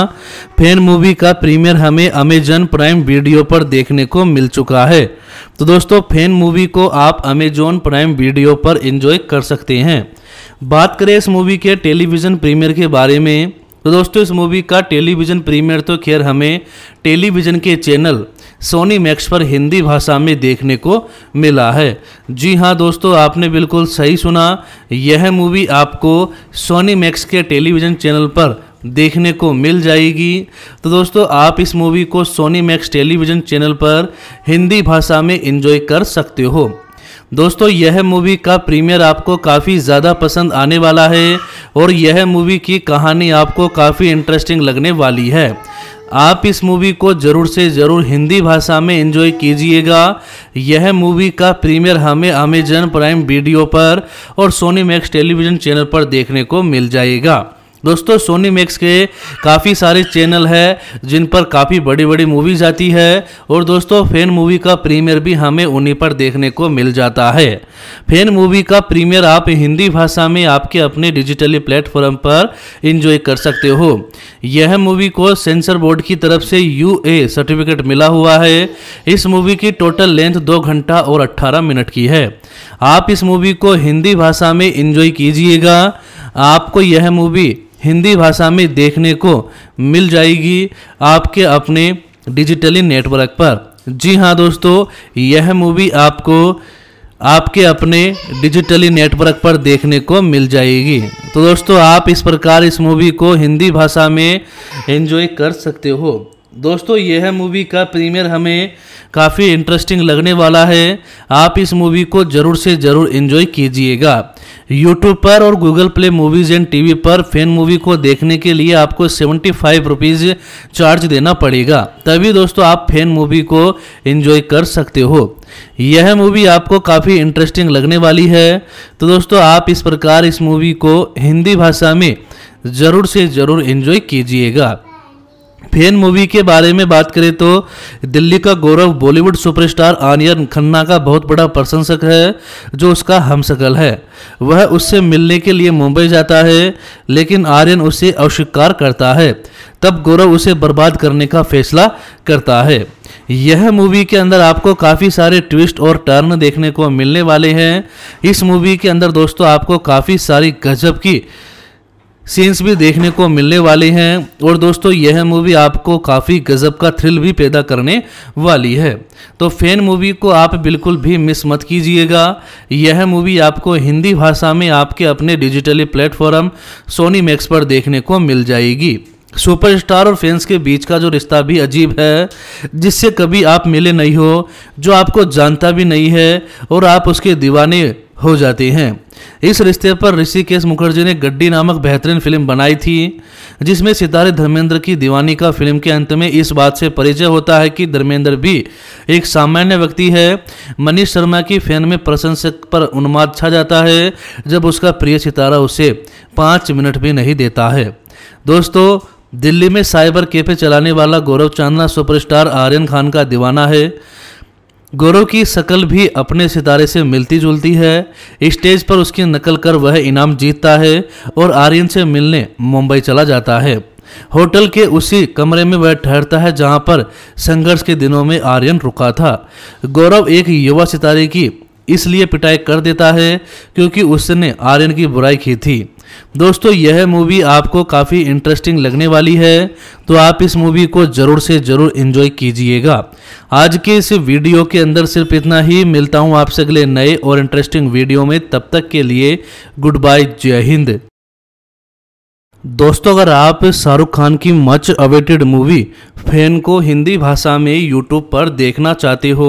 फैन मूवी का प्रीमियर हमें अमेजन प्राइम वीडियो पर देखने को मिल चुका है तो दोस्तों फैन मूवी को आप अमेजोन प्राइम वीडियो पर एंजॉय कर सकते हैं बात करें इस मूवी के टेलीविज़न प्रीमियर के बारे में तो दोस्तों इस मूवी का टेलीविज़न प्रीमियर तो खैर हमें टेलीविज़न के चैनल सोनी मैक्स पर हिंदी भाषा में देखने को मिला है जी हाँ दोस्तों आपने बिल्कुल सही सुना यह मूवी आपको सोनी मैक्स के टेलीविज़न चैनल पर देखने को मिल जाएगी तो दोस्तों आप इस मूवी को सोनी मैक्स टेलीविज़न चैनल पर हिंदी भाषा में इंजॉय कर सकते हो दोस्तों यह मूवी का प्रीमियर आपको काफ़ी ज़्यादा पसंद आने वाला है और यह मूवी की कहानी आपको काफ़ी इंटरेस्टिंग लगने वाली है आप इस मूवी को ज़रूर से ज़रूर हिंदी भाषा में एंजॉय कीजिएगा यह मूवी का प्रीमियर हमें अमेजन प्राइम वीडियो पर और सोनी मैक्स टेलीविज़न चैनल पर देखने को मिल जाएगा दोस्तों सोनी मैक्स के काफ़ी सारे चैनल है जिन पर काफ़ी बड़ी बड़ी मूवीज आती है और दोस्तों फैन मूवी का प्रीमियर भी हमें उन्हीं पर देखने को मिल जाता है फैन मूवी का प्रीमियर आप हिंदी भाषा में आपके अपने डिजिटली प्लेटफॉर्म पर इंजॉय कर सकते हो यह मूवी को सेंसर बोर्ड की तरफ से यू सर्टिफिकेट मिला हुआ है इस मूवी की टोटल लेंथ दो घंटा और अट्ठारह मिनट की है आप इस मूवी को हिंदी भाषा में इंजॉय कीजिएगा आपको यह मूवी हिंदी भाषा में देखने को मिल जाएगी आपके अपने डिजिटली नेटवर्क पर जी हाँ दोस्तों यह मूवी आपको आपके अपने डिजिटली नेटवर्क पर देखने को मिल जाएगी तो दोस्तों आप इस प्रकार इस मूवी को हिंदी भाषा में एंजॉय कर सकते हो दोस्तों यह मूवी का प्रीमियर हमें काफ़ी इंटरेस्टिंग लगने वाला है आप इस मूवी को ज़रूर से ज़रूर इन्जॉय कीजिएगा यूट्यूब पर और Google Play Movies and TV पर फैन मूवी को देखने के लिए आपको सेवेंटी फाइव रुपीज़ चार्ज देना पड़ेगा तभी दोस्तों आप फैन मूवी को इन्जॉय कर सकते हो यह मूवी आपको काफ़ी इंटरेस्टिंग लगने वाली है तो दोस्तों आप इस प्रकार इस मूवी को हिंदी भाषा में ज़रूर से ज़रूर इन्जॉय कीजिएगा फैन मूवी के बारे में बात करें तो दिल्ली का गौरव बॉलीवुड सुपरस्टार आनियन खन्ना का बहुत बड़ा प्रशंसक है जो उसका हमशकल है वह उससे मिलने के लिए मुंबई जाता है लेकिन आर्यन उसे अस्वीकार करता है तब गौरव उसे बर्बाद करने का फैसला करता है यह मूवी के अंदर आपको काफ़ी सारे ट्विस्ट और टर्न देखने को मिलने वाले हैं इस मूवी के अंदर दोस्तों आपको काफ़ी सारी गजब की सीन्स भी देखने को मिलने वाले हैं और दोस्तों यह मूवी आपको काफ़ी गज़ब का थ्रिल भी पैदा करने वाली है तो फैन मूवी को आप बिल्कुल भी मिस मत कीजिएगा यह मूवी आपको हिंदी भाषा में आपके अपने डिजिटली प्लेटफॉर्म सोनी मैक्स पर देखने को मिल जाएगी सुपरस्टार और फैंस के बीच का जो रिश्ता भी अजीब है जिससे कभी आप मिले नहीं हो जो आपको जानता भी नहीं है और आप उसके दीवाने हो जाती हैं इस रिश्ते पर ऋषिकेश मुखर्जी ने गड्डी नामक बेहतरीन फिल्म बनाई थी जिसमें सितारे धर्मेंद्र की दीवानी का फिल्म के अंत में इस बात से परिचय होता है कि धर्मेंद्र भी एक सामान्य व्यक्ति है मनीष शर्मा की फैन में प्रशंसक पर उन्माद छा जाता है जब उसका प्रिय सितारा उसे पाँच मिनट भी नहीं देता है दोस्तों दिल्ली में साइबर कैफे चलाने वाला गौरव चांदना सुपरस्टार आर्यन खान का दीवाना है गौरव की शक्ल भी अपने सितारे से मिलती जुलती है स्टेज पर उसकी नकल कर वह इनाम जीतता है और आर्यन से मिलने मुंबई चला जाता है होटल के उसी कमरे में वह ठहरता है जहां पर संघर्ष के दिनों में आर्यन रुका था गौरव एक युवा सितारे की इसलिए पिटाई कर देता है क्योंकि उसने आर्यन की बुराई की थी दोस्तों यह मूवी आपको काफ़ी इंटरेस्टिंग लगने वाली है तो आप इस मूवी को ज़रूर से ज़रूर इन्जॉय कीजिएगा आज के इस वीडियो के अंदर सिर्फ इतना ही मिलता हूँ आपसे अगले नए और इंटरेस्टिंग वीडियो में तब तक के लिए गुड बाय जय हिंद दोस्तों अगर आप शाहरुख खान की मच अवेटेड मूवी फैन को हिंदी भाषा में यूट्यूब पर देखना चाहते हो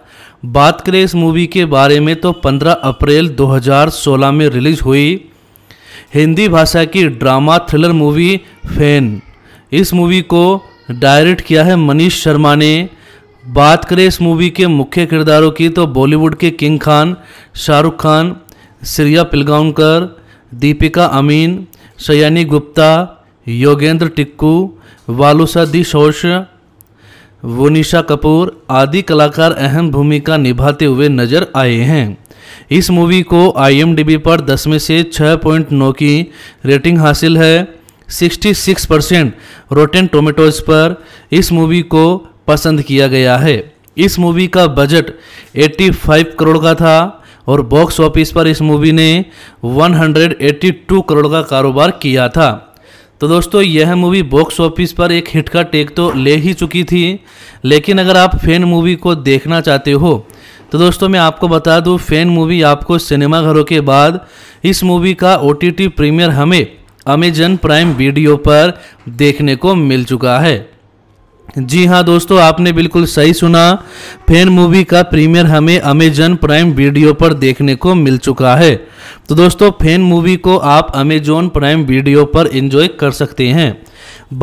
बात करें इस मूवी के बारे में तो 15 अप्रैल 2016 में रिलीज हुई हिंदी भाषा की ड्रामा थ्रिलर मूवी फैन इस मूवी को डायरेक्ट किया है मनीष शर्मा ने बात करें इस मूवी के मुख्य किरदारों की तो बॉलीवुड के किंग खान शाहरुख खान श्रिया पिलगांवकर दीपिका अमीन शयानी गुप्ता योगेंद्र टिक्कू वालुसा दी शोश वोनिशा कपूर आदि कलाकार अहम भूमिका निभाते हुए नजर आए हैं इस मूवी को आईएमडीबी पर 10 में से 6.9 की रेटिंग हासिल है 66 परसेंट रोटेन टोमेटोज पर इस मूवी को पसंद किया गया है इस मूवी का बजट 85 करोड़ का था और बॉक्स ऑफिस पर इस मूवी ने 182 करोड़ का कारोबार किया था तो दोस्तों यह मूवी बॉक्स ऑफिस पर एक हिट का टेक तो ले ही चुकी थी लेकिन अगर आप फैन मूवी को देखना चाहते हो तो दोस्तों मैं आपको बता दूं फैन मूवी आपको सिनेमाघरों के बाद इस मूवी का ओ प्रीमियर हमें अमेजन प्राइम वीडियो पर देखने को मिल चुका है जी हाँ दोस्तों आपने बिल्कुल सही सुना फैन मूवी का प्रीमियर हमें अमेजन प्राइम वीडियो पर देखने को मिल चुका है तो दोस्तों फैन मूवी को आप अमेजोन प्राइम वीडियो पर एंजॉय कर सकते हैं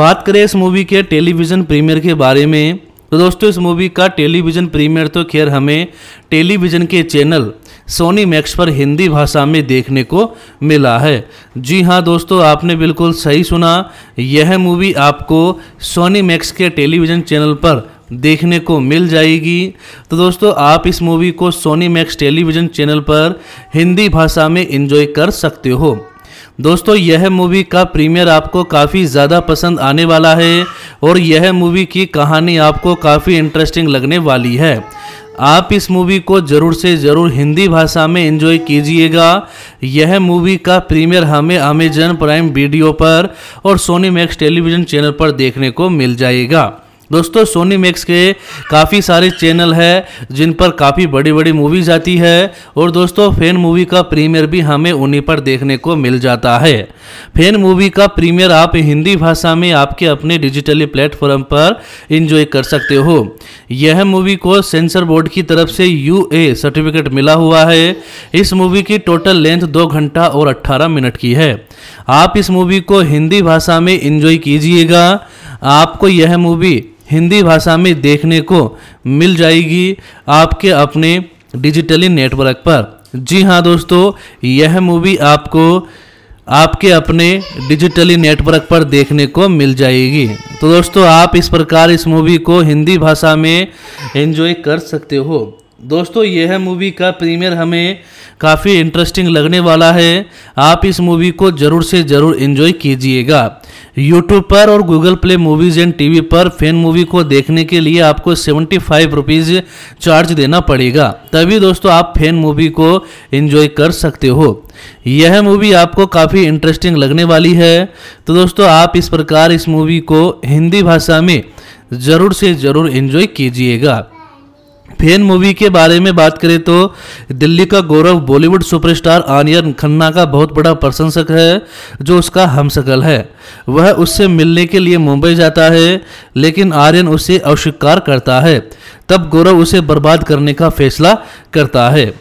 बात करें इस मूवी के टेलीविज़न प्रीमियर के बारे में तो दोस्तों इस मूवी का टेलीविज़न प्रीमियर तो खैर हमें टेलीविज़न के चैनल सोनी मैक्स पर हिंदी भाषा में देखने को मिला है जी हाँ दोस्तों आपने बिल्कुल सही सुना यह मूवी आपको सोनी मैक्स के टेलीविज़न चैनल पर देखने को मिल जाएगी तो दोस्तों आप इस मूवी को सोनी मैक्स टेलीविज़न चैनल पर हिंदी भाषा में इंजॉय कर सकते हो दोस्तों यह मूवी का प्रीमियर आपको काफ़ी ज़्यादा पसंद आने वाला है और यह मूवी की कहानी आपको काफ़ी इंटरेस्टिंग लगने वाली है आप इस मूवी को ज़रूर से ज़रूर हिंदी भाषा में एंजॉय कीजिएगा यह मूवी का प्रीमियर हमें अमेजन प्राइम वीडियो पर और सोनी मैक्स टेलीविज़न चैनल पर देखने को मिल जाएगा दोस्तों सोनी मैक्स के काफ़ी सारे चैनल है जिन पर काफ़ी बड़ी बड़ी मूवीज आती है और दोस्तों फैन मूवी का प्रीमियर भी हमें उन्हीं पर देखने को मिल जाता है फैन मूवी का प्रीमियर आप हिंदी भाषा में आपके अपने डिजिटली प्लेटफॉर्म पर इंजॉय कर सकते हो यह मूवी को सेंसर बोर्ड की तरफ से यू सर्टिफिकेट मिला हुआ है इस मूवी की टोटल लेंथ दो घंटा और अट्ठारह मिनट की है आप इस मूवी को हिंदी भाषा में इंजॉय कीजिएगा आपको यह मूवी हिंदी भाषा में देखने को मिल जाएगी आपके अपने डिजिटली नेटवर्क पर जी हाँ दोस्तों यह मूवी आपको आपके अपने डिजिटली नेटवर्क पर देखने को मिल जाएगी तो दोस्तों आप इस प्रकार इस मूवी को हिंदी भाषा में एंजॉय कर सकते हो दोस्तों यह मूवी का प्रीमियर हमें काफ़ी इंटरेस्टिंग लगने वाला है आप इस मूवी को ज़रूर से ज़रूर एंजॉय कीजिएगा यूट्यूब पर और Google Play Movies and TV पर फैन मूवी को देखने के लिए आपको सेवेंटी फाइव रुपीज़ चार्ज देना पड़ेगा तभी दोस्तों आप फैन मूवी को एंजॉय कर सकते हो यह मूवी आपको काफ़ी इंटरेस्टिंग लगने वाली है तो दोस्तों आप इस प्रकार इस मूवी को हिंदी भाषा में ज़रूर से ज़रूर इन्जॉय कीजिएगा फैन मूवी के बारे में बात करें तो दिल्ली का गौरव बॉलीवुड सुपरस्टार आनियन खन्ना का बहुत बड़ा प्रशंसक है जो उसका हमशकल है वह उससे मिलने के लिए मुंबई जाता है लेकिन आर्यन उसे अस्वीकार करता है तब गौरव उसे बर्बाद करने का फैसला करता है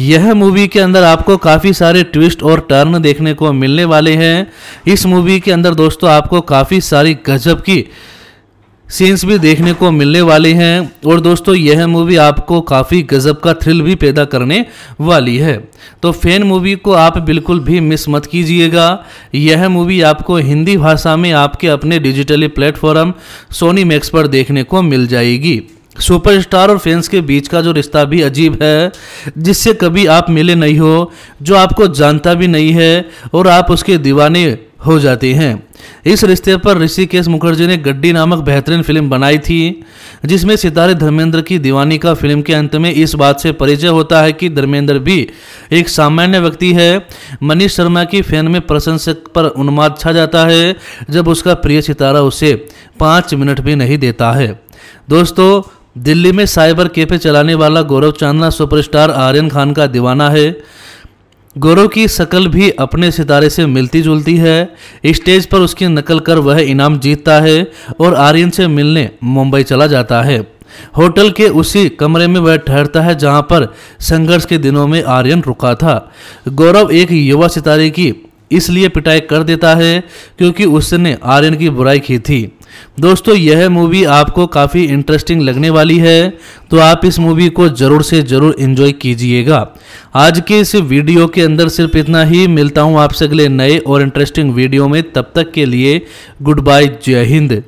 यह मूवी के अंदर आपको काफ़ी सारे ट्विस्ट और टर्न देखने को मिलने वाले हैं इस मूवी के अंदर दोस्तों आपको काफ़ी सारी गजब की सीन्स भी देखने को मिलने वाले हैं और दोस्तों यह मूवी आपको काफ़ी गज़ब का थ्रिल भी पैदा करने वाली है तो फैन मूवी को आप बिल्कुल भी मिस मत कीजिएगा यह मूवी आपको हिंदी भाषा में आपके अपने डिजिटली प्लेटफॉर्म सोनी मैक्स पर देखने को मिल जाएगी सुपरस्टार और फैंस के बीच का जो रिश्ता भी अजीब है जिससे कभी आप मिले नहीं हो जो आपको जानता भी नहीं है और आप उसके दीवाने हो जाती हैं इस रिश्ते पर ऋषिकेश मुखर्जी ने गड्डी नामक बेहतरीन फिल्म बनाई थी जिसमें सितारे धर्मेंद्र की दीवानी का फिल्म के अंत में इस बात से परिचय होता है कि धर्मेंद्र भी एक सामान्य व्यक्ति है मनीष शर्मा की फैन में प्रशंसक पर उन्माद छा जाता है जब उसका प्रिय सितारा उसे पाँच मिनट भी नहीं देता है दोस्तों दिल्ली में साइबर कैफे चलाने वाला गौरव चांदना सुपरस्टार आर्यन खान का दीवाना है गोरो की शक्ल भी अपने सितारे से मिलती जुलती है स्टेज पर उसकी नकल कर वह इनाम जीतता है और आर्यन से मिलने मुंबई चला जाता है होटल के उसी कमरे में वह ठहरता है जहां पर संघर्ष के दिनों में आर्यन रुका था गौरव एक युवा सितारे की इसलिए पिटाई कर देता है क्योंकि उसने आर्यन की बुराई की थी दोस्तों यह मूवी आपको काफ़ी इंटरेस्टिंग लगने वाली है तो आप इस मूवी को ज़रूर से ज़रूर इन्जॉय कीजिएगा आज के इस वीडियो के अंदर सिर्फ इतना ही मिलता हूँ आपसे अगले नए और इंटरेस्टिंग वीडियो में तब तक के लिए गुड बाय जय हिंद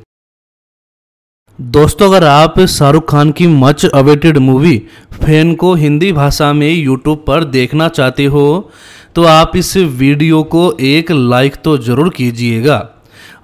दोस्तों अगर आप शाहरुख खान की मच अवेटेड मूवी फैन को हिंदी भाषा में यूट्यूब पर देखना चाहते हो तो आप इस वीडियो को एक लाइक तो ज़रूर कीजिएगा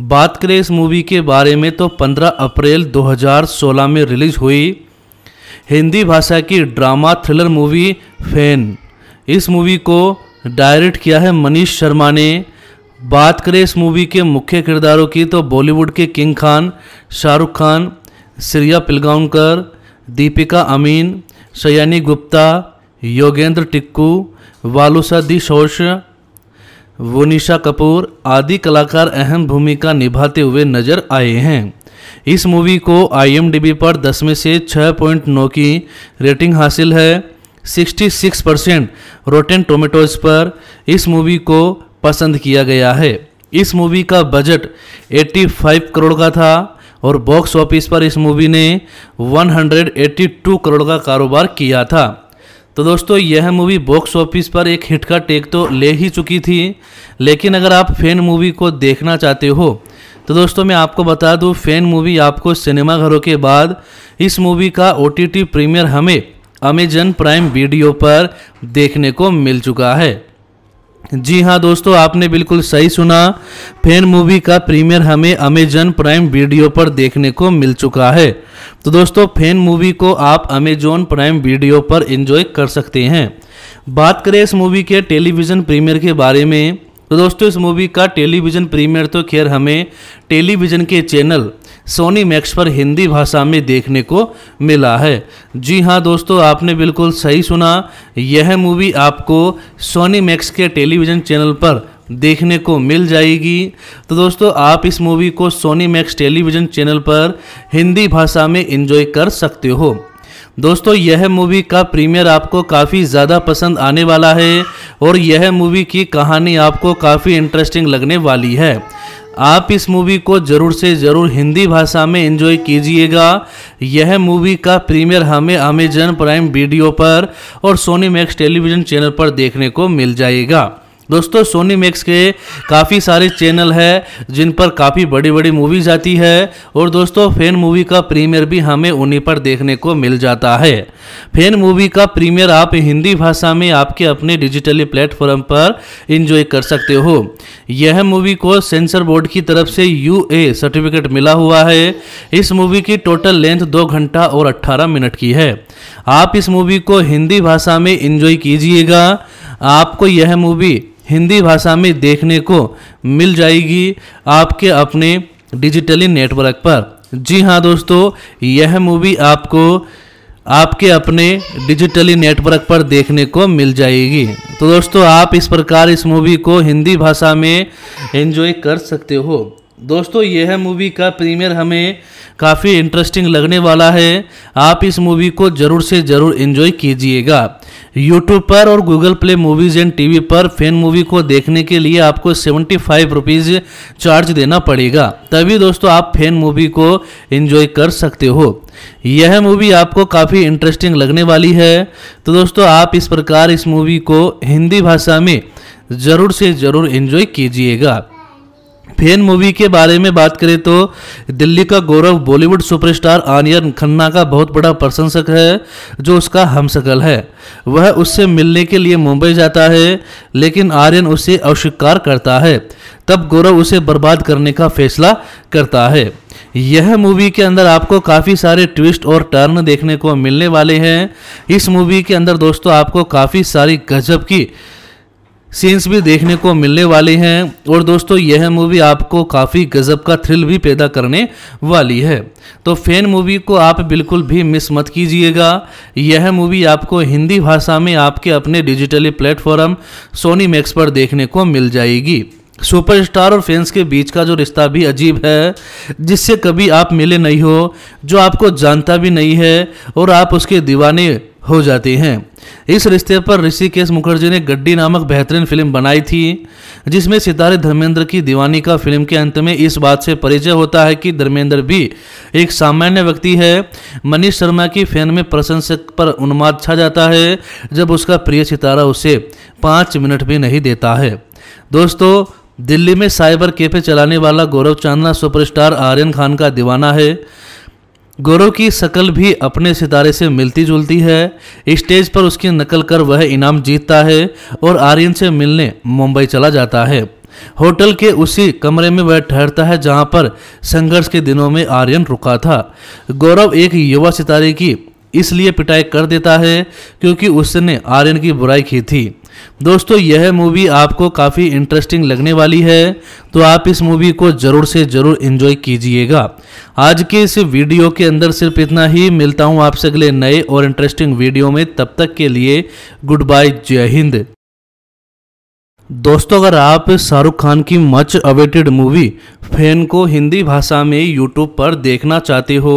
बात करें इस मूवी के बारे में तो 15 अप्रैल 2016 में रिलीज हुई हिंदी भाषा की ड्रामा थ्रिलर मूवी फैन इस मूवी को डायरेक्ट किया है मनीष शर्मा ने बात करें इस मूवी के मुख्य किरदारों की तो बॉलीवुड के किंग खान शाहरुख खान श्रिया पिलगांवकर दीपिका अमीन सयानी गुप्ता योगेंद्र टिक्कू वालुसा दिशोश वो कपूर आदि कलाकार अहम भूमिका निभाते हुए नजर आए हैं इस मूवी को आईएमडीबी पर 10 में से 6.9 की रेटिंग हासिल है 66 परसेंट रोटेन टोमेटोज पर इस मूवी को पसंद किया गया है इस मूवी का बजट 85 करोड़ का था और बॉक्स ऑफिस पर इस मूवी ने 182 करोड़ का कारोबार किया था तो दोस्तों यह मूवी बॉक्स ऑफिस पर एक हिट का टेक तो ले ही चुकी थी लेकिन अगर आप फैन मूवी को देखना चाहते हो तो दोस्तों मैं आपको बता दूं फैन मूवी आपको सिनेमाघरों के बाद इस मूवी का ओ प्रीमियर हमें अमेजन प्राइम वीडियो पर देखने को मिल चुका है जी हाँ दोस्तों आपने बिल्कुल सही सुना फैन मूवी का प्रीमियर हमें अमेजन प्राइम वीडियो पर देखने को मिल चुका है तो दोस्तों फैन मूवी को आप अमेजोन प्राइम वीडियो पर एंजॉय कर सकते हैं बात करें इस मूवी के टेलीविज़न प्रीमियर के बारे में तो दोस्तों इस मूवी का टेलीविज़न प्रीमियर तो खैर हमें टेलीविज़न के चैनल सोनी मैक्स पर हिंदी भाषा में देखने को मिला है जी हाँ दोस्तों आपने बिल्कुल सही सुना यह मूवी आपको सोनी मैक्स के टेलीविज़न चैनल पर देखने को मिल जाएगी तो दोस्तों आप इस मूवी को सोनी मैक्स टेलीविज़न चैनल पर हिंदी भाषा में इन्जॉय कर सकते हो दोस्तों यह मूवी का प्रीमियर आपको काफ़ी ज़्यादा पसंद आने वाला है और यह मूवी की कहानी आपको काफ़ी इंटरेस्टिंग लगने वाली है आप इस मूवी को ज़रूर से ज़रूर हिंदी भाषा में एंजॉय कीजिएगा यह मूवी का प्रीमियर हमें अमेजन प्राइम वीडियो पर और सोनी मैक्स टेलीविज़न चैनल पर देखने को मिल जाएगा दोस्तों सोनी मैक्स के काफ़ी सारे चैनल है जिन पर काफ़ी बड़ी बड़ी मूवीज आती है और दोस्तों फैन मूवी का प्रीमियर भी हमें उन्हीं पर देखने को मिल जाता है फैन मूवी का प्रीमियर आप हिंदी भाषा में आपके अपने डिजिटली प्लेटफॉर्म पर इंजॉय कर सकते हो यह मूवी को सेंसर बोर्ड की तरफ से यू सर्टिफिकेट मिला हुआ है इस मूवी की टोटल लेंथ दो घंटा और अट्ठारह मिनट की है आप इस मूवी को हिंदी भाषा में इंजॉय कीजिएगा आपको यह मूवी हिंदी भाषा में देखने को मिल जाएगी आपके अपने डिजिटली नेटवर्क पर जी हाँ दोस्तों यह मूवी आपको आपके अपने डिजिटली नेटवर्क पर देखने को मिल जाएगी तो दोस्तों आप इस प्रकार इस मूवी को हिंदी भाषा में एंजॉय कर सकते हो दोस्तों यह मूवी का प्रीमियर हमें काफ़ी इंटरेस्टिंग लगने वाला है आप इस मूवी को ज़रूर से ज़रूर एंजॉय कीजिएगा यूट्यूब पर और Google Play Movies and TV पर फैन मूवी को देखने के लिए आपको सेवेंटी फाइव रुपीज़ चार्ज देना पड़ेगा तभी दोस्तों आप फैन मूवी को एंजॉय कर सकते हो यह मूवी आपको काफ़ी इंटरेस्टिंग लगने वाली है तो दोस्तों आप इस प्रकार इस मूवी को हिंदी भाषा में ज़रूर से ज़रूर इन्जॉय कीजिएगा फैन मूवी के बारे में बात करें तो दिल्ली का गौरव बॉलीवुड सुपरस्टार आनियन खन्ना का बहुत बड़ा प्रशंसक है जो उसका हम है वह उससे मिलने के लिए मुंबई जाता है लेकिन आर्यन उसे अस्वीकार करता है तब गौरव उसे बर्बाद करने का फैसला करता है यह मूवी के अंदर आपको काफ़ी सारे ट्विस्ट और टर्न देखने को मिलने वाले हैं इस मूवी के अंदर दोस्तों आपको काफ़ी सारी गजब की सीन्स भी देखने को मिलने वाले हैं और दोस्तों यह मूवी आपको काफ़ी गजब का थ्रिल भी पैदा करने वाली है तो फैन मूवी को आप बिल्कुल भी मिस मत कीजिएगा यह मूवी आपको हिंदी भाषा में आपके अपने डिजिटली प्लेटफॉर्म सोनी मैक्स पर देखने को मिल जाएगी सुपरस्टार और फैंस के बीच का जो रिश्ता भी अजीब है जिससे कभी आप मिले नहीं हो जो आपको जानता भी नहीं है और आप उसके दीवाने हो जाती हैं इस रिश्ते पर ऋषिकेश मुखर्जी ने गड्डी नामक बेहतरीन फिल्म बनाई थी जिसमें सितारे धर्मेंद्र की दीवानी का फिल्म के अंत में इस बात से परिचय होता है कि धर्मेंद्र भी एक सामान्य व्यक्ति है मनीष शर्मा की फैन में प्रशंसक पर उन्माद छा जाता है जब उसका प्रिय सितारा उसे पाँच मिनट भी नहीं देता है दोस्तों दिल्ली में साइबर कैफे चलाने वाला गौरव चांदना सुपरस्टार आर्यन खान का दीवाना है गोरो की शक्ल भी अपने सितारे से मिलती जुलती है स्टेज पर उसकी नकल कर वह इनाम जीतता है और आर्यन से मिलने मुंबई चला जाता है होटल के उसी कमरे में वह ठहरता है जहां पर संघर्ष के दिनों में आर्यन रुका था गौरव एक युवा सितारे की इसलिए पिटाई कर देता है क्योंकि उसने आर्यन की बुराई की थी दोस्तों यह मूवी आपको काफ़ी इंटरेस्टिंग लगने वाली है तो आप इस मूवी को ज़रूर से ज़रूर इन्जॉय कीजिएगा आज के इस वीडियो के अंदर सिर्फ इतना ही मिलता हूँ आपसे अगले नए और इंटरेस्टिंग वीडियो में तब तक के लिए गुड बाय जय हिंद दोस्तों अगर आप शाहरुख खान की मच अवेटेड मूवी फैन को हिंदी भाषा में यूट्यूब पर देखना चाहते हो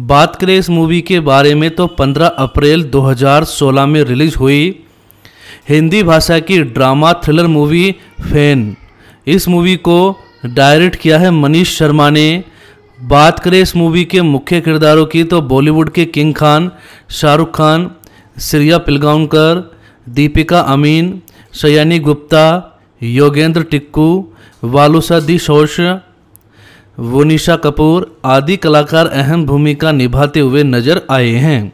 बात करें इस मूवी के बारे में तो 15 अप्रैल 2016 में रिलीज हुई हिंदी भाषा की ड्रामा थ्रिलर मूवी फैन इस मूवी को डायरेक्ट किया है मनीष शर्मा ने बात करें इस मूवी के मुख्य किरदारों की तो बॉलीवुड के किंग खान शाहरुख खान श्रिया पिलगांवकर दीपिका अमीन शयानी गुप्ता योगेंद्र टिक्कू वालुसा दिशोश वोनिशा कपूर आदि कलाकार अहम भूमिका निभाते हुए नजर आए हैं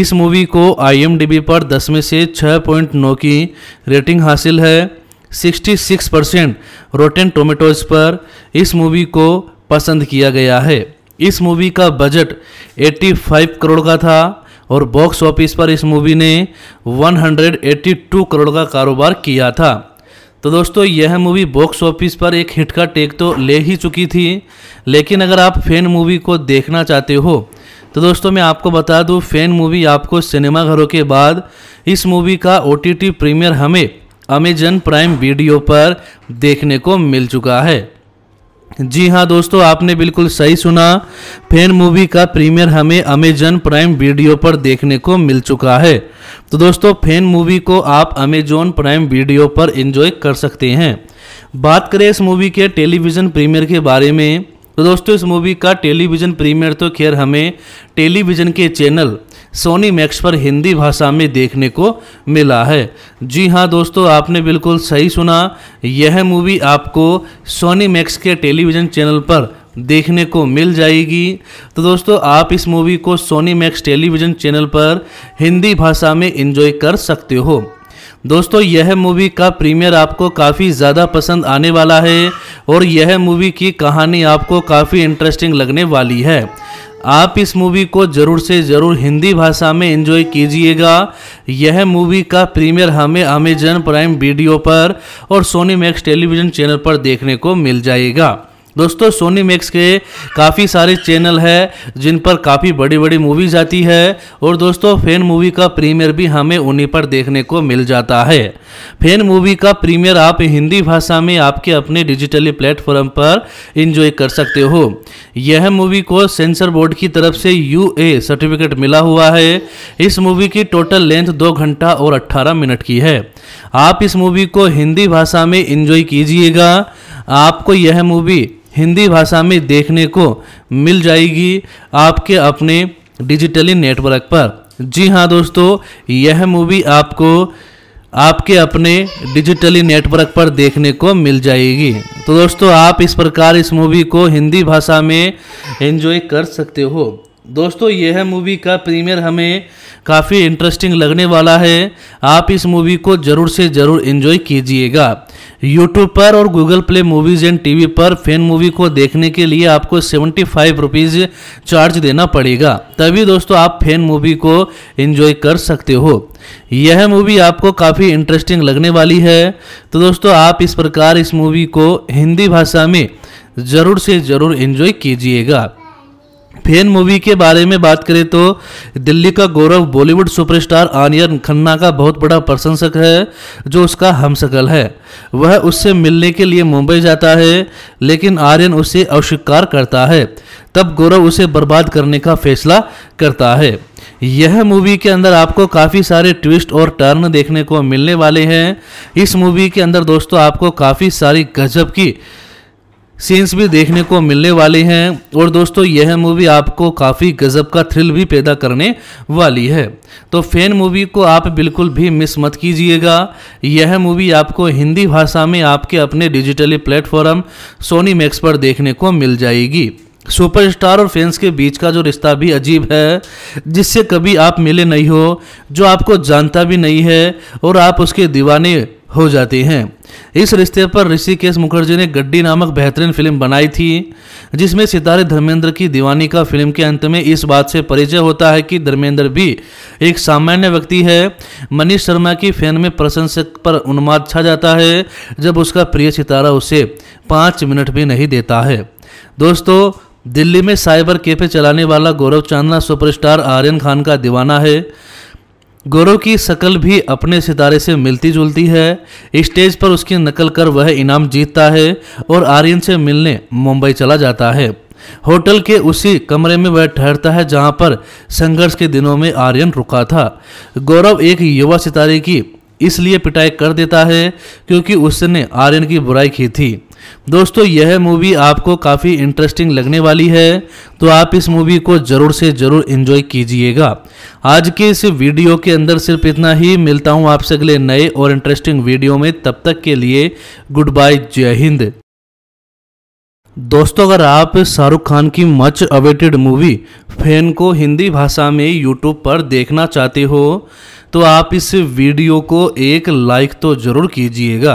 इस मूवी को आईएमडीबी पर 10 में से 6.9 की रेटिंग हासिल है 66 परसेंट रोटेन टोमेटोज पर इस मूवी को पसंद किया गया है इस मूवी का बजट 85 करोड़ का था और बॉक्स ऑफिस पर इस मूवी ने 182 करोड़ का कारोबार किया था तो दोस्तों यह मूवी बॉक्स ऑफिस पर एक हिट का टेक तो ले ही चुकी थी लेकिन अगर आप फैन मूवी को देखना चाहते हो तो दोस्तों मैं आपको बता दूं फैन मूवी आपको सिनेमाघरों के बाद इस मूवी का ओ प्रीमियर हमें अमेजन प्राइम वीडियो पर देखने को मिल चुका है जी हाँ दोस्तों आपने बिल्कुल सही सुना फैन मूवी का प्रीमियर हमें अमेजन प्राइम वीडियो पर देखने को मिल चुका है तो दोस्तों फैन मूवी को आप अमेजोन प्राइम वीडियो पर एंजॉय कर सकते हैं बात करें इस मूवी के टेलीविज़न प्रीमियर के बारे में तो दोस्तों इस मूवी का टेलीविज़न प्रीमियर तो खैर हमें टेलीविज़न के चैनल सोनी मैक्स पर हिंदी भाषा में देखने को मिला है जी हाँ दोस्तों आपने बिल्कुल सही सुना यह मूवी आपको सोनी मैक्स के टेलीविज़न चैनल पर देखने को मिल जाएगी तो दोस्तों आप इस मूवी को सोनी मैक्स टेलीविज़न चैनल पर हिंदी भाषा में इंजॉय कर सकते हो दोस्तों यह मूवी का प्रीमियर आपको काफ़ी ज़्यादा पसंद आने वाला है और यह मूवी की कहानी आपको काफ़ी इंटरेस्टिंग लगने वाली है आप इस मूवी को ज़रूर से ज़रूर हिंदी भाषा में एंजॉय कीजिएगा यह मूवी का प्रीमियर हमें अमेजन प्राइम वीडियो पर और सोनी मैक्स टेलीविज़न चैनल पर देखने को मिल जाएगा दोस्तों सोनी मैक्स के काफ़ी सारे चैनल है जिन पर काफ़ी बड़ी बड़ी मूवीज आती है और दोस्तों फैन मूवी का प्रीमियर भी हमें उन्हीं पर देखने को मिल जाता है फैन मूवी का प्रीमियर आप हिंदी भाषा में आपके अपने डिजिटली प्लेटफॉर्म पर इंजॉय कर सकते हो यह मूवी को सेंसर बोर्ड की तरफ से यू सर्टिफिकेट मिला हुआ है इस मूवी की टोटल लेंथ दो घंटा और अट्ठारह मिनट की है आप इस मूवी को हिंदी भाषा में इंजॉय कीजिएगा आपको यह मूवी हिंदी भाषा में देखने को मिल जाएगी आपके अपने डिजिटली नेटवर्क पर जी हाँ दोस्तों यह मूवी आपको आपके अपने डिजिटली नेटवर्क पर देखने को मिल जाएगी तो दोस्तों आप इस प्रकार इस मूवी को हिंदी भाषा में एंजॉय कर सकते हो दोस्तों यह मूवी का प्रीमियर हमें काफ़ी इंटरेस्टिंग लगने वाला है आप इस मूवी को ज़रूर से ज़रूर इन्जॉय कीजिएगा यूट्यूब पर और Google Play Movies and TV पर फैन मूवी को देखने के लिए आपको सेवेंटी फाइव रुपीज़ चार्ज देना पड़ेगा तभी दोस्तों आप फैन मूवी को इन्जॉय कर सकते हो यह मूवी आपको काफ़ी इंटरेस्टिंग लगने वाली है तो दोस्तों आप इस प्रकार इस मूवी को हिंदी भाषा में ज़रूर से ज़रूर इन्जॉय कीजिएगा फैन मूवी के बारे में बात करें तो दिल्ली का गौरव बॉलीवुड सुपरस्टार आर्यन खन्ना का बहुत बड़ा प्रशंसक है जो उसका हम है वह उससे मिलने के लिए मुंबई जाता है लेकिन आर्यन उसे अस्वीकार करता है तब गौरव उसे बर्बाद करने का फैसला करता है यह मूवी के अंदर आपको काफ़ी सारे ट्विस्ट और टर्न देखने को मिलने वाले हैं इस मूवी के अंदर दोस्तों आपको काफ़ी सारी गजब की सीन्स भी देखने को मिलने वाले हैं और दोस्तों यह मूवी आपको काफ़ी गजब का थ्रिल भी पैदा करने वाली है तो फैन मूवी को आप बिल्कुल भी मिस मत कीजिएगा यह मूवी आपको हिंदी भाषा में आपके अपने डिजिटली प्लेटफॉर्म सोनी मैक्स पर देखने को मिल जाएगी सुपरस्टार और फैंस के बीच का जो रिश्ता भी अजीब है जिससे कभी आप मिले नहीं हो जो आपको जानता भी नहीं है और आप उसके दीवाने हो जाती हैं इस रिश्ते पर ऋषिकेश मुखर्जी ने गड्डी नामक बेहतरीन फिल्म बनाई थी जिसमें सितारे धर्मेंद्र की दीवानी का फिल्म के अंत में इस बात से परिचय होता है कि धर्मेंद्र भी एक सामान्य व्यक्ति है मनीष शर्मा की फैन में प्रशंसक पर उन्माद छा जाता है जब उसका प्रिय सितारा उसे पाँच मिनट भी नहीं देता है दोस्तों दिल्ली में साइबर कैफे चलाने वाला गौरव चांदना सुपरस्टार आर्यन खान का दीवाना है गोरो की शक्ल भी अपने सितारे से मिलती जुलती है स्टेज पर उसकी नकल कर वह इनाम जीतता है और आर्यन से मिलने मुंबई चला जाता है होटल के उसी कमरे में वह ठहरता है जहां पर संघर्ष के दिनों में आर्यन रुका था गौरव एक युवा सितारे की इसलिए पिटाई कर देता है क्योंकि उसने आर्यन की बुराई की थी दोस्तों यह मूवी आपको काफ़ी इंटरेस्टिंग लगने वाली है तो आप इस मूवी को ज़रूर से ज़रूर इन्जॉय कीजिएगा आज के इस वीडियो के अंदर सिर्फ इतना ही मिलता हूँ आपसे अगले नए और इंटरेस्टिंग वीडियो में तब तक के लिए गुड बाय जय हिंद दोस्तों अगर आप शाहरुख खान की मच अवेटेड मूवी फैन को हिंदी भाषा में यूट्यूब पर देखना चाहते हो तो आप इस वीडियो को एक लाइक तो ज़रूर कीजिएगा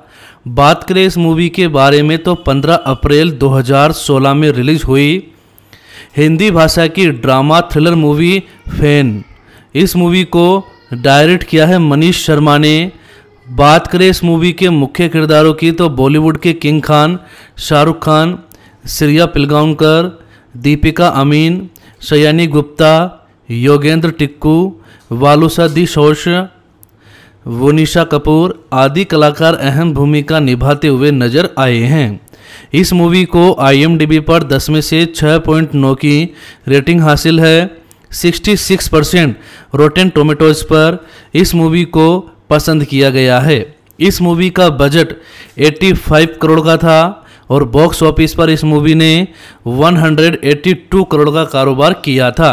बात करें इस मूवी के बारे में तो 15 अप्रैल 2016 में रिलीज हुई हिंदी भाषा की ड्रामा थ्रिलर मूवी फैन इस मूवी को डायरेक्ट किया है मनीष शर्मा ने बात करें इस मूवी के मुख्य किरदारों की तो बॉलीवुड के किंग खान शाहरुख खान सिरिया पिलगांवकर दीपिका अमीन शयानी गुप्ता योगेंद्र टिक्कू वालुसा शोष वोनिशा कपूर आदि कलाकार अहम भूमिका निभाते हुए नजर आए हैं इस मूवी को आईएमडीबी पर 10 में से 6.9 की रेटिंग हासिल है 66 परसेंट रोटेन टोमेटोज पर इस मूवी को पसंद किया गया है इस मूवी का बजट 85 करोड़ का था और बॉक्स ऑफिस पर इस मूवी ने 182 करोड़ का कारोबार किया था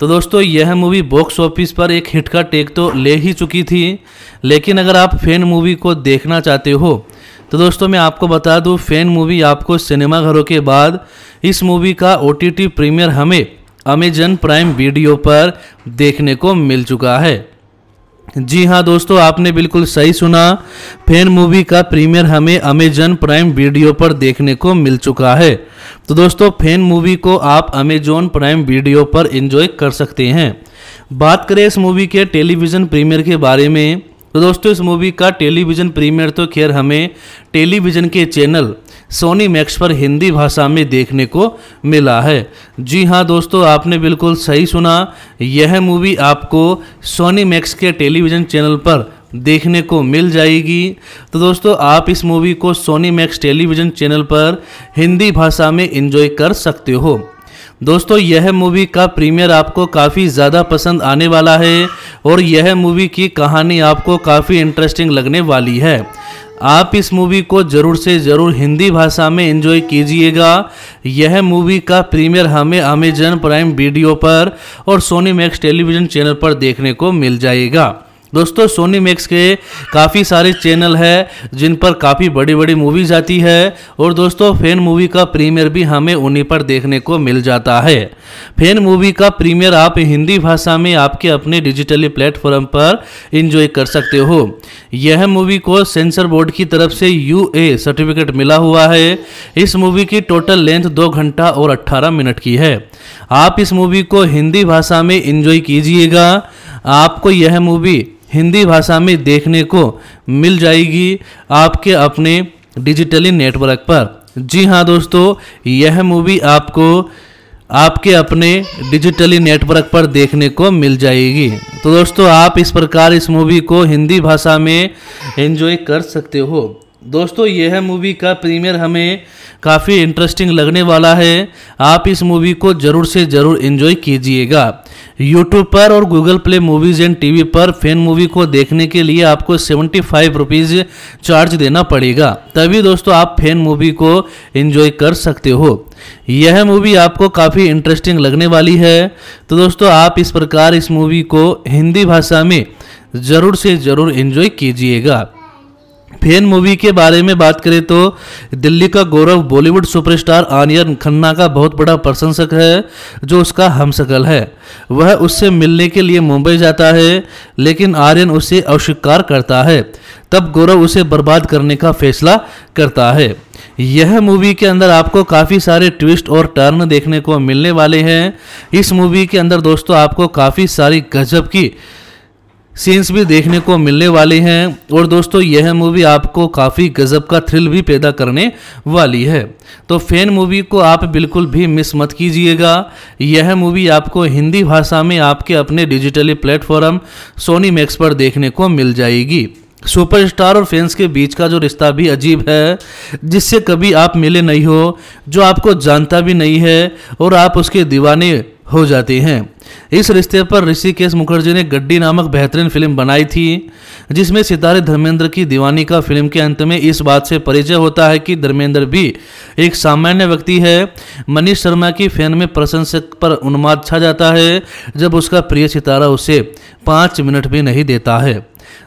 तो दोस्तों यह मूवी बॉक्स ऑफिस पर एक हिट का टेक तो ले ही चुकी थी लेकिन अगर आप फैन मूवी को देखना चाहते हो तो दोस्तों मैं आपको बता दूं फैन मूवी आपको सिनेमाघरों के बाद इस मूवी का ओ प्रीमियर हमें अमेजन प्राइम वीडियो पर देखने को मिल चुका है जी हाँ दोस्तों आपने बिल्कुल सही सुना फैन मूवी का प्रीमियर हमें अमेजन प्राइम वीडियो पर देखने को मिल चुका है तो दोस्तों फैन मूवी को आप अमेजोन प्राइम वीडियो पर एंजॉय कर सकते हैं बात करें इस मूवी के टेलीविज़न प्रीमियर के बारे में तो दोस्तों इस मूवी का टेलीविज़न प्रीमियर तो खैर हमें टेलीविज़न के चैनल सोनी मैक्स पर हिंदी भाषा में देखने को मिला है जी हाँ दोस्तों आपने बिल्कुल सही सुना यह मूवी आपको सोनी मैक्स के टेलीविज़न चैनल पर देखने को मिल जाएगी तो दोस्तों आप इस मूवी को सोनी मैक्स टेलीविज़न चैनल पर हिंदी भाषा में इंजॉय कर सकते हो दोस्तों यह मूवी का प्रीमियर आपको काफ़ी ज़्यादा पसंद आने वाला है और यह मूवी की कहानी आपको काफ़ी इंटरेस्टिंग लगने वाली है आप इस मूवी को ज़रूर से ज़रूर हिंदी भाषा में एंजॉय कीजिएगा यह मूवी का प्रीमियर हमें अमेजन प्राइम वीडियो पर और सोनी मैक्स टेलीविज़न चैनल पर देखने को मिल जाएगा दोस्तों सोनी मैक्स के काफ़ी सारे चैनल है जिन पर काफ़ी बड़ी बड़ी मूवीज आती है और दोस्तों फैन मूवी का प्रीमियर भी हमें उन्हीं पर देखने को मिल जाता है फैन मूवी का प्रीमियर आप हिंदी भाषा में आपके अपने डिजिटली प्लेटफॉर्म पर इंजॉय कर सकते हो यह मूवी को सेंसर बोर्ड की तरफ से यू सर्टिफिकेट मिला हुआ है इस मूवी की टोटल लेंथ दो घंटा और अट्ठारह मिनट की है आप इस मूवी को हिंदी भाषा में इंजॉय कीजिएगा आपको यह मूवी हिंदी भाषा में देखने को मिल जाएगी आपके अपने डिजिटली नेटवर्क पर जी हाँ दोस्तों यह मूवी आपको आपके अपने डिजिटली नेटवर्क पर देखने को मिल जाएगी तो दोस्तों आप इस प्रकार इस मूवी को हिंदी भाषा में एंजॉय कर सकते हो दोस्तों यह मूवी का प्रीमियर हमें काफ़ी इंटरेस्टिंग लगने वाला है आप इस मूवी को ज़रूर से ज़रूर इन्जॉय कीजिएगा यूट्यूब पर और Google Play Movies and TV पर फैन मूवी को देखने के लिए आपको सेवेंटी फाइव रुपीज़ चार्ज देना पड़ेगा तभी दोस्तों आप फैन मूवी को इन्जॉय कर सकते हो यह मूवी आपको काफ़ी इंटरेस्टिंग लगने वाली है तो दोस्तों आप इस प्रकार इस मूवी को हिंदी भाषा में ज़रूर से ज़रूर इन्जॉय कीजिएगा फैन मूवी के बारे में बात करें तो दिल्ली का गौरव बॉलीवुड सुपरस्टार आर्यन खन्ना का बहुत बड़ा प्रशंसक है जो उसका हमशकल है वह उससे मिलने के लिए मुंबई जाता है लेकिन आर्यन उसे अस्वीकार करता है तब गौरव उसे बर्बाद करने का फैसला करता है यह मूवी के अंदर आपको काफ़ी सारे ट्विस्ट और टर्न देखने को मिलने वाले हैं इस मूवी के अंदर दोस्तों आपको काफ़ी सारी गजब की सीन्स भी देखने को मिलने वाले हैं और दोस्तों यह मूवी आपको काफ़ी गजब का थ्रिल भी पैदा करने वाली है तो फैन मूवी को आप बिल्कुल भी मिस मत कीजिएगा यह मूवी आपको हिंदी भाषा में आपके अपने डिजिटली प्लेटफॉर्म सोनी मैक्स पर देखने को मिल जाएगी सुपरस्टार और फैंस के बीच का जो रिश्ता भी अजीब है जिससे कभी आप मिले नहीं हो जो आपको जानता भी नहीं है और आप उसके दीवाने हो जाते हैं इस रिश्ते पर ऋषिकेश मुखर्जी ने गड्डी नामक बेहतरीन फिल्म बनाई थी जिसमें सितारे धर्मेंद्र की दीवानी का फिल्म के अंत में इस बात से परिचय होता है कि धर्मेंद्र भी एक सामान्य व्यक्ति है मनीष शर्मा की फैन में प्रशंसक पर उन्माद छा जाता है जब उसका प्रिय सितारा उसे पाँच मिनट भी नहीं देता है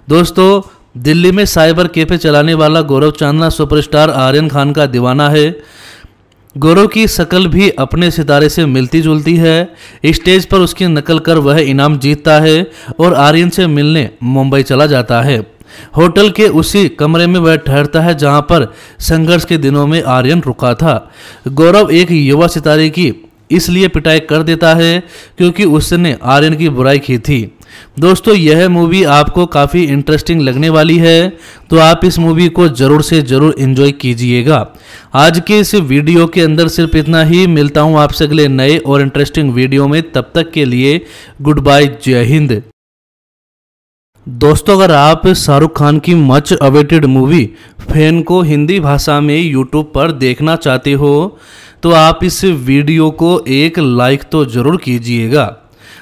दोस्तों दिल्ली में साइबर कैफे चलाने वाला गौरव चांदना सुपरस्टार आर्यन खान का दीवाना है गौरव की शक्ल भी अपने सितारे से मिलती जुलती है स्टेज पर उसकी नकल कर वह इनाम जीतता है और आर्यन से मिलने मुंबई चला जाता है होटल के उसी कमरे में वह ठहरता है जहां पर संघर्ष के दिनों में आर्यन रुका था गौरव एक युवा सितारे की इसलिए पिटाई कर देता है क्योंकि उसने आर्यन की बुराई की थी दोस्तों यह मूवी आपको काफ़ी इंटरेस्टिंग लगने वाली है तो आप इस मूवी को ज़रूर से ज़रूर इन्जॉय कीजिएगा आज के इस वीडियो के अंदर सिर्फ इतना ही मिलता हूँ आपसे अगले नए और इंटरेस्टिंग वीडियो में तब तक के लिए गुड बाय जय हिंद दोस्तों अगर आप शाहरुख खान की मच अवेटेड मूवी फैन को हिंदी भाषा में यूट्यूब पर देखना चाहते हो तो आप इस वीडियो को एक लाइक तो ज़रूर कीजिएगा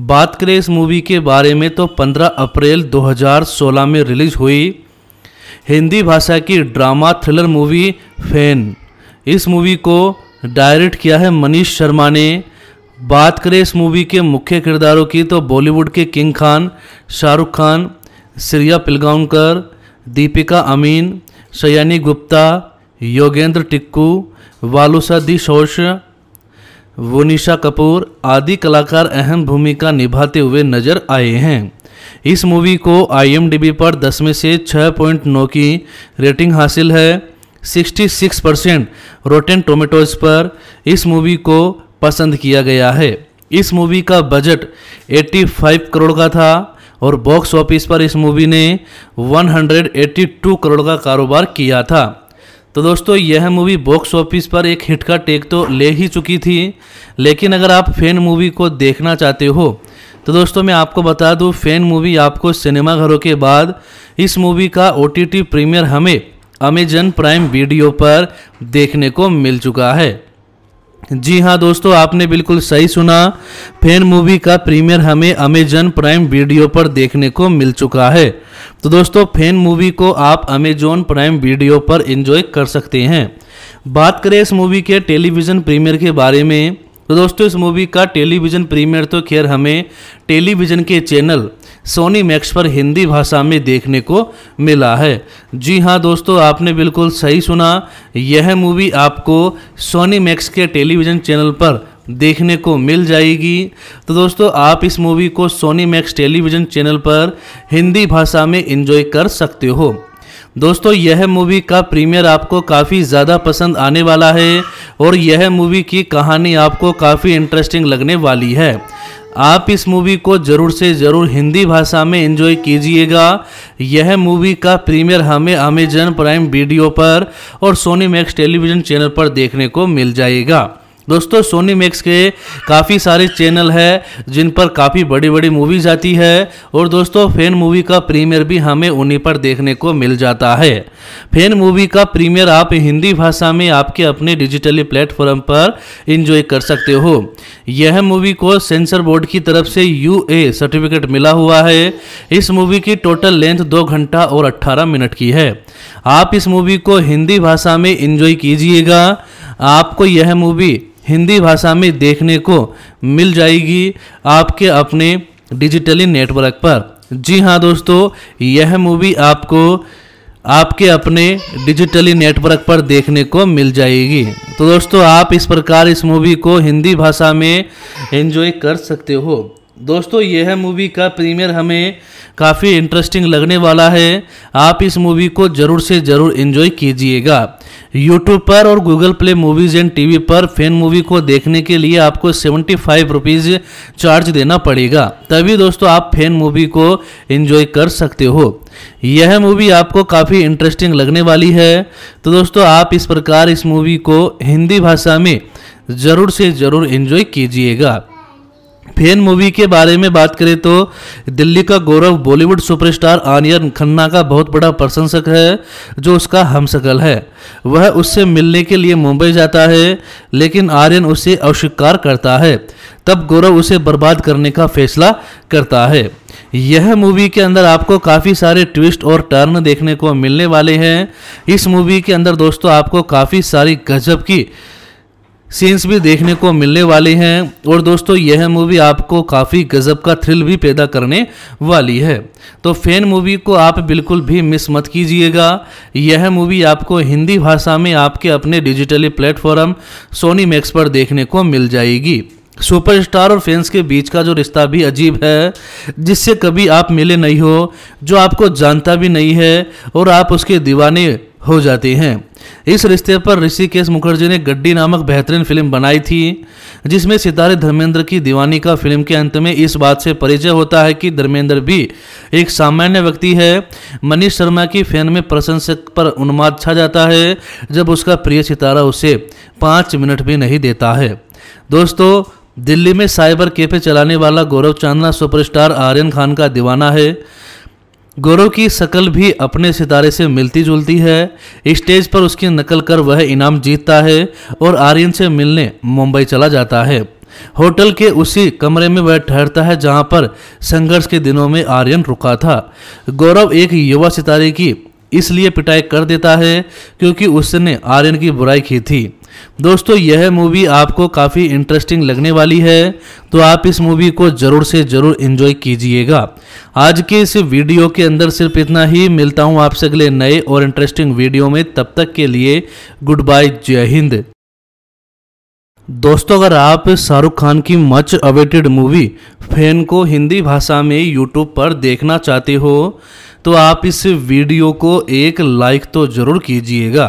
बात करें इस मूवी के बारे में तो 15 अप्रैल 2016 में रिलीज हुई हिंदी भाषा की ड्रामा थ्रिलर मूवी फैन इस मूवी को डायरेक्ट किया है मनीष शर्मा ने बात करें इस मूवी के मुख्य किरदारों की तो बॉलीवुड के किंग खान शाहरुख खान सिरिया पिलगांवकर दीपिका अमीन शयानी गुप्ता योगेंद्र टिक्कू वालुसा शोश वोनिशा कपूर आदि कलाकार अहम भूमिका निभाते हुए नजर आए हैं इस मूवी को आईएमडीबी पर 10 में से 6.9 की रेटिंग हासिल है 66 परसेंट रोटेन टोमेटोज पर इस मूवी को पसंद किया गया है इस मूवी का बजट 85 करोड़ का था और बॉक्स ऑफिस पर इस मूवी ने 182 करोड़ का कारोबार किया था तो दोस्तों यह मूवी बॉक्स ऑफिस पर एक हिट का टेक तो ले ही चुकी थी लेकिन अगर आप फैन मूवी को देखना चाहते हो तो दोस्तों मैं आपको बता दूं फैन मूवी आपको सिनेमाघरों के बाद इस मूवी का ओ प्रीमियर हमें अमेजन प्राइम वीडियो पर देखने को मिल चुका है जी हाँ दोस्तों आपने बिल्कुल सही सुना फैन मूवी का प्रीमियर हमें अमेजन प्राइम वीडियो पर देखने को मिल चुका है तो दोस्तों फैन मूवी को आप अमेजोन प्राइम वीडियो पर एंजॉय कर सकते हैं बात करें इस मूवी के टेलीविज़न प्रीमियर के बारे में तो दोस्तों इस मूवी का टेलीविज़न प्रीमियर तो खैर हमें टेलीविज़न के चैनल सोनी मैक्स पर हिंदी भाषा में देखने को मिला है जी हाँ दोस्तों आपने बिल्कुल सही सुना यह मूवी आपको सोनी मैक्स के टेलीविज़न चैनल पर देखने को मिल जाएगी तो दोस्तों आप इस मूवी को सोनी मैक्स टेलीविज़न चैनल पर हिंदी भाषा में इंजॉय कर सकते हो दोस्तों यह मूवी का प्रीमियर आपको काफ़ी ज़्यादा पसंद आने वाला है और यह मूवी की कहानी आपको काफ़ी इंटरेस्टिंग लगने वाली है आप इस मूवी को ज़रूर से ज़रूर हिंदी भाषा में एंजॉय कीजिएगा यह मूवी का प्रीमियर हमें अमेजन प्राइम वीडियो पर और सोनी मैक्स टेलीविज़न चैनल पर देखने को मिल जाएगा दोस्तों सोनी मैक्स के काफ़ी सारे चैनल है जिन पर काफ़ी बड़ी बड़ी मूवीज आती है और दोस्तों फैन मूवी का प्रीमियर भी हमें उन्हीं पर देखने को मिल जाता है फैन मूवी का प्रीमियर आप हिंदी भाषा में आपके अपने डिजिटली प्लेटफॉर्म पर इंजॉय कर सकते हो यह मूवी को सेंसर बोर्ड की तरफ से यू सर्टिफिकेट मिला हुआ है इस मूवी की टोटल लेंथ दो घंटा और अट्ठारह मिनट की है आप इस मूवी को हिंदी भाषा में इंजॉय कीजिएगा आपको यह मूवी हिंदी भाषा में देखने को मिल जाएगी आपके अपने डिजिटली नेटवर्क पर जी हाँ दोस्तों यह मूवी आपको आपके अपने डिजिटली नेटवर्क पर देखने को मिल जाएगी तो दोस्तों आप इस प्रकार इस मूवी को हिंदी भाषा में एंजॉय कर सकते हो दोस्तों यह मूवी का प्रीमियर हमें काफ़ी इंटरेस्टिंग लगने वाला है आप इस मूवी को ज़रूर से ज़रूर इन्जॉय कीजिएगा यूट्यूब पर और Google Play Movies and TV पर फैन मूवी को देखने के लिए आपको सेवेंटी फाइव रुपीज़ चार्ज देना पड़ेगा तभी दोस्तों आप फैन मूवी को इन्जॉय कर सकते हो यह मूवी आपको काफ़ी इंटरेस्टिंग लगने वाली है तो दोस्तों आप इस प्रकार इस मूवी को हिंदी भाषा में ज़रूर से ज़रूर इन्जॉय कीजिएगा फैन मूवी के बारे में बात करें तो दिल्ली का गौरव बॉलीवुड सुपरस्टार आर्यन खन्ना का बहुत बड़ा प्रशंसक है जो उसका हमशकल है वह उससे मिलने के लिए मुंबई जाता है लेकिन आर्यन उसे अस्वीकार करता है तब गौरव उसे बर्बाद करने का फैसला करता है यह मूवी के अंदर आपको काफ़ी सारे ट्विस्ट और टर्न देखने को मिलने वाले हैं इस मूवी के अंदर दोस्तों आपको काफ़ी सारी गजब की सीन्स भी देखने को मिलने वाले हैं और दोस्तों यह मूवी आपको काफ़ी गजब का थ्रिल भी पैदा करने वाली है तो फैन मूवी को आप बिल्कुल भी मिस मत कीजिएगा यह मूवी आपको हिंदी भाषा में आपके अपने डिजिटली प्लेटफॉर्म सोनी मैक्स पर देखने को मिल जाएगी सुपरस्टार और फैंस के बीच का जो रिश्ता भी अजीब है जिससे कभी आप मिले नहीं हो जो आपको जानता भी नहीं है और आप उसके दीवाने हो जाती हैं इस रिश्ते पर ऋषिकेश मुखर्जी ने गड्डी नामक बेहतरीन फिल्म बनाई थी जिसमें सितारे धर्मेंद्र की दीवानी का फिल्म के अंत में इस बात से परिचय होता है कि धर्मेंद्र भी एक सामान्य व्यक्ति है मनीष शर्मा की फैन में प्रशंसक पर उन्माद छा जाता है जब उसका प्रिय सितारा उसे पाँच मिनट भी नहीं देता है दोस्तों दिल्ली में साइबर कैफे चलाने वाला गौरव चांदना सुपरस्टार आर्यन खान का दीवाना है गौरव की शक्ल भी अपने सितारे से मिलती जुलती है स्टेज पर उसकी नकल कर वह इनाम जीतता है और आर्यन से मिलने मुंबई चला जाता है होटल के उसी कमरे में वह ठहरता है जहां पर संघर्ष के दिनों में आर्यन रुका था गौरव एक युवा सितारे की इसलिए पिटाई कर देता है क्योंकि उसने आर्यन की बुराई की थी दोस्तों यह मूवी आपको काफ़ी इंटरेस्टिंग लगने वाली है तो आप इस मूवी को ज़रूर से ज़रूर इन्जॉय कीजिएगा आज के इस वीडियो के अंदर सिर्फ इतना ही मिलता हूँ आपसे अगले नए और इंटरेस्टिंग वीडियो में तब तक के लिए गुड बाय जय हिंद दोस्तों अगर आप शाहरुख खान की मच अवेटेड मूवी फैन को हिंदी भाषा में यूट्यूब पर देखना चाहते हो तो आप इस वीडियो को एक लाइक तो ज़रूर कीजिएगा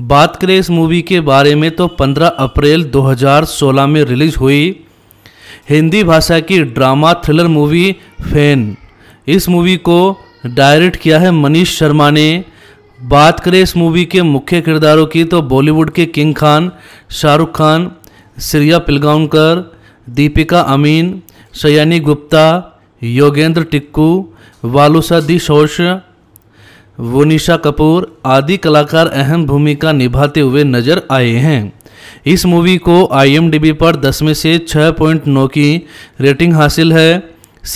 बात करें इस मूवी के बारे में तो 15 अप्रैल 2016 में रिलीज हुई हिंदी भाषा की ड्रामा थ्रिलर मूवी फैन इस मूवी को डायरेक्ट किया है मनीष शर्मा ने बात करें इस मूवी के मुख्य किरदारों की तो बॉलीवुड के किंग खान शाहरुख खान सिरिया पिलगांवकर दीपिका अमीन शयानी गुप्ता योगेंद्र टिक्कू वालुसा शोश वोनिशा कपूर आदि कलाकार अहम भूमिका निभाते हुए नजर आए हैं इस मूवी को आईएमडीबी पर 10 में से 6.9 की रेटिंग हासिल है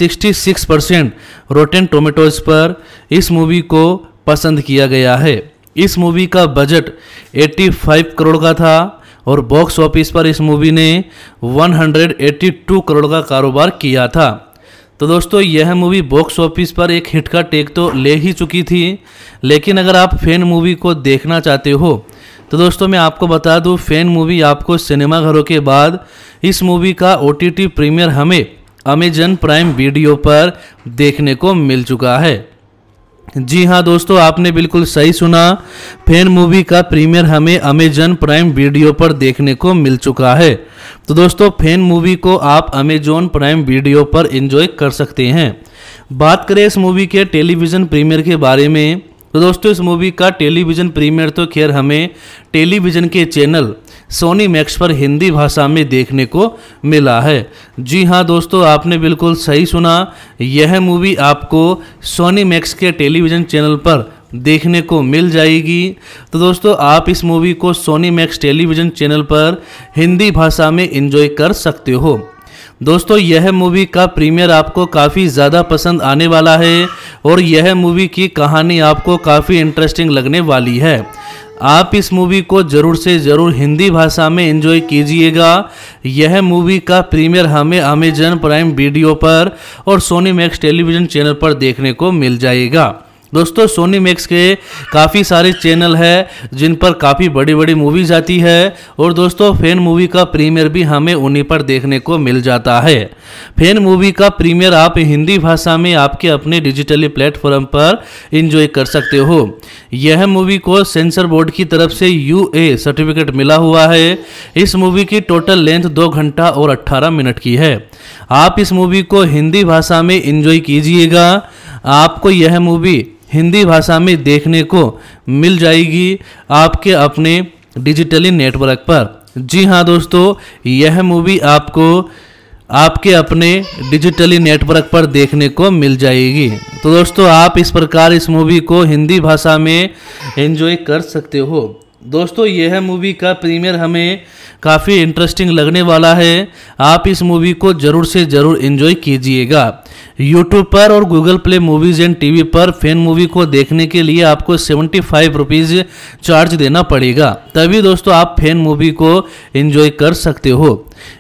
66 परसेंट रोटेन टोमेटोज पर इस मूवी को पसंद किया गया है इस मूवी का बजट 85 करोड़ का था और बॉक्स ऑफिस पर इस मूवी ने 182 करोड़ का कारोबार किया था तो दोस्तों यह मूवी बॉक्स ऑफिस पर एक हिट का टेक तो ले ही चुकी थी लेकिन अगर आप फैन मूवी को देखना चाहते हो तो दोस्तों मैं आपको बता दूं फैन मूवी आपको सिनेमाघरों के बाद इस मूवी का ओ प्रीमियर हमें अमेजन प्राइम वीडियो पर देखने को मिल चुका है जी हाँ दोस्तों आपने बिल्कुल सही सुना फैन मूवी का प्रीमियर हमें अमेजन प्राइम वीडियो पर देखने को मिल चुका है तो दोस्तों फैन मूवी को आप अमेजोन प्राइम वीडियो पर एंजॉय कर सकते हैं बात करें इस मूवी के टेलीविज़न प्रीमियर के बारे में तो दोस्तों इस मूवी का टेलीविज़न प्रीमियर तो खैर हमें टेलीविज़न के चैनल सोनी मैक्स पर हिंदी भाषा में देखने को मिला है जी हाँ दोस्तों आपने बिल्कुल सही सुना यह मूवी आपको सोनी मैक्स के टेलीविज़न चैनल पर देखने को मिल जाएगी तो दोस्तों आप इस मूवी को सोनी मैक्स टेलीविज़न चैनल पर हिंदी भाषा में इंजॉय कर सकते हो दोस्तों यह मूवी का प्रीमियर आपको काफ़ी ज़्यादा पसंद आने वाला है और यह मूवी की कहानी आपको काफ़ी इंटरेस्टिंग लगने वाली है आप इस मूवी को ज़रूर से ज़रूर हिंदी भाषा में एंजॉय कीजिएगा यह मूवी का प्रीमियर हमें अमेजन प्राइम वीडियो पर और सोनी मैक्स टेलीविज़न चैनल पर देखने को मिल जाएगा दोस्तों सोनी मैक्स के काफ़ी सारे चैनल है जिन पर काफ़ी बड़ी बड़ी मूवीज आती है और दोस्तों फैन मूवी का प्रीमियर भी हमें उन्हीं पर देखने को मिल जाता है फैन मूवी का प्रीमियर आप हिंदी भाषा में आपके अपने डिजिटली प्लेटफॉर्म पर इंजॉय कर सकते हो यह मूवी को सेंसर बोर्ड की तरफ से यू सर्टिफिकेट मिला हुआ है इस मूवी की टोटल लेंथ दो घंटा और अट्ठारह मिनट की है आप इस मूवी को हिंदी भाषा में इंजॉय कीजिएगा आपको यह मूवी हिंदी भाषा में देखने को मिल जाएगी आपके अपने डिजिटली नेटवर्क पर जी हाँ दोस्तों यह मूवी आपको आपके अपने डिजिटली नेटवर्क पर देखने को मिल जाएगी तो दोस्तों आप इस प्रकार इस मूवी को हिंदी भाषा में एंजॉय कर सकते हो दोस्तों यह मूवी का प्रीमियर हमें काफ़ी इंटरेस्टिंग लगने वाला है आप इस मूवी को ज़रूर से ज़रूर इन्जॉय कीजिएगा यूट्यूब पर और Google Play Movies and TV पर फैन मूवी को देखने के लिए आपको सेवेंटी फाइव रुपीज़ चार्ज देना पड़ेगा तभी दोस्तों आप फैन मूवी को इन्जॉय कर सकते हो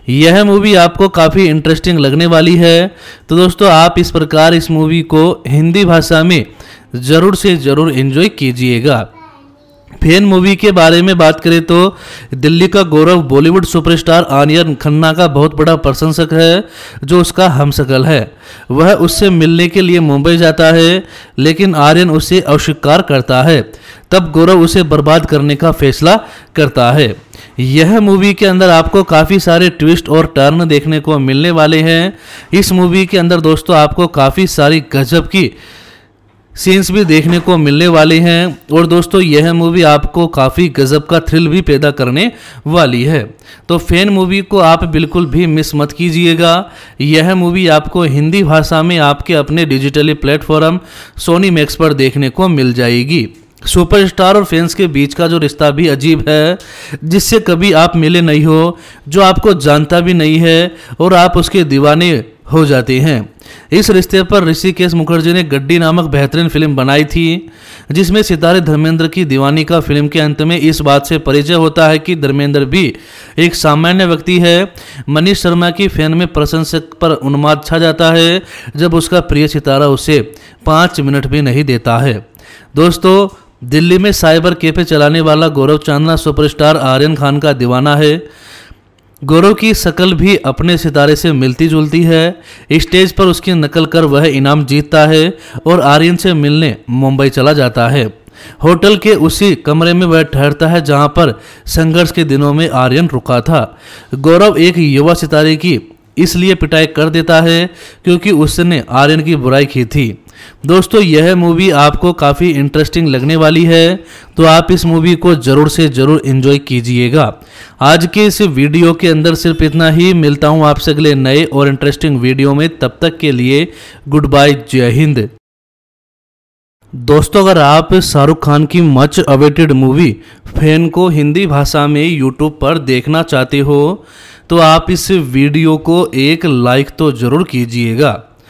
यह मूवी आपको काफ़ी इंटरेस्टिंग लगने वाली है तो दोस्तों आप इस प्रकार इस मूवी को हिंदी भाषा में ज़रूर से ज़रूर इन्जॉय कीजिएगा फैन मूवी के बारे में बात करें तो दिल्ली का गौरव बॉलीवुड सुपरस्टार आर्यन खन्ना का बहुत बड़ा प्रशंसक है जो उसका हमशकल है वह उससे मिलने के लिए मुंबई जाता है लेकिन आर्यन उसे अस्वीकार करता है तब गौरव उसे बर्बाद करने का फैसला करता है यह मूवी के अंदर आपको काफ़ी सारे ट्विस्ट और टर्न देखने को मिलने वाले हैं इस मूवी के अंदर दोस्तों आपको काफ़ी सारी गजब की सीन्स भी देखने को मिलने वाले हैं और दोस्तों यह मूवी आपको काफ़ी गजब का थ्रिल भी पैदा करने वाली है तो फैन मूवी को आप बिल्कुल भी मिस मत कीजिएगा यह मूवी आपको हिंदी भाषा में आपके अपने डिजिटली प्लेटफॉर्म सोनी मैक्स पर देखने को मिल जाएगी सुपरस्टार और फैंस के बीच का जो रिश्ता भी अजीब है जिससे कभी आप मिले नहीं हो जो आपको जानता भी नहीं है और आप उसके दीवाने हो जाती हैं इस रिश्ते पर ऋषिकेश मुखर्जी ने गड्डी नामक बेहतरीन फिल्म बनाई थी जिसमें सितारे धर्मेंद्र की दीवानी का फिल्म के अंत में इस बात से परिचय होता है कि धर्मेंद्र भी एक सामान्य व्यक्ति है मनीष शर्मा की फैन में प्रशंसक पर उन्माद छा जाता है जब उसका प्रिय सितारा उसे पाँच मिनट भी नहीं देता है दोस्तों दिल्ली में साइबर कैफे चलाने वाला गौरव चांदना सुपरस्टार आर्यन खान का दीवाना है गौरव की शक्ल भी अपने सितारे से मिलती जुलती है स्टेज पर उसकी नकल कर वह इनाम जीतता है और आर्यन से मिलने मुंबई चला जाता है होटल के उसी कमरे में वह ठहरता है जहां पर संघर्ष के दिनों में आर्यन रुका था गौरव एक युवा सितारे की इसलिए पिटाई कर देता है क्योंकि उसने आर्यन की बुराई की थी दोस्तों यह मूवी आपको काफ़ी इंटरेस्टिंग लगने वाली है तो आप इस मूवी को ज़रूर से ज़रूर इन्जॉय कीजिएगा आज के इस वीडियो के अंदर सिर्फ इतना ही मिलता हूँ आपसे अगले नए और इंटरेस्टिंग वीडियो में तब तक के लिए गुड बाय जय हिंद दोस्तों अगर आप शाहरुख खान की मच अवेटेड मूवी फैन को हिंदी भाषा में यूट्यूब पर देखना चाहते हो तो आप इस वीडियो को एक लाइक तो ज़रूर कीजिएगा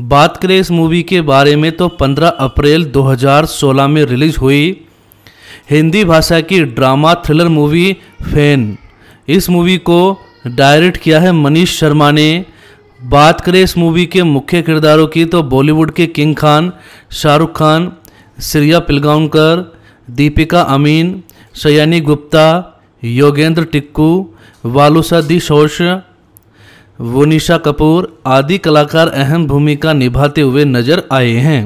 बात करें इस मूवी के बारे में तो 15 अप्रैल 2016 में रिलीज हुई हिंदी भाषा की ड्रामा थ्रिलर मूवी फैन इस मूवी को डायरेक्ट किया है मनीष शर्मा ने बात करें इस मूवी के मुख्य किरदारों की तो बॉलीवुड के किंग खान शाहरुख खान सिरिया पिलगांवकर दीपिका अमीन शयानी गुप्ता योगेंद्र टिक्कू वालुसा दी शोश वोनिशा कपूर आदि कलाकार अहम भूमिका निभाते हुए नजर आए हैं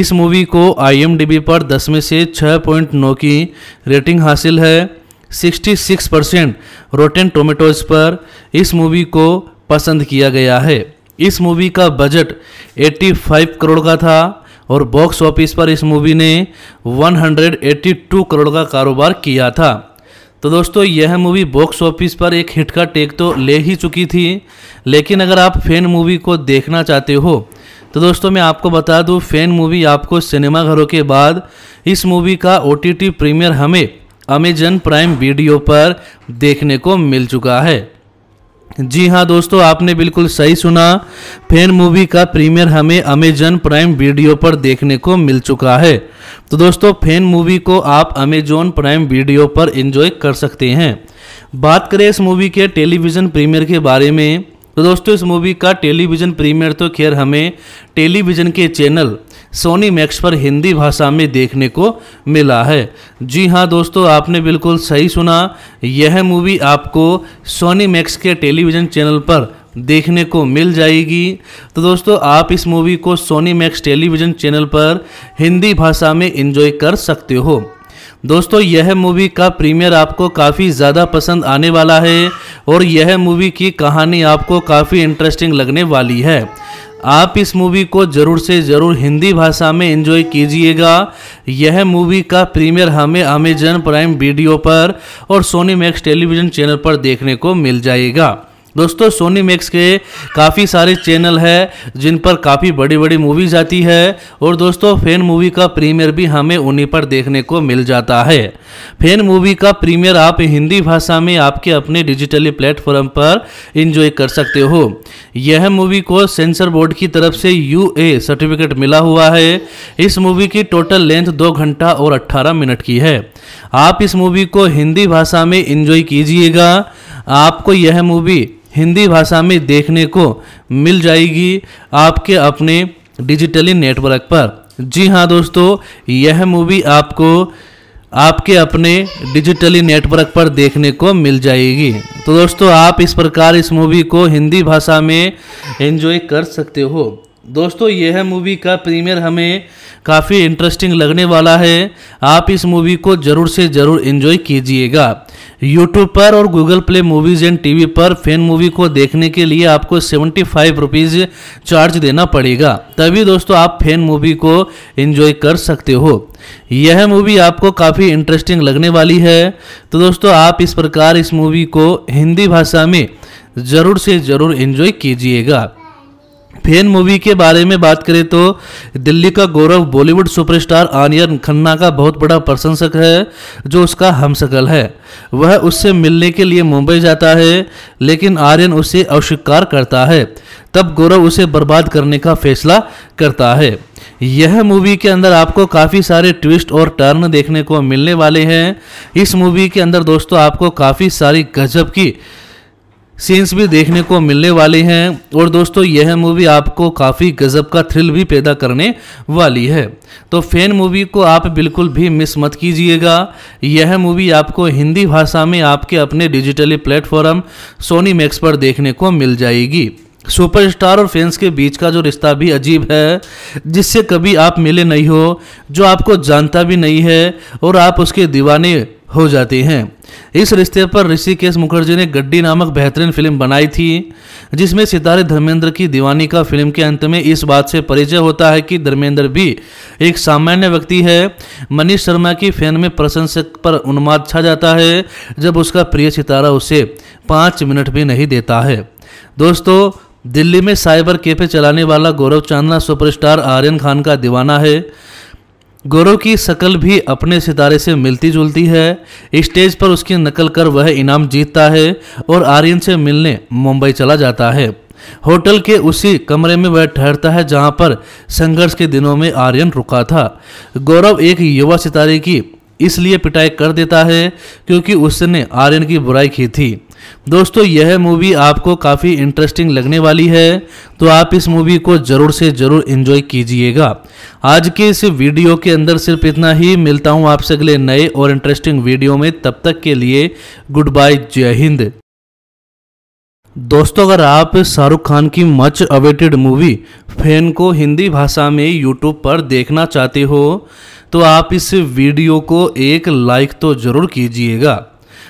इस मूवी को आईएमडीबी पर 10 में से 6.9 की रेटिंग हासिल है 66 परसेंट रोटेन टोमेटोज पर इस मूवी को पसंद किया गया है इस मूवी का बजट 85 करोड़ का था और बॉक्स ऑफिस पर इस मूवी ने 182 करोड़ का कारोबार किया था तो दोस्तों यह मूवी बॉक्स ऑफिस पर एक हिट का टेक तो ले ही चुकी थी लेकिन अगर आप फैन मूवी को देखना चाहते हो तो दोस्तों मैं आपको बता दूं फैन मूवी आपको सिनेमाघरों के बाद इस मूवी का ओ प्रीमियर हमें अमेजन प्राइम वीडियो पर देखने को मिल चुका है जी हाँ दोस्तों आपने बिल्कुल सही सुना फैन मूवी का प्रीमियर हमें अमेजन प्राइम वीडियो पर देखने को मिल चुका है तो दोस्तों फैन मूवी को आप अमेजोन प्राइम वीडियो पर एंजॉय कर सकते हैं बात करें इस मूवी के टेलीविज़न प्रीमियर के बारे में तो दोस्तों इस मूवी का टेलीविज़न प्रीमियर तो खैर हमें टेलीविज़न के चैनल सोनी मैक्स पर हिंदी भाषा में देखने को मिला है जी हाँ दोस्तों आपने बिल्कुल सही सुना यह मूवी आपको सोनी मैक्स के टेलीविज़न चैनल पर देखने को मिल जाएगी तो दोस्तों आप इस मूवी को सोनी मैक्स टेलीविज़न चैनल पर हिंदी भाषा में इंजॉय कर सकते हो दोस्तों यह मूवी का प्रीमियर आपको काफ़ी ज़्यादा पसंद आने वाला है और यह मूवी की कहानी आपको काफ़ी इंटरेस्टिंग लगने वाली है आप इस मूवी को ज़रूर से ज़रूर हिंदी भाषा में एंजॉय कीजिएगा यह मूवी का प्रीमियर हमें अमेजन प्राइम वीडियो पर और सोनी मैक्स टेलीविज़न चैनल पर देखने को मिल जाएगा दोस्तों सोनी मैक्स के काफ़ी सारे चैनल है जिन पर काफ़ी बड़ी बड़ी मूवीज आती है और दोस्तों फैन मूवी का प्रीमियर भी हमें उन्हीं पर देखने को मिल जाता है फैन मूवी का प्रीमियर आप हिंदी भाषा में आपके अपने डिजिटली प्लेटफॉर्म पर इंजॉय कर सकते हो यह मूवी को सेंसर बोर्ड की तरफ से यू सर्टिफिकेट मिला हुआ है इस मूवी की टोटल लेंथ दो घंटा और अट्ठारह मिनट की है आप इस मूवी को हिंदी भाषा में इंजॉय कीजिएगा आपको यह मूवी हिंदी भाषा में देखने को मिल जाएगी आपके अपने डिजिटली नेटवर्क पर जी हाँ दोस्तों यह मूवी आपको आपके अपने डिजिटली नेटवर्क पर देखने को मिल जाएगी तो दोस्तों आप इस प्रकार इस मूवी को हिंदी भाषा में एंजॉय कर सकते हो दोस्तों यह मूवी का प्रीमियर हमें काफ़ी इंटरेस्टिंग लगने वाला है आप इस मूवी को ज़रूर से ज़रूर इन्जॉय कीजिएगा यूट्यूब पर और Google Play Movies and TV पर फैन मूवी को देखने के लिए आपको सेवेंटी फाइव रुपीज़ चार्ज देना पड़ेगा तभी दोस्तों आप फैन मूवी को इन्जॉय कर सकते हो यह मूवी आपको काफ़ी इंटरेस्टिंग लगने वाली है तो दोस्तों आप इस प्रकार इस मूवी को हिंदी भाषा में ज़रूर से ज़रूर इन्जॉय कीजिएगा फैन मूवी के बारे में बात करें तो दिल्ली का गौरव बॉलीवुड सुपरस्टार आर्यन खन्ना का बहुत बड़ा प्रशंसक है जो उसका हमशकल है वह उससे मिलने के लिए मुंबई जाता है लेकिन आर्यन उसे अस्वीकार करता है तब गौरव उसे बर्बाद करने का फैसला करता है यह मूवी के अंदर आपको काफ़ी सारे ट्विस्ट और टर्न देखने को मिलने वाले हैं इस मूवी के अंदर दोस्तों आपको काफ़ी सारी गजब की सीन्स भी देखने को मिलने वाले हैं और दोस्तों यह मूवी आपको काफ़ी गजब का थ्रिल भी पैदा करने वाली है तो फैन मूवी को आप बिल्कुल भी मिस मत कीजिएगा यह मूवी आपको हिंदी भाषा में आपके अपने डिजिटली प्लेटफॉर्म सोनी मैक्स पर देखने को मिल जाएगी सुपरस्टार और फैंस के बीच का जो रिश्ता भी अजीब है जिससे कभी आप मिले नहीं हो जो आपको जानता भी नहीं है और आप उसके दीवाने हो जाती हैं इस रिश्ते पर ऋषिकेश मुखर्जी ने गड्डी नामक बेहतरीन फिल्म बनाई थी जिसमें सितारे धर्मेंद्र की दीवानी का फिल्म के अंत में इस बात से परिचय होता है कि धर्मेंद्र भी एक सामान्य व्यक्ति है मनीष शर्मा की फैन में प्रशंसक पर उन्माद छा जाता है जब उसका प्रिय सितारा उसे पाँच मिनट भी नहीं देता है दोस्तों दिल्ली में साइबर कैफे चलाने वाला गौरव चांदना सुपरस्टार आर्यन खान का दीवाना है गौरव की शक्ल भी अपने सितारे से मिलती जुलती है स्टेज पर उसकी नकल कर वह इनाम जीतता है और आर्यन से मिलने मुंबई चला जाता है होटल के उसी कमरे में वह ठहरता है जहां पर संघर्ष के दिनों में आर्यन रुका था गौरव एक युवा सितारे की इसलिए पिटाई कर देता है क्योंकि उसने आर्यन की बुराई की थी दोस्तों यह मूवी आपको काफ़ी इंटरेस्टिंग लगने वाली है तो आप इस मूवी को ज़रूर से ज़रूर इन्जॉय कीजिएगा आज के इस वीडियो के अंदर सिर्फ इतना ही मिलता हूँ आपसे अगले नए और इंटरेस्टिंग वीडियो में तब तक के लिए गुड बाय जय हिंद दोस्तों अगर आप शाहरुख खान की मच अवेटेड मूवी फैन को हिंदी भाषा में यूट्यूब पर देखना चाहते हो तो आप इस वीडियो को एक लाइक तो ज़रूर कीजिएगा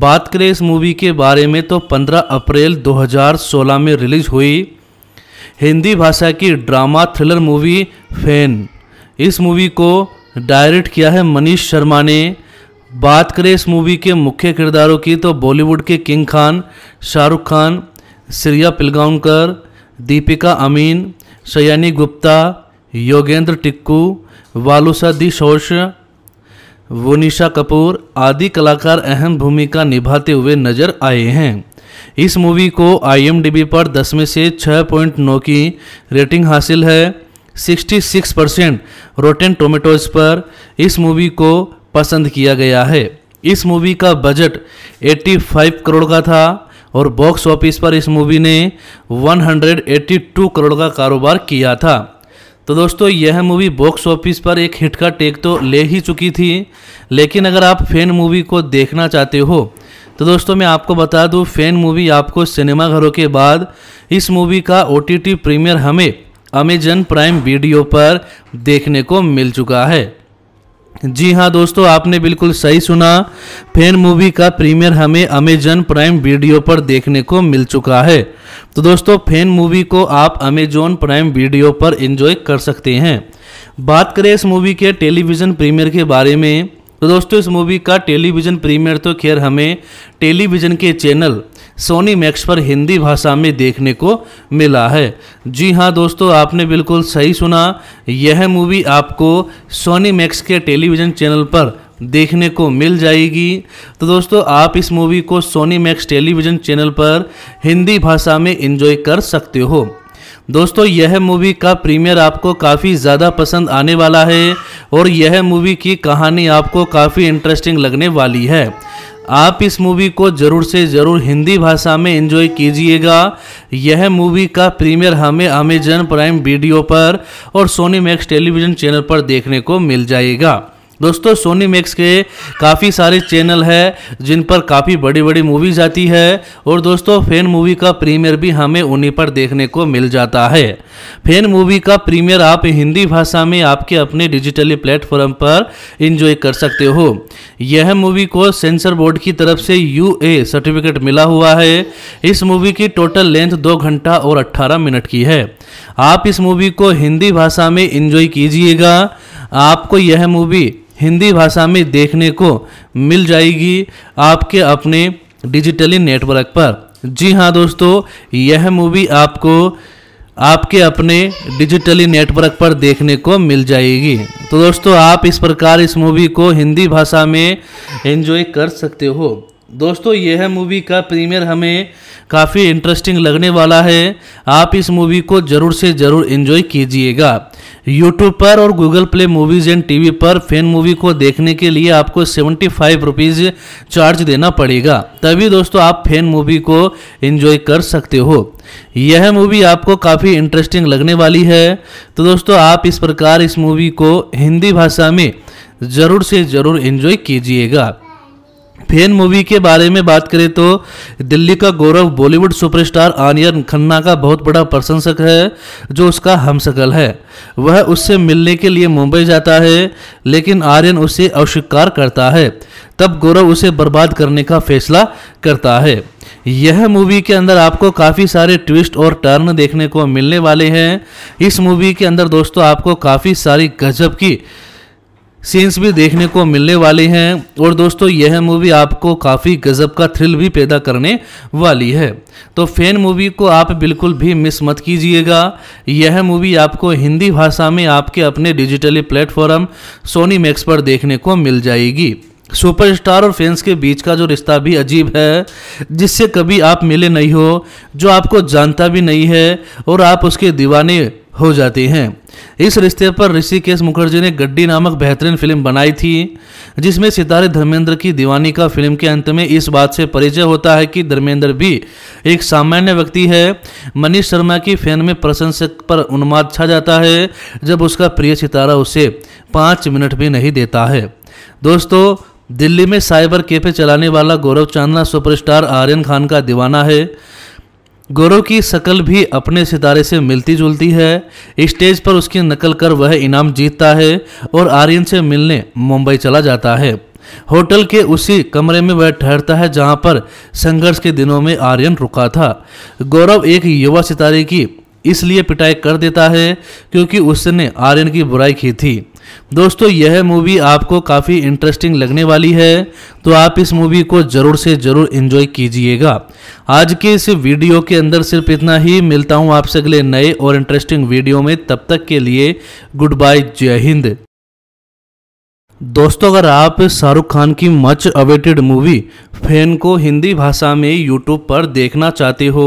बात करें इस मूवी के बारे में तो 15 अप्रैल 2016 में रिलीज हुई हिंदी भाषा की ड्रामा थ्रिलर मूवी फैन इस मूवी को डायरेक्ट किया है मनीष शर्मा ने बात करें इस मूवी के मुख्य किरदारों की तो बॉलीवुड के किंग खान शाहरुख खान सिरिया पिलगांवकर दीपिका अमीन शयानी गुप्ता योगेंद्र टिक्कू वालुसा दी शोश वोनिशा कपूर आदि कलाकार अहम भूमिका निभाते हुए नजर आए हैं इस मूवी को आईएमडीबी पर 10 में से 6.9 की रेटिंग हासिल है 66 परसेंट रोटेन टोमेटोज पर इस मूवी को पसंद किया गया है इस मूवी का बजट 85 करोड़ का था और बॉक्स ऑफिस पर इस मूवी ने 182 करोड़ का कारोबार किया था तो दोस्तों यह मूवी बॉक्स ऑफिस पर एक हिट का टेक तो ले ही चुकी थी लेकिन अगर आप फैन मूवी को देखना चाहते हो तो दोस्तों मैं आपको बता दूं फैन मूवी आपको सिनेमाघरों के बाद इस मूवी का ओ प्रीमियर हमें अमेजन प्राइम वीडियो पर देखने को मिल चुका है जी हाँ दोस्तों आपने बिल्कुल सही सुना फैन मूवी का प्रीमियर हमें अमेजन प्राइम वीडियो पर देखने को मिल चुका है तो दोस्तों फैन मूवी को आप अमेजोन प्राइम वीडियो पर एंजॉय कर सकते हैं बात करें इस मूवी के टेलीविज़न प्रीमियर के बारे में तो दोस्तों इस मूवी का टेलीविज़न प्रीमियर तो खैर हमें टेलीविज़न के चैनल सोनी मैक्स पर हिंदी भाषा में देखने को मिला है जी हाँ दोस्तों आपने बिल्कुल सही सुना यह मूवी आपको सोनी मैक्स के टेलीविज़न चैनल पर देखने को मिल जाएगी तो दोस्तों आप इस मूवी को सोनी मैक्स टेलीविज़न चैनल पर हिंदी भाषा में इंजॉय कर सकते हो दोस्तों यह मूवी का प्रीमियर आपको काफ़ी ज़्यादा पसंद आने वाला है और यह मूवी की कहानी आपको काफ़ी इंटरेस्टिंग लगने वाली है आप इस मूवी को ज़रूर से ज़रूर हिंदी भाषा में एंजॉय कीजिएगा यह मूवी का प्रीमियर हमें अमेजन प्राइम वीडियो पर और सोनी मैक्स टेलीविज़न चैनल पर देखने को मिल जाएगा दोस्तों सोनी मैक्स के काफ़ी सारे चैनल है जिन पर काफ़ी बड़ी बड़ी मूवीज आती है और दोस्तों फैन मूवी का प्रीमियर भी हमें उन्हीं पर देखने को मिल जाता है फैन मूवी का प्रीमियर आप हिंदी भाषा में आपके अपने डिजिटली प्लेटफॉर्म पर इंजॉय कर सकते हो यह मूवी को सेंसर बोर्ड की तरफ से यू सर्टिफिकेट मिला हुआ है इस मूवी की टोटल लेंथ दो घंटा और अट्ठारह मिनट की है आप इस मूवी को हिंदी भाषा में इंजॉय कीजिएगा आपको यह मूवी हिंदी भाषा में देखने को मिल जाएगी आपके अपने डिजिटली नेटवर्क पर जी हाँ दोस्तों यह मूवी आपको आपके अपने डिजिटली नेटवर्क पर देखने को मिल जाएगी तो दोस्तों आप इस प्रकार इस मूवी को हिंदी भाषा में एंजॉय कर सकते हो दोस्तों यह मूवी का प्रीमियर हमें काफ़ी इंटरेस्टिंग लगने वाला है आप इस मूवी को ज़रूर से ज़रूर एंजॉय कीजिएगा यूट्यूब पर और Google Play Movies and TV पर फैन मूवी को देखने के लिए आपको सेवेंटी फाइव रुपीज़ चार्ज देना पड़ेगा तभी दोस्तों आप फैन मूवी को एंजॉय कर सकते हो यह मूवी आपको काफ़ी इंटरेस्टिंग लगने वाली है तो दोस्तों आप इस प्रकार इस मूवी को हिंदी भाषा में ज़रूर से ज़रूर इन्जॉय कीजिएगा फैन मूवी के बारे में बात करें तो दिल्ली का गौरव बॉलीवुड सुपरस्टार आर्यन खन्ना का बहुत बड़ा प्रशंसक है जो उसका हमशकल है वह उससे मिलने के लिए मुंबई जाता है लेकिन आर्यन उसे अस्वीकार करता है तब गौरव उसे बर्बाद करने का फैसला करता है यह मूवी के अंदर आपको काफ़ी सारे ट्विस्ट और टर्न देखने को मिलने वाले हैं इस मूवी के अंदर दोस्तों आपको काफ़ी सारी गजब की सीन्स भी देखने को मिलने वाले हैं और दोस्तों यह मूवी आपको काफ़ी गजब का थ्रिल भी पैदा करने वाली है तो फैन मूवी को आप बिल्कुल भी मिस मत कीजिएगा यह मूवी आपको हिंदी भाषा में आपके अपने डिजिटली प्लेटफॉर्म सोनी मैक्स पर देखने को मिल जाएगी सुपरस्टार और फैंस के बीच का जो रिश्ता भी अजीब है जिससे कभी आप मिले नहीं हो जो आपको जानता भी नहीं है और आप उसके दीवाने हो जाती हैं इस रिश्ते पर ऋषिकेश मुखर्जी ने गड्डी नामक बेहतरीन फिल्म बनाई थी जिसमें सितारे धर्मेंद्र की दीवानी का फिल्म के अंत में इस बात से परिचय होता है कि धर्मेंद्र भी एक सामान्य व्यक्ति है मनीष शर्मा की फैन में प्रशंसक पर उन्माद छा जाता है जब उसका प्रिय सितारा उसे पाँच मिनट भी नहीं देता है दोस्तों दिल्ली में साइबर कैफे चलाने वाला गौरव चांदना सुपरस्टार आर्यन खान का दीवाना है गौरव की शक्ल भी अपने सितारे से मिलती जुलती है स्टेज पर उसकी नकल कर वह इनाम जीतता है और आर्यन से मिलने मुंबई चला जाता है होटल के उसी कमरे में वह ठहरता है जहां पर संघर्ष के दिनों में आर्यन रुका था गौरव एक युवा सितारे की इसलिए पिटाई कर देता है क्योंकि उसने आर्यन की बुराई की थी दोस्तों यह मूवी आपको काफ़ी इंटरेस्टिंग लगने वाली है तो आप इस मूवी को ज़रूर से ज़रूर इन्जॉय कीजिएगा आज के इस वीडियो के अंदर सिर्फ इतना ही मिलता हूँ आपसे अगले नए और इंटरेस्टिंग वीडियो में तब तक के लिए गुड बाय जय हिंद दोस्तों अगर आप शाहरुख खान की मच अवेटेड मूवी फैन को हिंदी भाषा में यूट्यूब पर देखना चाहते हो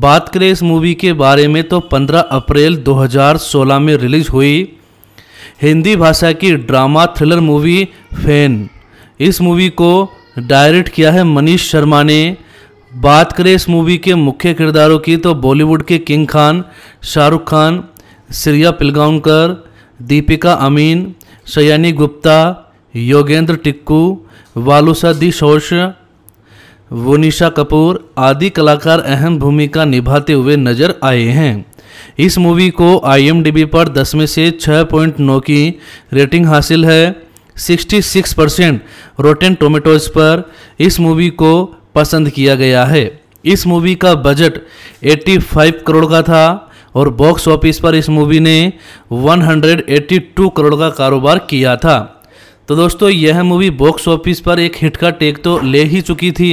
बात करें इस मूवी के बारे में तो 15 अप्रैल 2016 में रिलीज हुई हिंदी भाषा की ड्रामा थ्रिलर मूवी फैन इस मूवी को डायरेक्ट किया है मनीष शर्मा ने बात करें इस मूवी के मुख्य किरदारों की तो बॉलीवुड के किंग खान शाहरुख खान सिरिया पिलगांवकर दीपिका अमीन सयानी गुप्ता योगेंद्र टिक्कू वालुसा दी शोश वोनिशा कपूर आदि कलाकार अहम भूमिका निभाते हुए नजर आए हैं इस मूवी को आईएमडीबी पर 10 में से 6.9 की रेटिंग हासिल है 66 परसेंट रोटेन टोमेटोज पर इस मूवी को पसंद किया गया है इस मूवी का बजट 85 करोड़ का था और बॉक्स ऑफिस पर इस मूवी ने 182 करोड़ का कारोबार किया था तो दोस्तों यह मूवी बॉक्स ऑफिस पर एक हिट का टेक तो ले ही चुकी थी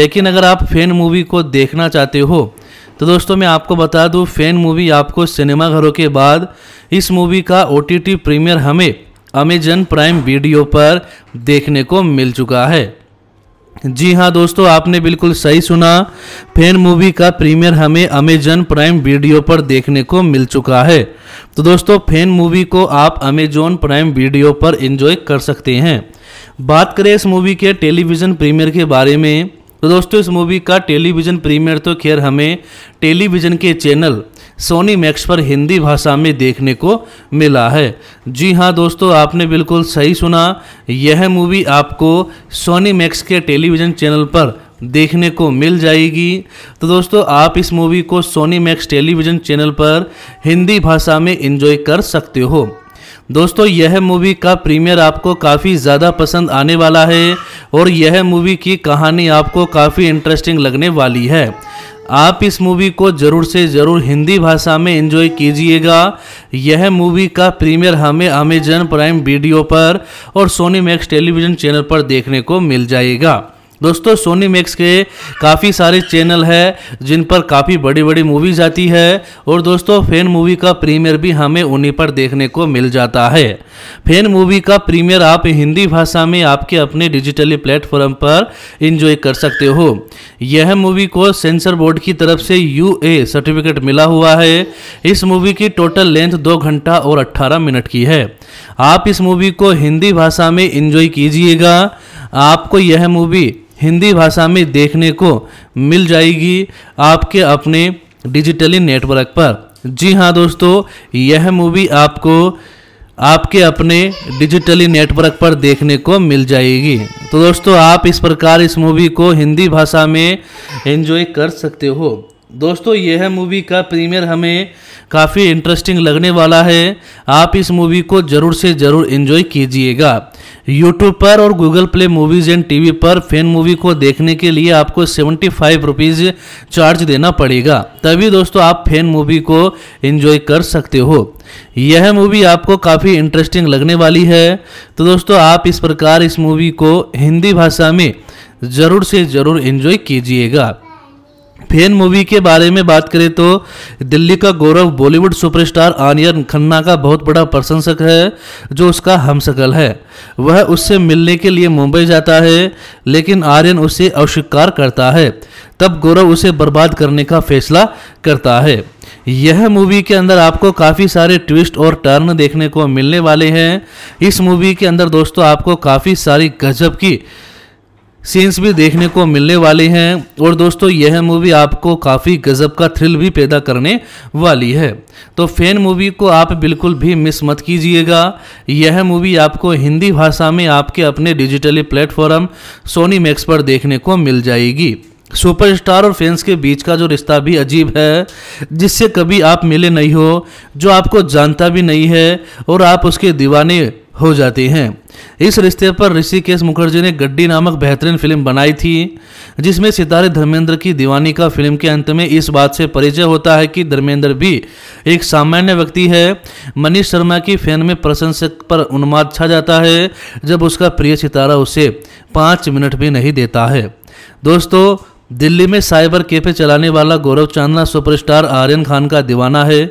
लेकिन अगर आप फैन मूवी को देखना चाहते हो तो दोस्तों मैं आपको बता दूं फैन मूवी आपको सिनेमाघरों के बाद इस मूवी का ओ प्रीमियर हमें अमेजन प्राइम वीडियो पर देखने को मिल चुका है जी हाँ दोस्तों आपने बिल्कुल सही सुना फैन मूवी का प्रीमियर हमें अमेजन प्राइम वीडियो पर देखने को मिल चुका है तो दोस्तों फैन मूवी को आप अमेजोन प्राइम वीडियो पर एंजॉय कर सकते हैं बात करें इस मूवी के टेलीविज़न प्रीमियर के बारे में तो दोस्तों इस मूवी का टेलीविज़न प्रीमियर तो खैर हमें टेलीविज़न के चैनल सोनी मैक्स पर हिंदी भाषा में देखने को मिला है जी हाँ दोस्तों आपने बिल्कुल सही सुना यह मूवी आपको सोनी मैक्स के टेलीविज़न चैनल पर देखने को मिल जाएगी तो दोस्तों आप इस मूवी को सोनी मैक्स टेलीविज़न चैनल पर हिंदी भाषा में इंजॉय कर सकते हो दोस्तों यह मूवी का प्रीमियर आपको काफ़ी ज़्यादा पसंद आने वाला है और यह मूवी की कहानी आपको काफ़ी इंटरेस्टिंग लगने वाली है आप इस मूवी को ज़रूर से ज़रूर हिंदी भाषा में एंजॉय कीजिएगा यह मूवी का प्रीमियर हमें अमेजन प्राइम वीडियो पर और सोनी मैक्स टेलीविज़न चैनल पर देखने को मिल जाएगा दोस्तों सोनी मैक्स के काफ़ी सारे चैनल है जिन पर काफ़ी बड़ी बड़ी मूवीज आती है और दोस्तों फैन मूवी का प्रीमियर भी हमें उन्हीं पर देखने को मिल जाता है फैन मूवी का प्रीमियर आप हिंदी भाषा में आपके अपने डिजिटली प्लेटफॉर्म पर इंजॉय कर सकते हो यह मूवी को सेंसर बोर्ड की तरफ से यू सर्टिफिकेट मिला हुआ है इस मूवी की टोटल लेंथ दो घंटा और अट्ठारह मिनट की है आप इस मूवी को हिंदी भाषा में इंजॉय कीजिएगा आपको यह मूवी हिंदी भाषा में देखने को मिल जाएगी आपके अपने डिजिटली नेटवर्क पर जी हाँ दोस्तों यह मूवी आपको आपके अपने डिजिटली नेटवर्क पर देखने को मिल जाएगी तो दोस्तों आप इस प्रकार इस मूवी को हिंदी भाषा में एंजॉय कर सकते हो दोस्तों यह मूवी का प्रीमियर हमें काफ़ी इंटरेस्टिंग लगने वाला है आप इस मूवी को ज़रूर से ज़रूर एंजॉय कीजिएगा यूट्यूब पर और Google Play Movies and TV पर फैन मूवी को देखने के लिए आपको सेवेंटी फाइव रुपीज़ चार्ज देना पड़ेगा तभी दोस्तों आप फैन मूवी को इन्जॉय कर सकते हो यह मूवी आपको काफ़ी इंटरेस्टिंग लगने वाली है तो दोस्तों आप इस प्रकार इस मूवी को हिंदी भाषा में ज़रूर से ज़रूर इन्जॉय कीजिएगा फैन मूवी के बारे में बात करें तो दिल्ली का गौरव बॉलीवुड सुपरस्टार आर्यन खन्ना का बहुत बड़ा प्रशंसक है जो उसका हमशकल है वह उससे मिलने के लिए मुंबई जाता है लेकिन आर्यन उसे अस्वीकार करता है तब गौरव उसे बर्बाद करने का फैसला करता है यह मूवी के अंदर आपको काफ़ी सारे ट्विस्ट और टर्न देखने को मिलने वाले हैं इस मूवी के अंदर दोस्तों आपको काफ़ी सारी गजब की सीन्स भी देखने को मिलने वाले हैं और दोस्तों यह मूवी आपको काफ़ी गज़ब का थ्रिल भी पैदा करने वाली है तो फैन मूवी को आप बिल्कुल भी मिस मत कीजिएगा यह मूवी आपको हिंदी भाषा में आपके अपने डिजिटली प्लेटफॉर्म सोनी मैक्स पर देखने को मिल जाएगी सुपरस्टार और फैंस के बीच का जो रिश्ता भी अजीब है जिससे कभी आप मिले नहीं हो जो आपको जानता भी नहीं है और आप उसके दीवाने हो जाते हैं इस रिश्ते पर ऋषिकेश मुखर्जी ने गड्डी नामक बेहतरीन फिल्म बनाई थी जिसमें सितारे धर्मेंद्र की दीवानी का फिल्म के अंत में इस बात से परिचय होता है कि धर्मेंद्र भी एक सामान्य व्यक्ति है मनीष शर्मा की फैन में प्रशंसक पर उन्माद छा जाता है जब उसका प्रिय सितारा उसे पाँच मिनट भी नहीं देता है दोस्तों दिल्ली में साइबर कैफे चलाने वाला गौरव चांदना सुपरस्टार आर्यन खान का दीवाना है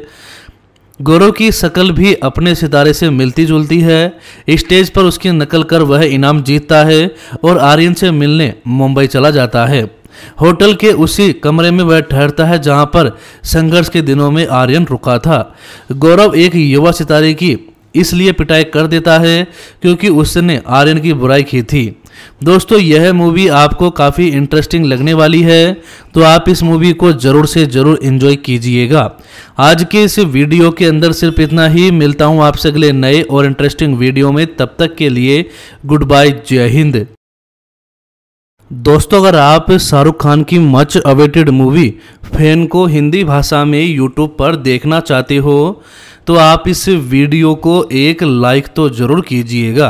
गौरव की शक्ल भी अपने सितारे से मिलती जुलती है स्टेज पर उसकी नकल कर वह इनाम जीतता है और आर्यन से मिलने मुंबई चला जाता है होटल के उसी कमरे में वह ठहरता है जहां पर संघर्ष के दिनों में आर्यन रुका था गौरव एक युवा सितारे की इसलिए पिटाई कर देता है क्योंकि उसने आर्यन की बुराई की थी दोस्तों यह मूवी आपको काफ़ी इंटरेस्टिंग लगने वाली है तो आप इस मूवी को ज़रूर से ज़रूर इन्जॉय कीजिएगा आज के इस वीडियो के अंदर सिर्फ इतना ही मिलता हूँ आपसे अगले नए और इंटरेस्टिंग वीडियो में तब तक के लिए गुड बाय जय हिंद दोस्तों अगर आप शाहरुख खान की मच अवेटेड मूवी फैन को हिंदी भाषा में यूट्यूब पर देखना चाहते हो तो आप इस वीडियो को एक लाइक तो ज़रूर कीजिएगा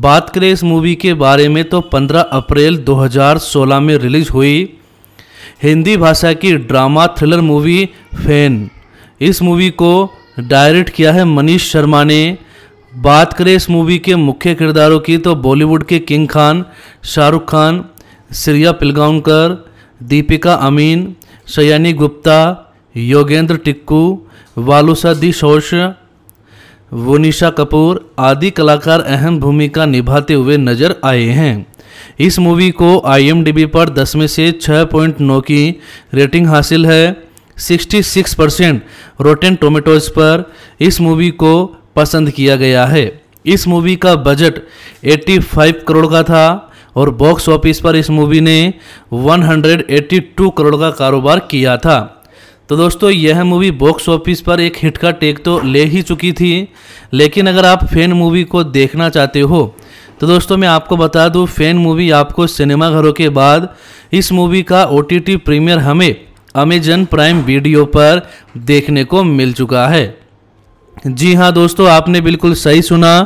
बात करें इस मूवी के बारे में तो 15 अप्रैल 2016 में रिलीज हुई हिंदी भाषा की ड्रामा थ्रिलर मूवी फैन इस मूवी को डायरेक्ट किया है मनीष शर्मा ने बात करें इस मूवी के मुख्य किरदारों की तो बॉलीवुड के किंग खान शाहरुख खान सिरिया पिलगांवकर दीपिका अमीन शयानी गुप्ता योगेंद्र टिक्कू वालुसा दी शोश वोनिशा कपूर आदि कलाकार अहम भूमिका निभाते हुए नजर आए हैं इस मूवी को आईएमडीबी पर 10 में से 6.9 की रेटिंग हासिल है 66 परसेंट रोटेन टोमेटोज पर इस मूवी को पसंद किया गया है इस मूवी का बजट 85 करोड़ का था और बॉक्स ऑफिस पर इस मूवी ने 182 करोड़ का कारोबार किया था तो दोस्तों यह मूवी बॉक्स ऑफिस पर एक हिट का टेक तो ले ही चुकी थी लेकिन अगर आप फैन मूवी को देखना चाहते हो तो दोस्तों मैं आपको बता दूं फैन मूवी आपको सिनेमाघरों के बाद इस मूवी का ओ प्रीमियर हमें अमेजन प्राइम वीडियो पर देखने को मिल चुका है जी हाँ दोस्तों आपने बिल्कुल सही सुना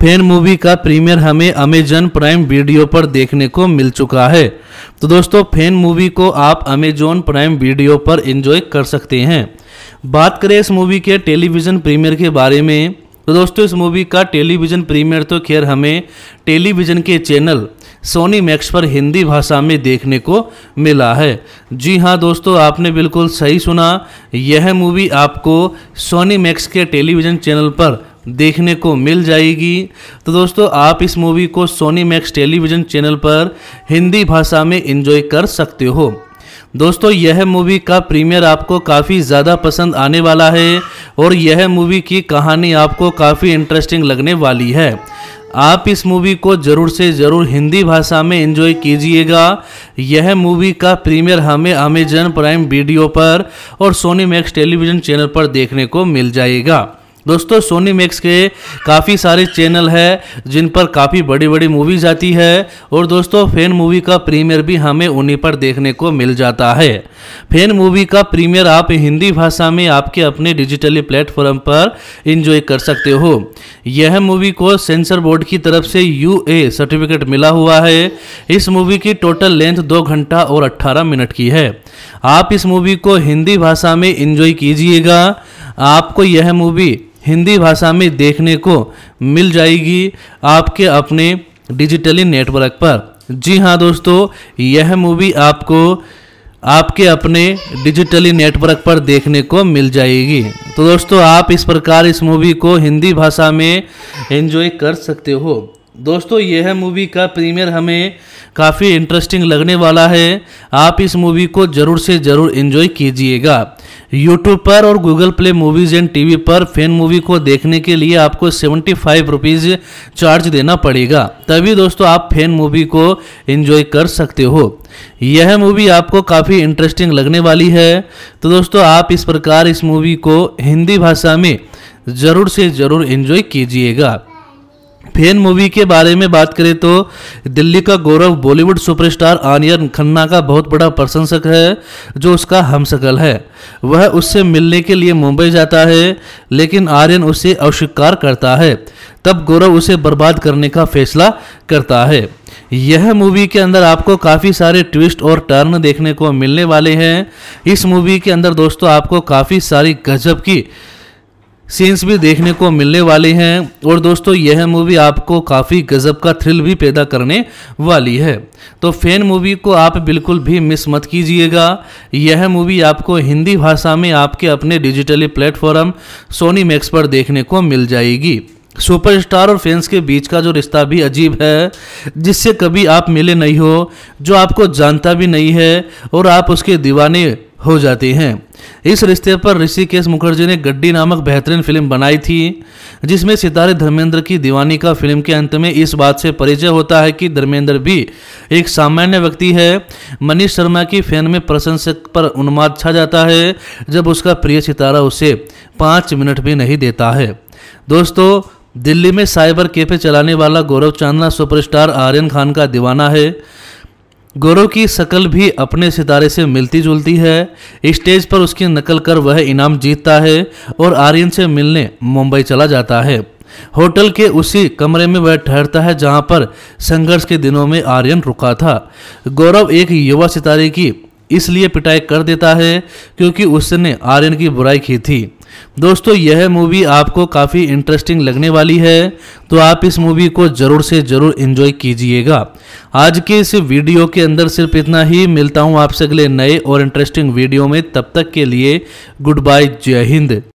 फैन मूवी का प्रीमियर हमें अमेजन प्राइम वीडियो पर देखने को मिल चुका है तो दोस्तों फैन मूवी को आप अमेजोन प्राइम वीडियो पर एंजॉय कर सकते हैं बात करें इस मूवी के टेलीविज़न प्रीमियर के बारे में तो दोस्तों इस मूवी का टेलीविज़न प्रीमियर तो खैर हमें टेलीविज़न के चैनल सोनी मैक्स पर हिंदी भाषा में देखने को मिला है जी हाँ दोस्तों आपने बिल्कुल सही सुना यह मूवी आपको सोनी मैक्स के टेलीविज़न चैनल पर देखने को मिल जाएगी तो दोस्तों आप इस मूवी को सोनी मैक्स टेलीविज़न चैनल पर हिंदी भाषा में इंजॉय कर सकते हो दोस्तों यह मूवी का प्रीमियर आपको काफ़ी ज़्यादा पसंद आने वाला है और यह मूवी की कहानी आपको काफ़ी इंटरेस्टिंग लगने वाली है आप इस मूवी को ज़रूर से ज़रूर हिंदी भाषा में एंजॉय कीजिएगा यह मूवी का प्रीमियर हमें अमेजन प्राइम वीडियो पर और सोनी मैक्स टेलीविज़न चैनल पर देखने को मिल जाएगा दोस्तों सोनी मैक्स के काफ़ी सारे चैनल है जिन पर काफ़ी बड़ी बड़ी मूवीज़ आती है और दोस्तों फैन मूवी का प्रीमियर भी हमें उन्हीं पर देखने को मिल जाता है फैन मूवी का प्रीमियर आप हिंदी भाषा में आपके अपने डिजिटली प्लेटफॉर्म पर इंजॉय कर सकते हो यह मूवी को सेंसर बोर्ड की तरफ से यू सर्टिफिकेट मिला हुआ है इस मूवी की टोटल लेंथ दो घंटा और अट्ठारह मिनट की है आप इस मूवी को हिंदी भाषा में इंजॉय कीजिएगा आपको यह मूवी हिंदी भाषा में देखने को मिल जाएगी आपके अपने डिजिटली नेटवर्क पर जी हाँ दोस्तों यह मूवी आपको आपके अपने डिजिटली नेटवर्क पर देखने को मिल जाएगी तो दोस्तों आप इस प्रकार इस मूवी को हिंदी भाषा में एंजॉय कर सकते हो दोस्तों यह मूवी का प्रीमियर हमें काफ़ी इंटरेस्टिंग लगने वाला है आप इस मूवी को ज़रूर से ज़रूर इन्जॉय कीजिएगा यूट्यूब पर और Google Play Movies and TV पर फैन मूवी को देखने के लिए आपको सेवेंटी फाइव रुपीज़ चार्ज देना पड़ेगा तभी दोस्तों आप फैन मूवी को इन्जॉय कर सकते हो यह मूवी आपको काफ़ी इंटरेस्टिंग लगने वाली है तो दोस्तों आप इस प्रकार इस मूवी को हिंदी भाषा में ज़रूर से ज़रूर इन्जॉय कीजिएगा फैन मूवी के बारे में बात करें तो दिल्ली का गौरव बॉलीवुड सुपरस्टार आनियन खन्ना का बहुत बड़ा प्रशंसक है जो उसका हमशकल है वह उससे मिलने के लिए मुंबई जाता है लेकिन आर्यन उसे अस्वीकार करता है तब गौरव उसे बर्बाद करने का फैसला करता है यह मूवी के अंदर आपको काफ़ी सारे ट्विस्ट और टर्न देखने को मिलने वाले हैं इस मूवी के अंदर दोस्तों आपको काफ़ी सारी गजब की सीन्स भी देखने को मिलने वाले हैं और दोस्तों यह मूवी आपको काफ़ी गज़ब का थ्रिल भी पैदा करने वाली है तो फैन मूवी को आप बिल्कुल भी मिस मत कीजिएगा यह मूवी आपको हिंदी भाषा में आपके अपने डिजिटली प्लेटफॉर्म सोनी मैक्स पर देखने को मिल जाएगी सुपरस्टार और फैंस के बीच का जो रिश्ता भी अजीब है जिससे कभी आप मिले नहीं हो जो आपको जानता भी नहीं है और आप उसके दीवाने हो जाती हैं इस रिश्ते पर ऋषिकेश मुखर्जी ने गड्डी नामक बेहतरीन फिल्म बनाई थी जिसमें सितारे धर्मेंद्र की दीवानी का फिल्म के अंत में इस बात से परिचय होता है कि धर्मेंद्र भी एक सामान्य व्यक्ति है मनीष शर्मा की फैन में प्रशंसक पर उन्माद छा जाता है जब उसका प्रिय सितारा उसे पाँच मिनट भी नहीं देता है दोस्तों दिल्ली में साइबर कैफे चलाने वाला गौरव चांदना सुपरस्टार आर्यन खान का दीवाना है गोरो की शक्ल भी अपने सितारे से मिलती जुलती है स्टेज पर उसकी नकल कर वह इनाम जीतता है और आर्यन से मिलने मुंबई चला जाता है होटल के उसी कमरे में वह ठहरता है जहां पर संघर्ष के दिनों में आर्यन रुका था गौरव एक युवा सितारे की इसलिए पिटाई कर देता है क्योंकि उसने आर्यन की बुराई की थी दोस्तों यह मूवी आपको काफ़ी इंटरेस्टिंग लगने वाली है तो आप इस मूवी को ज़रूर से ज़रूर इन्जॉय कीजिएगा आज के इस वीडियो के अंदर सिर्फ इतना ही मिलता हूँ आपसे अगले नए और इंटरेस्टिंग वीडियो में तब तक के लिए गुड बाय जय हिंद